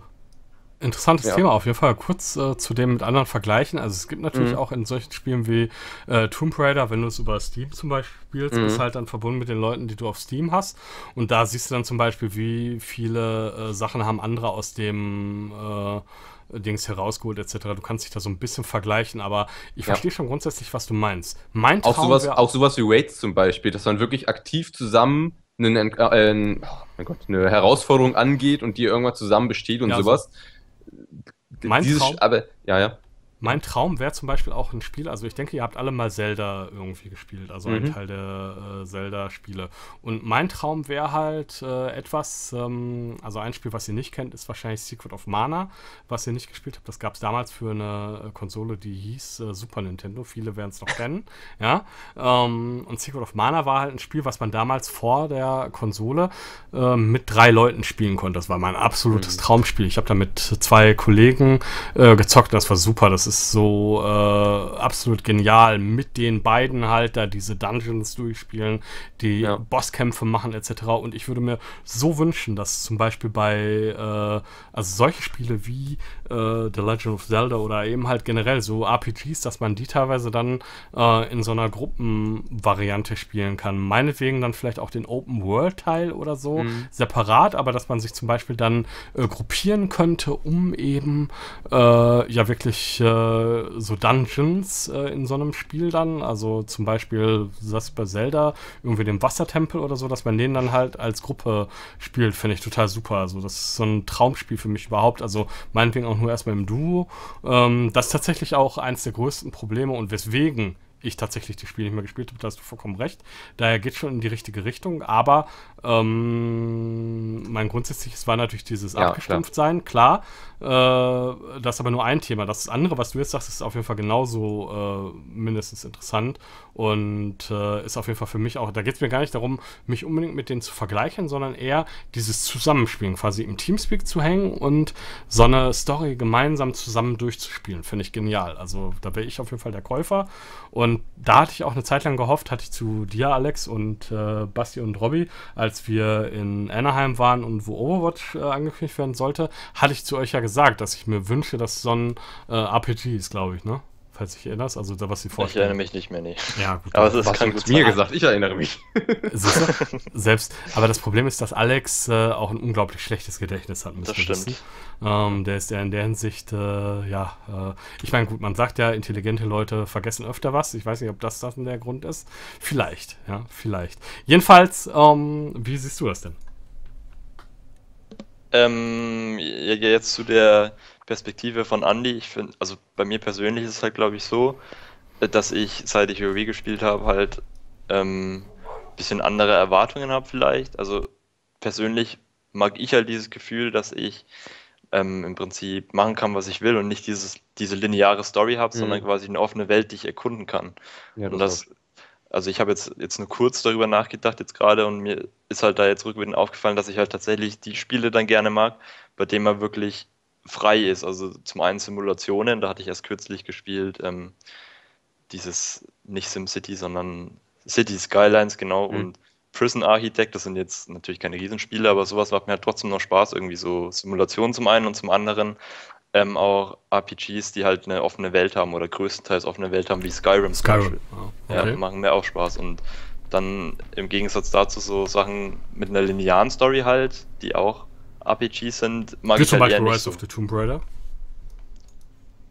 Interessantes ja. Thema auf jeden Fall. Kurz äh, zu dem mit anderen vergleichen. Also es gibt natürlich mhm. auch in solchen Spielen wie äh, Tomb Raider, wenn du es über Steam zum Beispiel spielst, mhm. bist halt dann verbunden mit den Leuten, die du auf Steam hast. Und da siehst du dann zum Beispiel, wie viele äh, Sachen haben andere aus dem äh, Dings herausgeholt etc. Du kannst dich da so ein bisschen vergleichen, aber ich ja. verstehe schon grundsätzlich, was du meinst. Mein auch sowas, auch sowas wie Raids zum Beispiel, dass man wirklich aktiv zusammen eine, äh, eine, oh eine, Herausforderung angeht und die irgendwann zusammen besteht und ja, sowas. So. Mein dieses, Traum? Aber, ja, ja. Mein Traum wäre zum Beispiel auch ein Spiel, also ich denke, ihr habt alle mal Zelda irgendwie gespielt, also mhm. ein Teil der äh, Zelda-Spiele. Und mein Traum wäre halt äh, etwas, ähm, also ein Spiel, was ihr nicht kennt, ist wahrscheinlich Secret of Mana, was ihr nicht gespielt habt. Das gab es damals für eine äh, Konsole, die hieß äh, Super Nintendo. Viele werden es noch kennen, ja. Ähm, und Secret of Mana war halt ein Spiel, was man damals vor der Konsole ähm, mit drei Leuten spielen konnte. Das war mein absolutes mhm. Traumspiel. Ich habe da mit zwei Kollegen äh, gezockt das war super. Das ist so äh, absolut genial. Mit den beiden halt da diese Dungeons durchspielen, die ja. Bosskämpfe machen etc. Und ich würde mir so wünschen, dass zum Beispiel bei äh, also solche Spiele wie äh, The Legend of Zelda oder eben halt generell so RPGs, dass man die teilweise dann äh, in so einer Gruppenvariante spielen kann. Meinetwegen dann vielleicht auch den Open World Teil oder so mhm. separat, aber dass man sich zum Beispiel dann äh, gruppieren könnte, um eben äh, ja wirklich äh, so Dungeons äh, in so einem Spiel dann, also zum Beispiel das bei Zelda, irgendwie dem Wassertempel oder so, dass man den dann halt als Gruppe spielt, finde ich total super. Also das ist so ein Traumspiel für mich überhaupt. Also meinetwegen auch nur erstmal im Duo. Ähm, das ist tatsächlich auch eines der größten Probleme und weswegen ich tatsächlich das Spiel nicht mehr gespielt habe, da hast du vollkommen recht. Daher geht es schon in die richtige Richtung, aber ähm, mein grundsätzliches war natürlich dieses ja, abgestumpft klar. klar. Äh, das ist aber nur ein Thema. Das andere, was du jetzt sagst, ist auf jeden Fall genauso äh, mindestens interessant und äh, ist auf jeden Fall für mich auch, da geht es mir gar nicht darum, mich unbedingt mit denen zu vergleichen, sondern eher dieses Zusammenspielen, quasi im Teamspeak zu hängen und so eine Story gemeinsam zusammen durchzuspielen, finde ich genial. Also da wäre ich auf jeden Fall der Käufer. Und da hatte ich auch eine Zeit lang gehofft, hatte ich zu dir, Alex, und äh, Basti und Robby, als wir in Anaheim waren und wo Overwatch äh, angekündigt werden sollte, hatte ich zu euch ja gesagt, dass ich mir wünsche, dass so ein äh, RPG ist, glaube ich, ne? falls dich erinnerst, also da was sie vorstellen. Ich erinnere mich nicht mehr, nee. Ja, gut. Aber es ist gut mir gesagt, ich erinnere mich. Selbst, aber das Problem ist, dass Alex äh, auch ein unglaublich schlechtes Gedächtnis hat, müssen Das stimmt. Ähm, der ist ja in der Hinsicht, äh, ja, äh, ich meine, gut, man sagt ja, intelligente Leute vergessen öfter was. Ich weiß nicht, ob das dann der Grund ist. Vielleicht, ja, vielleicht. Jedenfalls, ähm, wie siehst du das denn? Ähm, jetzt zu der Perspektive von Andy, ich finde, also bei mir persönlich ist es halt, glaube ich, so, äh, dass ich, seit ich WoW e gespielt habe, halt ähm, bisschen andere Erwartungen habe vielleicht. Also persönlich mag ich halt dieses Gefühl, dass ich ähm, im Prinzip machen kann, was ich will und nicht dieses, diese lineare Story habe, mhm. sondern quasi eine offene Welt, die ich erkunden kann. Ja, das und das, also ich habe jetzt, jetzt nur kurz darüber nachgedacht, jetzt gerade, und mir ist halt da jetzt rückwirkend aufgefallen, dass ich halt tatsächlich die Spiele dann gerne mag, bei denen man wirklich frei ist. Also zum einen Simulationen, da hatte ich erst kürzlich gespielt, ähm, dieses nicht SimCity, sondern City Skylines, genau, mhm. und Prison Architect, das sind jetzt natürlich keine Riesenspiele, aber sowas macht mir halt trotzdem noch Spaß, irgendwie so Simulationen zum einen und zum anderen ähm, auch RPGs, die halt eine offene Welt haben oder größtenteils offene Welt haben, wie Skyrim. Skyrim, oh, okay. ja, machen mir auch Spaß und dann im Gegensatz dazu so Sachen mit einer linearen Story halt, die auch RPGs sind, mag Wie ich zum halt Beispiel Rise so. of the Tomb Raider?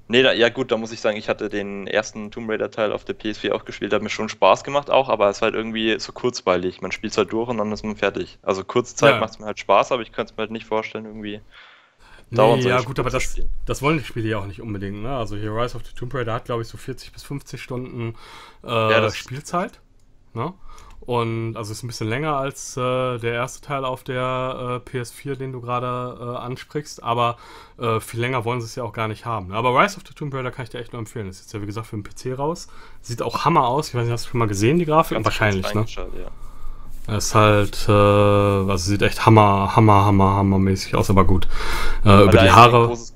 Nee, da, ja gut, da muss ich sagen, ich hatte den ersten Tomb Raider Teil auf der PS4 auch gespielt, hat mir schon Spaß gemacht auch, aber es ist halt irgendwie so kurzweilig. Man spielt es halt durch und dann ist man fertig. Also kurzzeit ja. macht es mir halt Spaß, aber ich könnte es mir halt nicht vorstellen, irgendwie dauernd nee, Ja gut, aber das, das wollen die Spiele ja auch nicht unbedingt. Ne? Also hier Rise of the Tomb Raider hat glaube ich so 40 bis 50 Stunden äh, ja, das Spielzeit. Ne? Und also ist ein bisschen länger als äh, der erste Teil auf der äh, PS4, den du gerade äh, ansprichst, aber äh, viel länger wollen sie es ja auch gar nicht haben. Ne? Aber Rise of the Tomb Raider kann ich dir echt nur empfehlen. Das Ist jetzt ja wie gesagt für den PC raus. Sieht auch Hammer aus. Ich weiß nicht, hast du schon mal gesehen, die Grafik? Ganz Wahrscheinlich, ne? Ja. Ist halt, äh, also sieht echt Hammer, Hammer, Hammer, Hammermäßig aus, aber gut. Äh, über die Haare. Ein großes,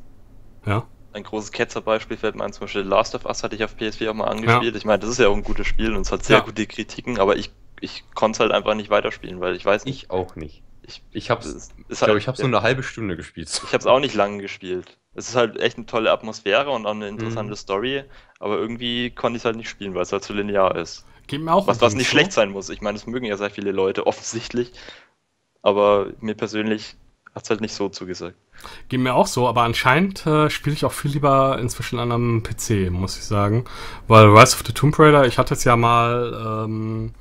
ja? ein großes Ketzerbeispiel fällt mir ein, zum Beispiel Last of Us hatte ich auf PS4 auch mal angespielt. Ja. Ich meine, das ist ja auch ein gutes Spiel und es hat sehr ja. gute Kritiken, aber ich ich konnte es halt einfach nicht weiterspielen, weil ich weiß nicht. Ich auch nicht. Ich, ich hab's, ist, ist halt, glaube, ich habe ja. nur eine halbe Stunde gespielt. Ich habe es auch nicht lange gespielt. Es ist halt echt eine tolle Atmosphäre und auch eine interessante mhm. Story, aber irgendwie konnte ich es halt nicht spielen, weil es halt zu linear ist. Geht mir auch was, was nicht so. schlecht sein muss. Ich meine, es mögen ja sehr viele Leute offensichtlich, aber mir persönlich hat es halt nicht so zugesagt. Geht mir auch so, aber anscheinend äh, spiele ich auch viel lieber inzwischen an einem PC, muss ich sagen. Weil Rise of the Tomb Raider, ich hatte es ja mal ähm,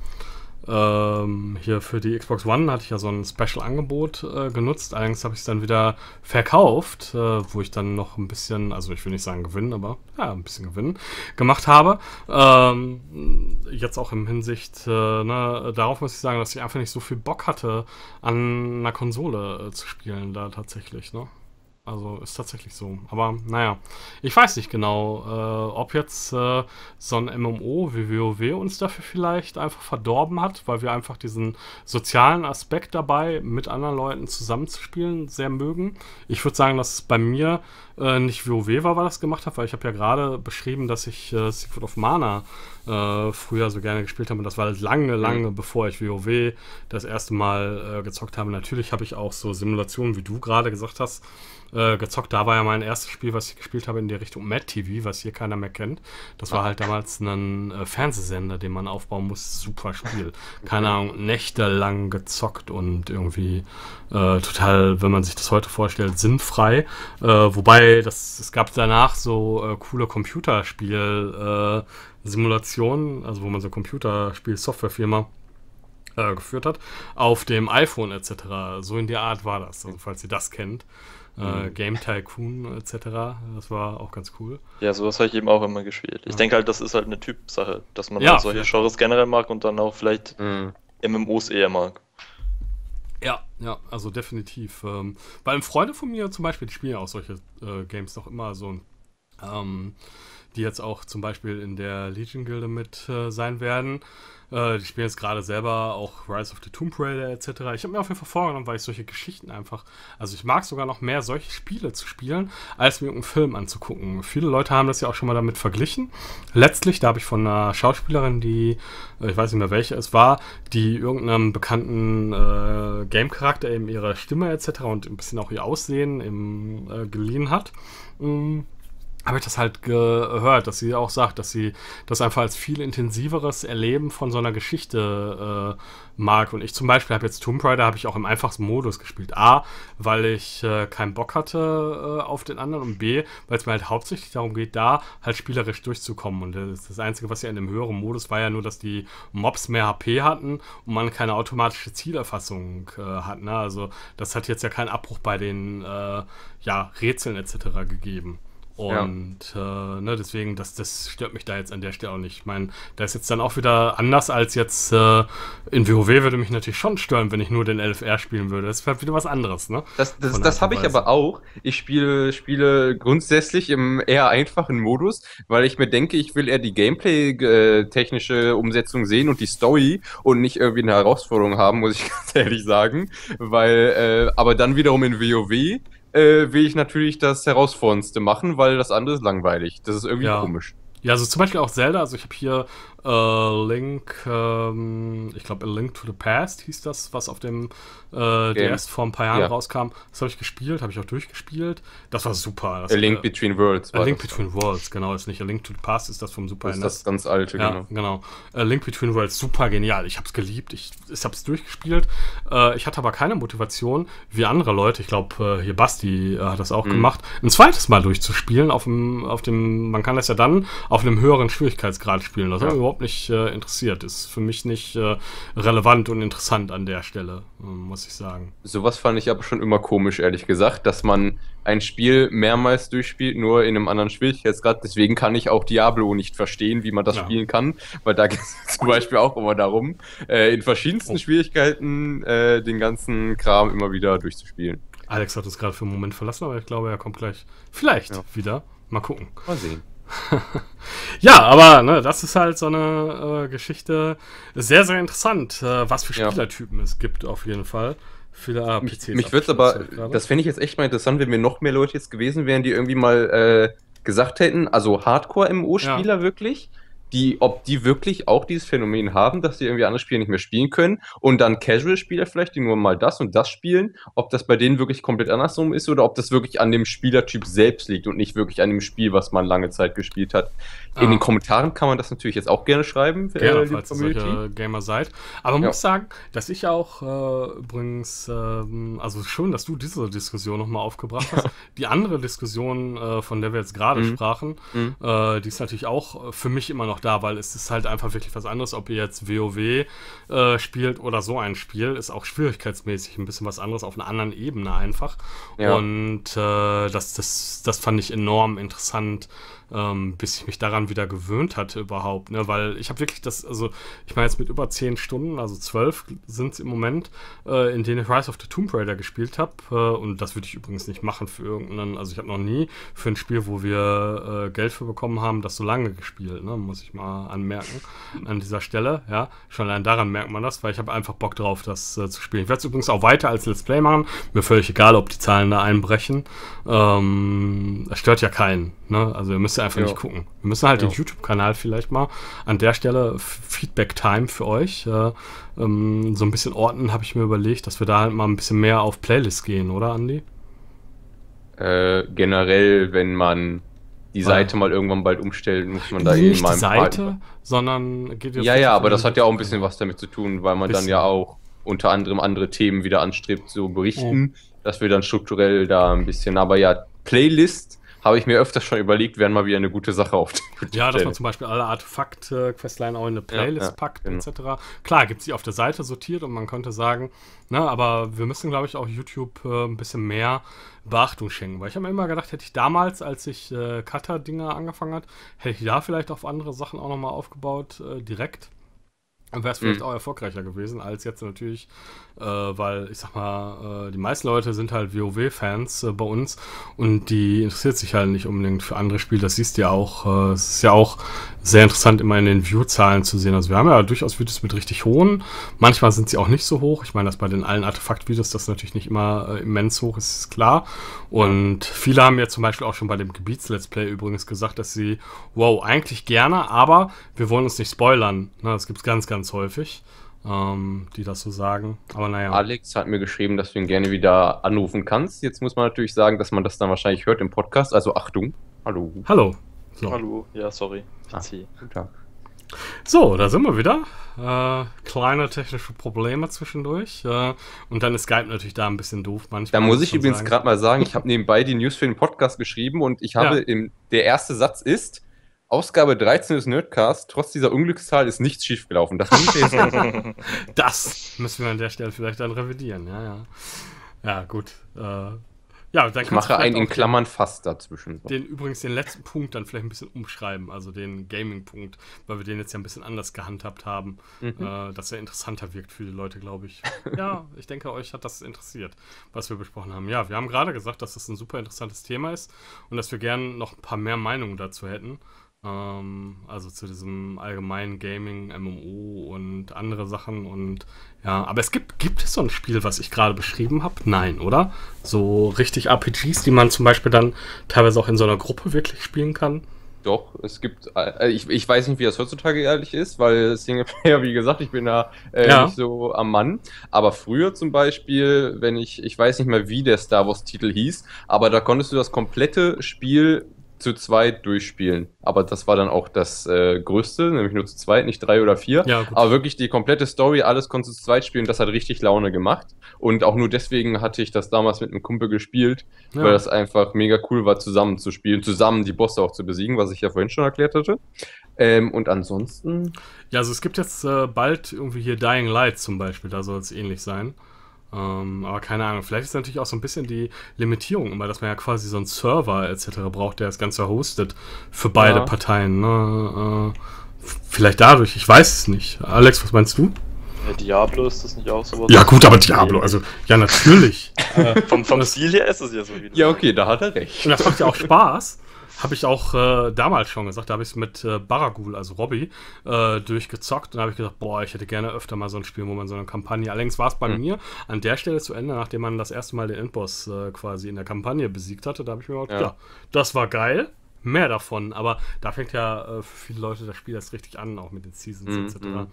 ähm, hier für die Xbox One hatte ich ja so ein Special-Angebot äh, genutzt. Allerdings habe ich es dann wieder verkauft, äh, wo ich dann noch ein bisschen, also ich will nicht sagen gewinnen, aber ja, ein bisschen gewinnen gemacht habe. Ähm, jetzt auch im Hinsicht, äh, ne, darauf muss ich sagen, dass ich einfach nicht so viel Bock hatte, an einer Konsole äh, zu spielen da tatsächlich. Ne? Also ist tatsächlich so. Aber naja, ich weiß nicht genau, äh, ob jetzt äh, so ein MMO wie WoW uns dafür vielleicht einfach verdorben hat, weil wir einfach diesen sozialen Aspekt dabei, mit anderen Leuten zusammenzuspielen, sehr mögen. Ich würde sagen, dass es bei mir äh, nicht WoW war, weil das gemacht habe, weil ich habe ja gerade beschrieben, dass ich äh, Secret of Mana äh, früher so gerne gespielt habe. Und das war lange, lange mhm. bevor ich WoW das erste Mal äh, gezockt habe. Natürlich habe ich auch so Simulationen, wie du gerade gesagt hast, äh, gezockt. Da war ja mein erstes Spiel, was ich gespielt habe in der Richtung Mad TV, was hier keiner mehr kennt. Das war halt damals ein äh, Fernsehsender, den man aufbauen muss. Super Spiel. Keine Ahnung, nächtelang gezockt und irgendwie äh, total, wenn man sich das heute vorstellt, sinnfrei. Äh, wobei das, es gab danach so äh, coole Computerspiel. Simulationen, also wo man so Computerspiel-Softwarefirma äh, geführt hat, auf dem iPhone etc. So in der Art war das, also falls ihr das kennt äh, mhm. Game Tycoon etc. Das war auch ganz cool. Ja, sowas habe ich eben auch immer gespielt. Ich ja. denke halt, das ist halt eine Typsache, dass man ja, halt solche Genres generell mag und dann auch vielleicht mhm. MMOs eher mag. Ja, ja, also definitiv. Ähm, weil Freunde von mir zum Beispiel, die spielen ja auch solche äh, Games doch immer so ein ähm, die jetzt auch zum Beispiel in der Legion-Gilde mit äh, sein werden. Äh, ich bin jetzt gerade selber auch Rise of the Tomb Raider etc. Ich habe mir auf jeden Fall vorgenommen, weil ich solche Geschichten einfach, also ich mag sogar noch mehr solche Spiele zu spielen, als mir einen Film anzugucken. Viele Leute haben das ja auch schon mal damit verglichen. Letztlich, da habe ich von einer Schauspielerin, die, äh, ich weiß nicht mehr welche es war, die irgendeinem bekannten äh, Game-Charakter eben ihre Stimme etc. und ein bisschen auch ihr Aussehen eben, äh, geliehen hat. Mm habe ich das halt gehört, dass sie auch sagt, dass sie das einfach als viel intensiveres Erleben von so einer Geschichte äh, mag. Und ich zum Beispiel habe jetzt Tomb Raider habe ich auch im einfachsten Modus gespielt. A, weil ich äh, keinen Bock hatte äh, auf den anderen und B, weil es mir halt hauptsächlich darum geht, da halt spielerisch durchzukommen. Und das, äh, das Einzige, was ja in dem höheren Modus war ja nur, dass die Mobs mehr HP hatten und man keine automatische Zielerfassung äh, hat. Ne? Also das hat jetzt ja keinen Abbruch bei den äh, ja, Rätseln etc. gegeben. Und ja. äh, ne, deswegen, das, das stört mich da jetzt an der Stelle auch nicht. Ich meine, da ist jetzt dann auch wieder anders als jetzt äh, in WoW würde mich natürlich schon stören, wenn ich nur den LFR spielen würde. Das ist halt wieder was anderes, ne? Das, das, das habe ich aber auch. Ich spiele, spiele grundsätzlich im eher einfachen Modus, weil ich mir denke, ich will eher die Gameplay-technische äh, Umsetzung sehen und die Story und nicht irgendwie eine Herausforderung haben, muss ich ganz ehrlich sagen. Weil, äh, aber dann wiederum in WoW äh, will ich natürlich das Herausforderndste machen, weil das andere ist langweilig. Das ist irgendwie ja. komisch. Ja, also zum Beispiel auch Zelda. Also ich habe hier Uh, Link, ähm, ich glaube, A Link to the Past hieß das, was auf dem äh, DS vor ein paar Jahren ja. rauskam. Das habe ich gespielt, habe ich auch durchgespielt. Das war super. Das, A Link äh, Between Worlds. A Link Between dann. Worlds, genau. Ist nicht A Link to the Past, ist das vom Super Ist e das ganz alte, ja, genau. genau. A Link Between Worlds, super genial. Ich habe es geliebt, ich, ich habe es durchgespielt. Äh, ich hatte aber keine Motivation, wie andere Leute, ich glaube, äh, hier Basti äh, hat das auch mhm. gemacht, ein zweites Mal durchzuspielen. Auf dem, auf dem, man kann das ja dann auf einem höheren Schwierigkeitsgrad spielen. Das ja. überhaupt überhaupt nicht äh, interessiert. Ist für mich nicht äh, relevant und interessant an der Stelle, ähm, muss ich sagen. Sowas fand ich aber schon immer komisch, ehrlich gesagt, dass man ein Spiel mehrmals durchspielt, nur in einem anderen Schwierigkeitsgrad. Deswegen kann ich auch Diablo nicht verstehen, wie man das ja. spielen kann, weil da geht es zum Beispiel auch immer darum, äh, in verschiedensten oh. Schwierigkeiten äh, den ganzen Kram immer wieder durchzuspielen. Alex hat es gerade für einen Moment verlassen, aber ich glaube, er kommt gleich vielleicht ja. wieder. Mal gucken. Mal sehen. ja, aber ne, das ist halt so eine äh, Geschichte. Sehr, sehr interessant, äh, was für Spielertypen ja. es gibt, auf jeden Fall. Viele ah, PCs. Mich, mich würde aber, das fände ich jetzt echt mal interessant, wenn wir noch mehr Leute jetzt gewesen wären, die irgendwie mal äh, gesagt hätten, also Hardcore-MO-Spieler ja. wirklich die, ob die wirklich auch dieses Phänomen haben, dass sie irgendwie andere Spiele nicht mehr spielen können und dann Casual-Spieler vielleicht, die nur mal das und das spielen, ob das bei denen wirklich komplett andersrum ist oder ob das wirklich an dem Spielertyp selbst liegt und nicht wirklich an dem Spiel, was man lange Zeit gespielt hat. In ah. den Kommentaren kann man das natürlich jetzt auch gerne schreiben, äh, gerne, äh, falls Community. ihr solche Gamer seid. Aber man ja. muss sagen, dass ich auch äh, übrigens, ähm, also schön, dass du diese Diskussion nochmal aufgebracht hast. die andere Diskussion, äh, von der wir jetzt gerade mhm. sprachen, mhm. Äh, die ist natürlich auch äh, für mich immer noch da, weil es ist halt einfach wirklich was anderes, ob ihr jetzt WoW äh, spielt oder so ein Spiel, ist auch schwierigkeitsmäßig ein bisschen was anderes auf einer anderen Ebene einfach. Ja. Und das, das, das fand ich enorm interessant ähm, bis ich mich daran wieder gewöhnt hatte überhaupt. Ne? Weil ich habe wirklich das, also ich meine jetzt mit über 10 Stunden, also 12 sind es im Moment, äh, in denen ich Rise of the Tomb Raider gespielt habe. Äh, und das würde ich übrigens nicht machen für irgendeinen, also ich habe noch nie für ein Spiel, wo wir äh, Geld für bekommen haben, das so lange gespielt, ne? muss ich mal anmerken an dieser Stelle. Ja, schon allein daran merkt man das, weil ich habe einfach Bock drauf, das äh, zu spielen. Ich werde es übrigens auch weiter als Let's Play machen. Mir völlig egal, ob die Zahlen da einbrechen. Ähm, das stört ja keinen. Ne? Also ihr müsst einfach jo. nicht gucken. Wir müssen halt jo. den YouTube-Kanal vielleicht mal an der Stelle Feedback-Time für euch. Äh, ähm, so ein bisschen ordnen, habe ich mir überlegt, dass wir da halt mal ein bisschen mehr auf Playlist gehen, oder Andy? Äh, generell, wenn man die ah. Seite ah. mal irgendwann bald umstellt, muss man da nicht eh mal die Seite, Parten. sondern geht Ja, ja, aber das hat ja auch ein bisschen was damit zu tun, weil man dann ja auch unter anderem andere Themen wieder anstrebt zu so berichten, oh. dass wir dann strukturell da ein bisschen, aber ja, Playlist habe ich mir öfters schon überlegt, wären mal wieder eine gute Sache auf Ja, dass man zum Beispiel alle Artefakte, Questline auch in eine Playlist ja, ja, packt, genau. etc. Klar, gibt es die auf der Seite sortiert und man könnte sagen, na, ne, aber wir müssen, glaube ich, auch YouTube äh, ein bisschen mehr Beachtung schenken. Weil ich habe mir immer gedacht, hätte ich damals, als ich äh, Cutter-Dinger angefangen hat, hätte ich da vielleicht auf andere Sachen auch nochmal aufgebaut, äh, direkt. Dann wäre es mhm. vielleicht mhm. auch erfolgreicher gewesen, als jetzt natürlich äh, weil ich sag mal, äh, die meisten Leute sind halt WoW-Fans äh, bei uns und die interessiert sich halt nicht unbedingt für andere Spiele. Das siehst du ja auch. Äh, es ist ja auch sehr interessant, immer in den View-Zahlen zu sehen. Also wir haben ja durchaus Videos mit richtig hohen. Manchmal sind sie auch nicht so hoch. Ich meine, dass bei den allen Artefakt-Videos das natürlich nicht immer äh, immens hoch ist, ist klar. Und viele haben ja zum Beispiel auch schon bei dem Gebiets-Let's Play übrigens gesagt, dass sie, wow, eigentlich gerne, aber wir wollen uns nicht spoilern. Na, ne, das es ganz, ganz häufig ähm, die das so sagen. Aber naja. Alex hat mir geschrieben, dass du ihn gerne wieder anrufen kannst. Jetzt muss man natürlich sagen, dass man das dann wahrscheinlich hört im Podcast. Also Achtung. Hallo. Hallo. So. Hallo. Ja, sorry. ah, guten Tag. So, da sind wir wieder. Äh, kleine technische Probleme zwischendurch. Äh, und dann ist Skype natürlich da ein bisschen doof manchmal. Da muss ich übrigens gerade mal sagen, ich habe nebenbei die News für den Podcast geschrieben und ich habe ja. im, der erste Satz ist, Ausgabe 13 des Nerdcasts, trotz dieser Unglückszahl ist nichts schiefgelaufen. Das, das müssen wir an der Stelle vielleicht dann revidieren, ja, ja. Ja, gut. Äh, ja, dann ich mache einen in Klammern fast dazwischen. So. Den übrigens den letzten Punkt dann vielleicht ein bisschen umschreiben, also den Gaming-Punkt, weil wir den jetzt ja ein bisschen anders gehandhabt haben, mhm. äh, dass er interessanter wirkt für die Leute, glaube ich. ja, ich denke, euch hat das interessiert, was wir besprochen haben. Ja, wir haben gerade gesagt, dass das ein super interessantes Thema ist und dass wir gerne noch ein paar mehr Meinungen dazu hätten. Ähm, also zu diesem allgemeinen Gaming, MMO und andere Sachen und ja, aber es gibt, gibt es so ein Spiel, was ich gerade beschrieben habe? Nein, oder? So richtig RPGs, die man zum Beispiel dann teilweise auch in so einer Gruppe wirklich spielen kann? Doch, es gibt, äh, ich, ich weiß nicht, wie das heutzutage ehrlich ist, weil Singleplayer, wie gesagt, ich bin da äh, ja. nicht so am Mann. Aber früher zum Beispiel, wenn ich, ich weiß nicht mehr, wie der Star Wars-Titel hieß, aber da konntest du das komplette Spiel zu zweit durchspielen. Aber das war dann auch das äh, Größte, nämlich nur zu zweit, nicht drei oder vier. Ja, Aber wirklich die komplette Story, alles konnte zu zweit spielen, das hat richtig Laune gemacht. Und auch nur deswegen hatte ich das damals mit einem Kumpel gespielt, ja. weil das einfach mega cool war, zusammen zu spielen, zusammen die Bosse auch zu besiegen, was ich ja vorhin schon erklärt hatte. Ähm, und ansonsten. Ja, also es gibt jetzt äh, bald irgendwie hier Dying Light zum Beispiel, da soll es ähnlich sein. Ähm, aber keine Ahnung, vielleicht ist natürlich auch so ein bisschen die Limitierung immer, dass man ja quasi so einen Server etc. braucht, der das Ganze hostet für beide ja. Parteien. Ne? Äh, vielleicht dadurch, ich weiß es nicht. Alex, was meinst du? Ja, Diablo ist das nicht auch sowas? Ja, gut, aber Diablo, also, ja, natürlich. äh, vom vom Stil her ist es ja so wieder. Ja, okay, da hat er recht. Und das macht ja auch Spaß. Habe ich auch äh, damals schon gesagt, da habe ich es mit äh, Baragul, also Robby, äh, durchgezockt und habe ich gesagt, boah, ich hätte gerne öfter mal so ein Spiel, wo man so eine Kampagne. Allerdings war es bei mhm. mir an der Stelle zu Ende, nachdem man das erste Mal den Endboss äh, quasi in der Kampagne besiegt hatte. Da habe ich mir gedacht, ja. ja, das war geil, mehr davon. Aber da fängt ja äh, für viele Leute das Spiel erst richtig an, auch mit den Seasons mhm. etc.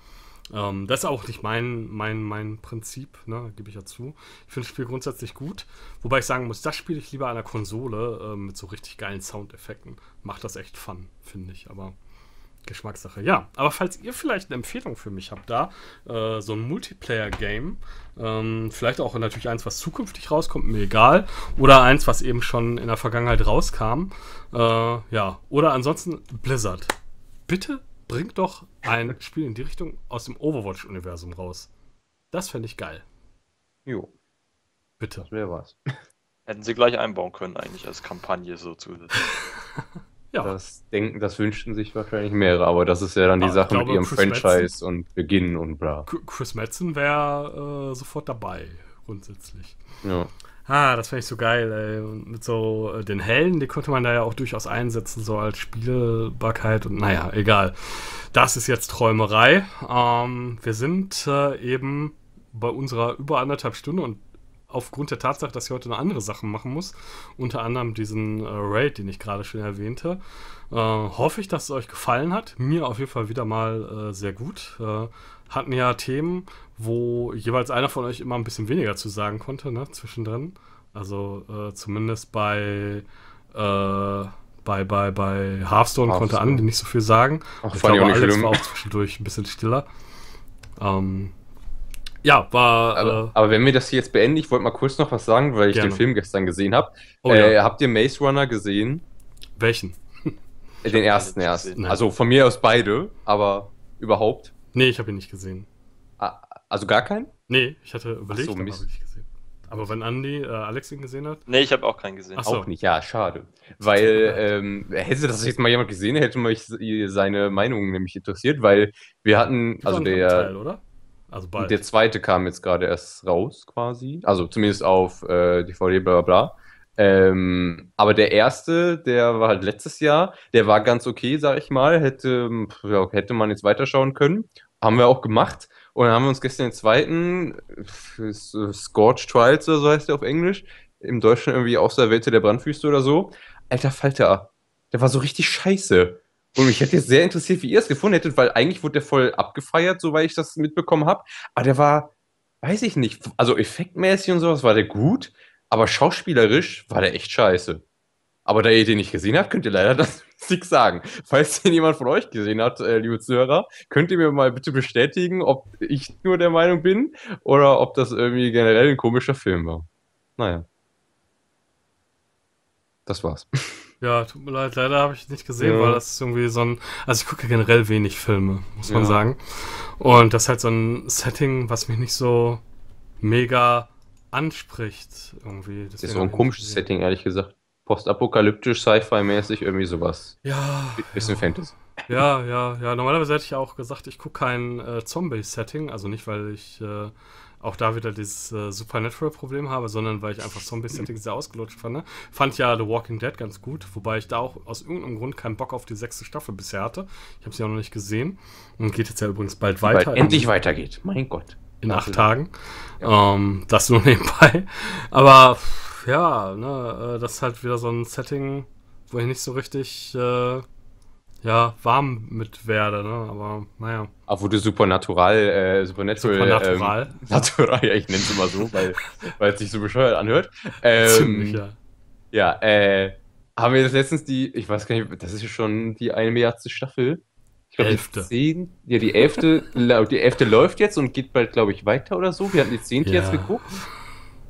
Ähm, das ist auch nicht mein, mein, mein Prinzip, ne? gebe ich ja zu. Ich finde das Spiel grundsätzlich gut, wobei ich sagen muss, das spiele ich lieber an der Konsole äh, mit so richtig geilen Soundeffekten. Macht das echt Fun, finde ich, aber Geschmackssache. Ja, aber falls ihr vielleicht eine Empfehlung für mich habt, da äh, so ein Multiplayer-Game, ähm, vielleicht auch natürlich eins, was zukünftig rauskommt, mir egal, oder eins, was eben schon in der Vergangenheit rauskam, äh, ja, oder ansonsten Blizzard. Bitte bringt doch ein Spiel in die Richtung aus dem Overwatch-Universum raus. Das fände ich geil. Jo. Bitte. Das wäre was. Hätten sie gleich einbauen können, eigentlich als Kampagne so zu. ja. Das denken, das wünschten sich wahrscheinlich mehrere, aber das ist ja dann die ah, Sache glaube, mit ihrem Chris Franchise Madsen, und Beginn und bla. Chris Madsen wäre äh, sofort dabei, grundsätzlich. Ja. Ah, das fand ich so geil, ey. mit so äh, den Hellen, die konnte man da ja auch durchaus einsetzen, so als Spielbarkeit und naja, egal. Das ist jetzt Träumerei. Ähm, wir sind äh, eben bei unserer über anderthalb Stunde und aufgrund der Tatsache, dass ich heute noch andere Sachen machen muss, unter anderem diesen äh, Raid, den ich gerade schon erwähnte, äh, hoffe ich, dass es euch gefallen hat. Mir auf jeden Fall wieder mal äh, sehr gut. Äh, hatten ja Themen, wo jeweils einer von euch immer ein bisschen weniger zu sagen konnte, ne, zwischendrin. Also äh, zumindest bei, äh, bei, bei, bei Hearthstone, Hearthstone. konnte Andi nicht so viel sagen. Ach, ich glaube, auch Alex schlimm. war auch zwischendurch ein bisschen stiller. Ähm, ja, war. Aber, äh, aber, wenn wir das hier jetzt beenden, ich wollte mal kurz noch was sagen, weil ich gerne. den Film gestern gesehen habe. Oh, äh, ja. Habt ihr Maze Runner gesehen? Welchen? den ersten erst. Also von mir aus beide, aber überhaupt. Nee, ich habe ihn nicht gesehen. Also gar keinen? Nee, ich hatte überlegt, Ach so, aber habe ich gesehen. Aber wenn Andy äh, Alex ihn gesehen hat? Nee, ich habe auch keinen gesehen. Ach so. Auch nicht, ja, schade. Weil ähm, hätte das also jetzt mal jemand gesehen, hätte mich äh, seine Meinung nämlich interessiert, weil wir hatten, wir also der Teil, oder? Also bald. der zweite kam jetzt gerade erst raus quasi, also zumindest auf äh, DVD, bla bla. Ähm, aber der erste, der war halt letztes Jahr, der war ganz okay, sag ich mal, hätte, ja, hätte man jetzt weiterschauen können, haben wir auch gemacht. Und dann haben wir uns gestern den zweiten, äh, Scorch Trials oder so heißt der auf Englisch, im Deutschen irgendwie aus der Welt der Brandfüße oder so. Alter Falter, der war so richtig scheiße. Und mich hätte jetzt sehr interessiert, wie ihr es gefunden hättet, weil eigentlich wurde der voll abgefeiert, soweit ich das mitbekommen habe. Aber der war, weiß ich nicht, also effektmäßig und sowas war der gut, aber schauspielerisch war der echt scheiße. Aber da ihr den nicht gesehen habt, könnt ihr leider das nichts sagen. Falls den jemand von euch gesehen hat, äh, liebe Zuhörer, könnt ihr mir mal bitte bestätigen, ob ich nur der Meinung bin oder ob das irgendwie generell ein komischer Film war. Naja. Das war's. Ja, tut mir leid, leider habe ich nicht gesehen, ja. weil das ist irgendwie so ein. Also ich gucke generell wenig Filme, muss ja. man sagen. Und das ist halt so ein Setting, was mich nicht so mega anspricht irgendwie. das ist so ein komisches Setting, ehrlich gesagt postapokalyptisch, Sci-Fi-mäßig, irgendwie sowas. Ja. Bisschen ja. Fantasy. Ja, ja, ja. Normalerweise hätte ich auch gesagt, ich gucke kein äh, Zombie-Setting. Also nicht, weil ich äh, auch da wieder dieses äh, Supernatural-Problem habe, sondern weil ich einfach Zombie-Setting sehr ausgelutscht fand. Ne? Fand ja The Walking Dead ganz gut, wobei ich da auch aus irgendeinem Grund keinen Bock auf die sechste Staffel bisher hatte. Ich habe sie auch noch nicht gesehen. Und geht jetzt ja übrigens bald weiter. Bald endlich weitergeht. Mein Gott. In acht Tagen. Ja. Ähm, das nur nebenbei. Aber ja, ne, äh, das ist halt wieder so ein Setting, wo ich nicht so richtig äh, ja, warm mit werde, ne? Aber naja. Aber wo du supernatural, äh, supernatural. Supernatural. Ähm, natural, ja, ich nenne es immer so, weil, es sich so bescheuert anhört. Ähm, Ziemlich, ja. Ja, äh, haben wir das letztens die, ich weiß gar nicht, das ist ja schon die eine Milliarde Staffel. Ich glaube, die zehn, ja, die elfte, die elfte läuft jetzt und geht bald, glaube ich, weiter oder so. Wir hatten die zehnte ja. jetzt geguckt.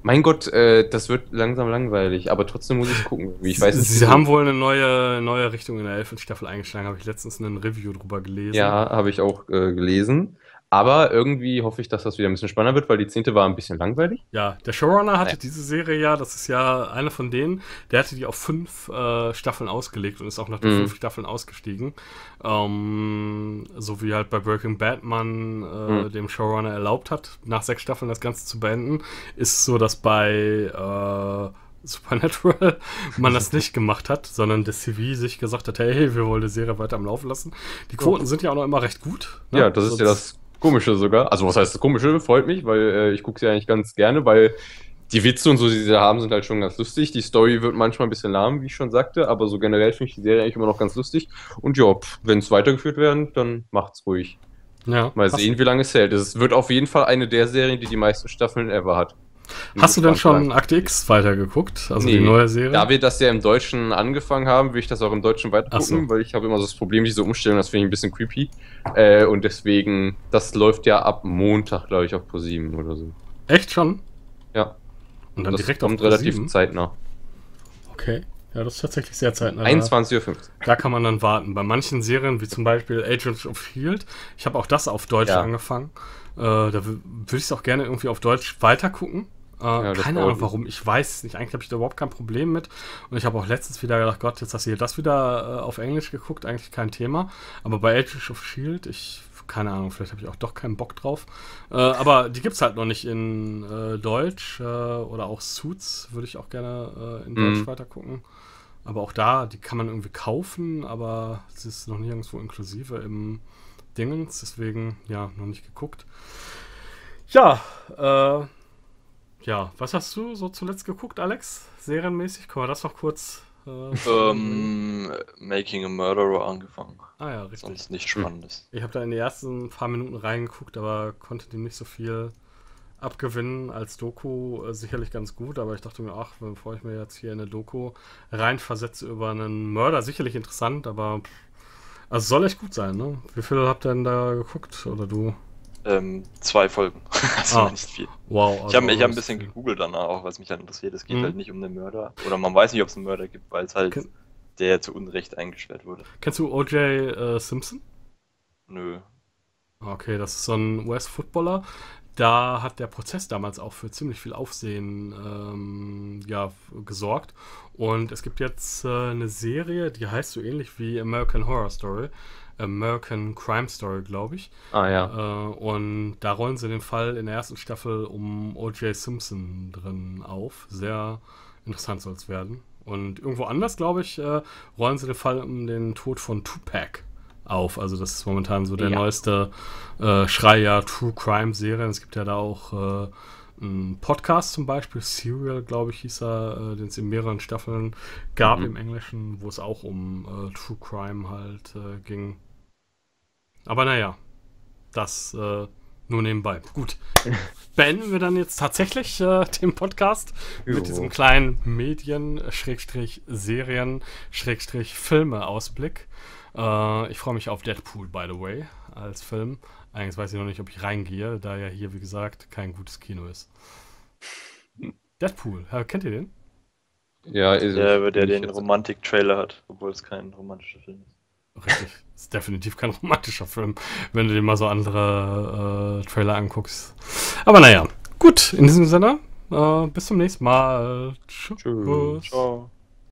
Mein Gott, äh, das wird langsam langweilig, aber trotzdem muss ich gucken. Ich weiß, Sie haben wohl eine neue, neue Richtung in der Elfenstaffel eingeschlagen, habe ich letztens in einem Review drüber gelesen. Ja, habe ich auch äh, gelesen. Aber irgendwie hoffe ich, dass das wieder ein bisschen spannender wird, weil die zehnte war ein bisschen langweilig. Ja, der Showrunner hatte ja. diese Serie ja, das ist ja einer von denen, der hatte die auf fünf äh, Staffeln ausgelegt und ist auch nach den mhm. fünf Staffeln ausgestiegen. Ähm, so wie halt bei Breaking Bad man äh, mhm. dem Showrunner erlaubt hat, nach sechs Staffeln das Ganze zu beenden, ist so, dass bei äh, Supernatural man das nicht gemacht hat, sondern der CV sich gesagt hat, hey, wir wollen die Serie weiter am Laufen lassen. Die Quoten sind ja auch noch immer recht gut. Ne? Ja, das ist Sonst ja das komische sogar. Also was heißt das komische? Freut mich, weil äh, ich gucke sie eigentlich ganz gerne, weil die Witze und so, die sie da haben, sind halt schon ganz lustig. Die Story wird manchmal ein bisschen lahm, wie ich schon sagte, aber so generell finde ich die Serie eigentlich immer noch ganz lustig. Und ja, wenn es weitergeführt werden, dann macht's ruhig. Ja, Mal sehen, wie lange es hält. Es wird auf jeden Fall eine der Serien, die die meisten Staffeln ever hat. Hast du denn schon bleiben. X weitergeguckt? Also nee, die neue Serie? Da wir das ja im Deutschen angefangen haben, will ich das auch im Deutschen weitergucken, so. weil ich habe immer so das Problem, diese Umstellung, das finde ich ein bisschen creepy. Äh, und deswegen, das läuft ja ab Montag, glaube ich, auf Pro 7 oder so. Echt schon? Ja. Und dann und direkt kommt auf Pro relativ zeitnah. Okay. Ja, das ist tatsächlich sehr zeitnah. 21.50 Uhr. Da kann man dann warten. Bei manchen Serien, wie zum Beispiel Agents of Field, ich habe auch das auf Deutsch ja. angefangen. Äh, da würde ich es auch gerne irgendwie auf Deutsch weitergucken. Äh, ja, keine Ahnung warum, ich weiß nicht. Eigentlich habe ich da überhaupt kein Problem mit. Und ich habe auch letztens wieder gedacht, Gott, jetzt hast du hier das wieder äh, auf Englisch geguckt, eigentlich kein Thema. Aber bei Age of Shield, ich, keine Ahnung, vielleicht habe ich auch doch keinen Bock drauf. Äh, aber die gibt es halt noch nicht in äh, Deutsch äh, oder auch Suits, würde ich auch gerne äh, in Deutsch mhm. weiter gucken. Aber auch da, die kann man irgendwie kaufen, aber es ist noch nirgendwo inklusive im Dingens, deswegen ja, noch nicht geguckt. Ja, äh, ja, was hast du so zuletzt geguckt, Alex? Serienmäßig? Können wir das noch kurz. Äh, um, ähm, Making a Murderer angefangen. Ah ja, richtig. Sonst nichts Spannendes. Ich habe da in den ersten paar Minuten reingeguckt, aber konnte dem nicht so viel abgewinnen als Doku äh, sicherlich ganz gut, aber ich dachte mir, ach, bevor ich mir jetzt hier in eine Doku reinversetze über einen Mörder, sicherlich interessant, aber also soll echt gut sein, ne? Wie viel habt ihr denn da geguckt oder du? Ähm, zwei Folgen. also ah. nicht viel. Wow. Also ich habe hab ein bisschen gegoogelt danach, auch was mich dann halt interessiert. Es geht mhm. halt nicht um den Mörder. Oder man weiß nicht, ob es einen Mörder gibt, weil es halt Ken der zu Unrecht eingesperrt wurde. Kennst du O.J. Äh, Simpson? Nö. Okay, das ist so ein US-Footballer. Da hat der Prozess damals auch für ziemlich viel Aufsehen ähm, ja, gesorgt. Und es gibt jetzt äh, eine Serie, die heißt so ähnlich wie American Horror Story. American Crime Story, glaube ich. Ah ja. Äh, und da rollen sie den Fall in der ersten Staffel um O.J. Simpson drin auf. Sehr interessant soll es werden. Und irgendwo anders, glaube ich, äh, rollen sie den Fall um den Tod von Tupac auf. Also das ist momentan so der ja. neueste äh, Schreier True Crime Serien. Es gibt ja da auch äh, einen Podcast zum Beispiel, Serial, glaube ich, hieß er, äh, den es in mehreren Staffeln gab mhm. im Englischen, wo es auch um äh, True Crime halt äh, ging. Aber naja, das äh, nur nebenbei. Gut. Beenden wir dann jetzt tatsächlich äh, den Podcast jo. mit diesem kleinen Medien-Serien-Filme-Ausblick. Äh, ich freue mich auf Deadpool, by the way, als Film. Eigentlich weiß ich noch nicht, ob ich reingehe, da ja hier, wie gesagt, kein gutes Kino ist. Deadpool, äh, kennt ihr den? Ja, ist, ja der den Romantik-Trailer hat, obwohl es kein romantischer Film ist. Richtig. ist definitiv kein romantischer Film, wenn du dir mal so andere äh, Trailer anguckst. Aber naja, gut, in diesem Sinne, äh, bis zum nächsten Mal. Tschüss. Tschüss. Ciao.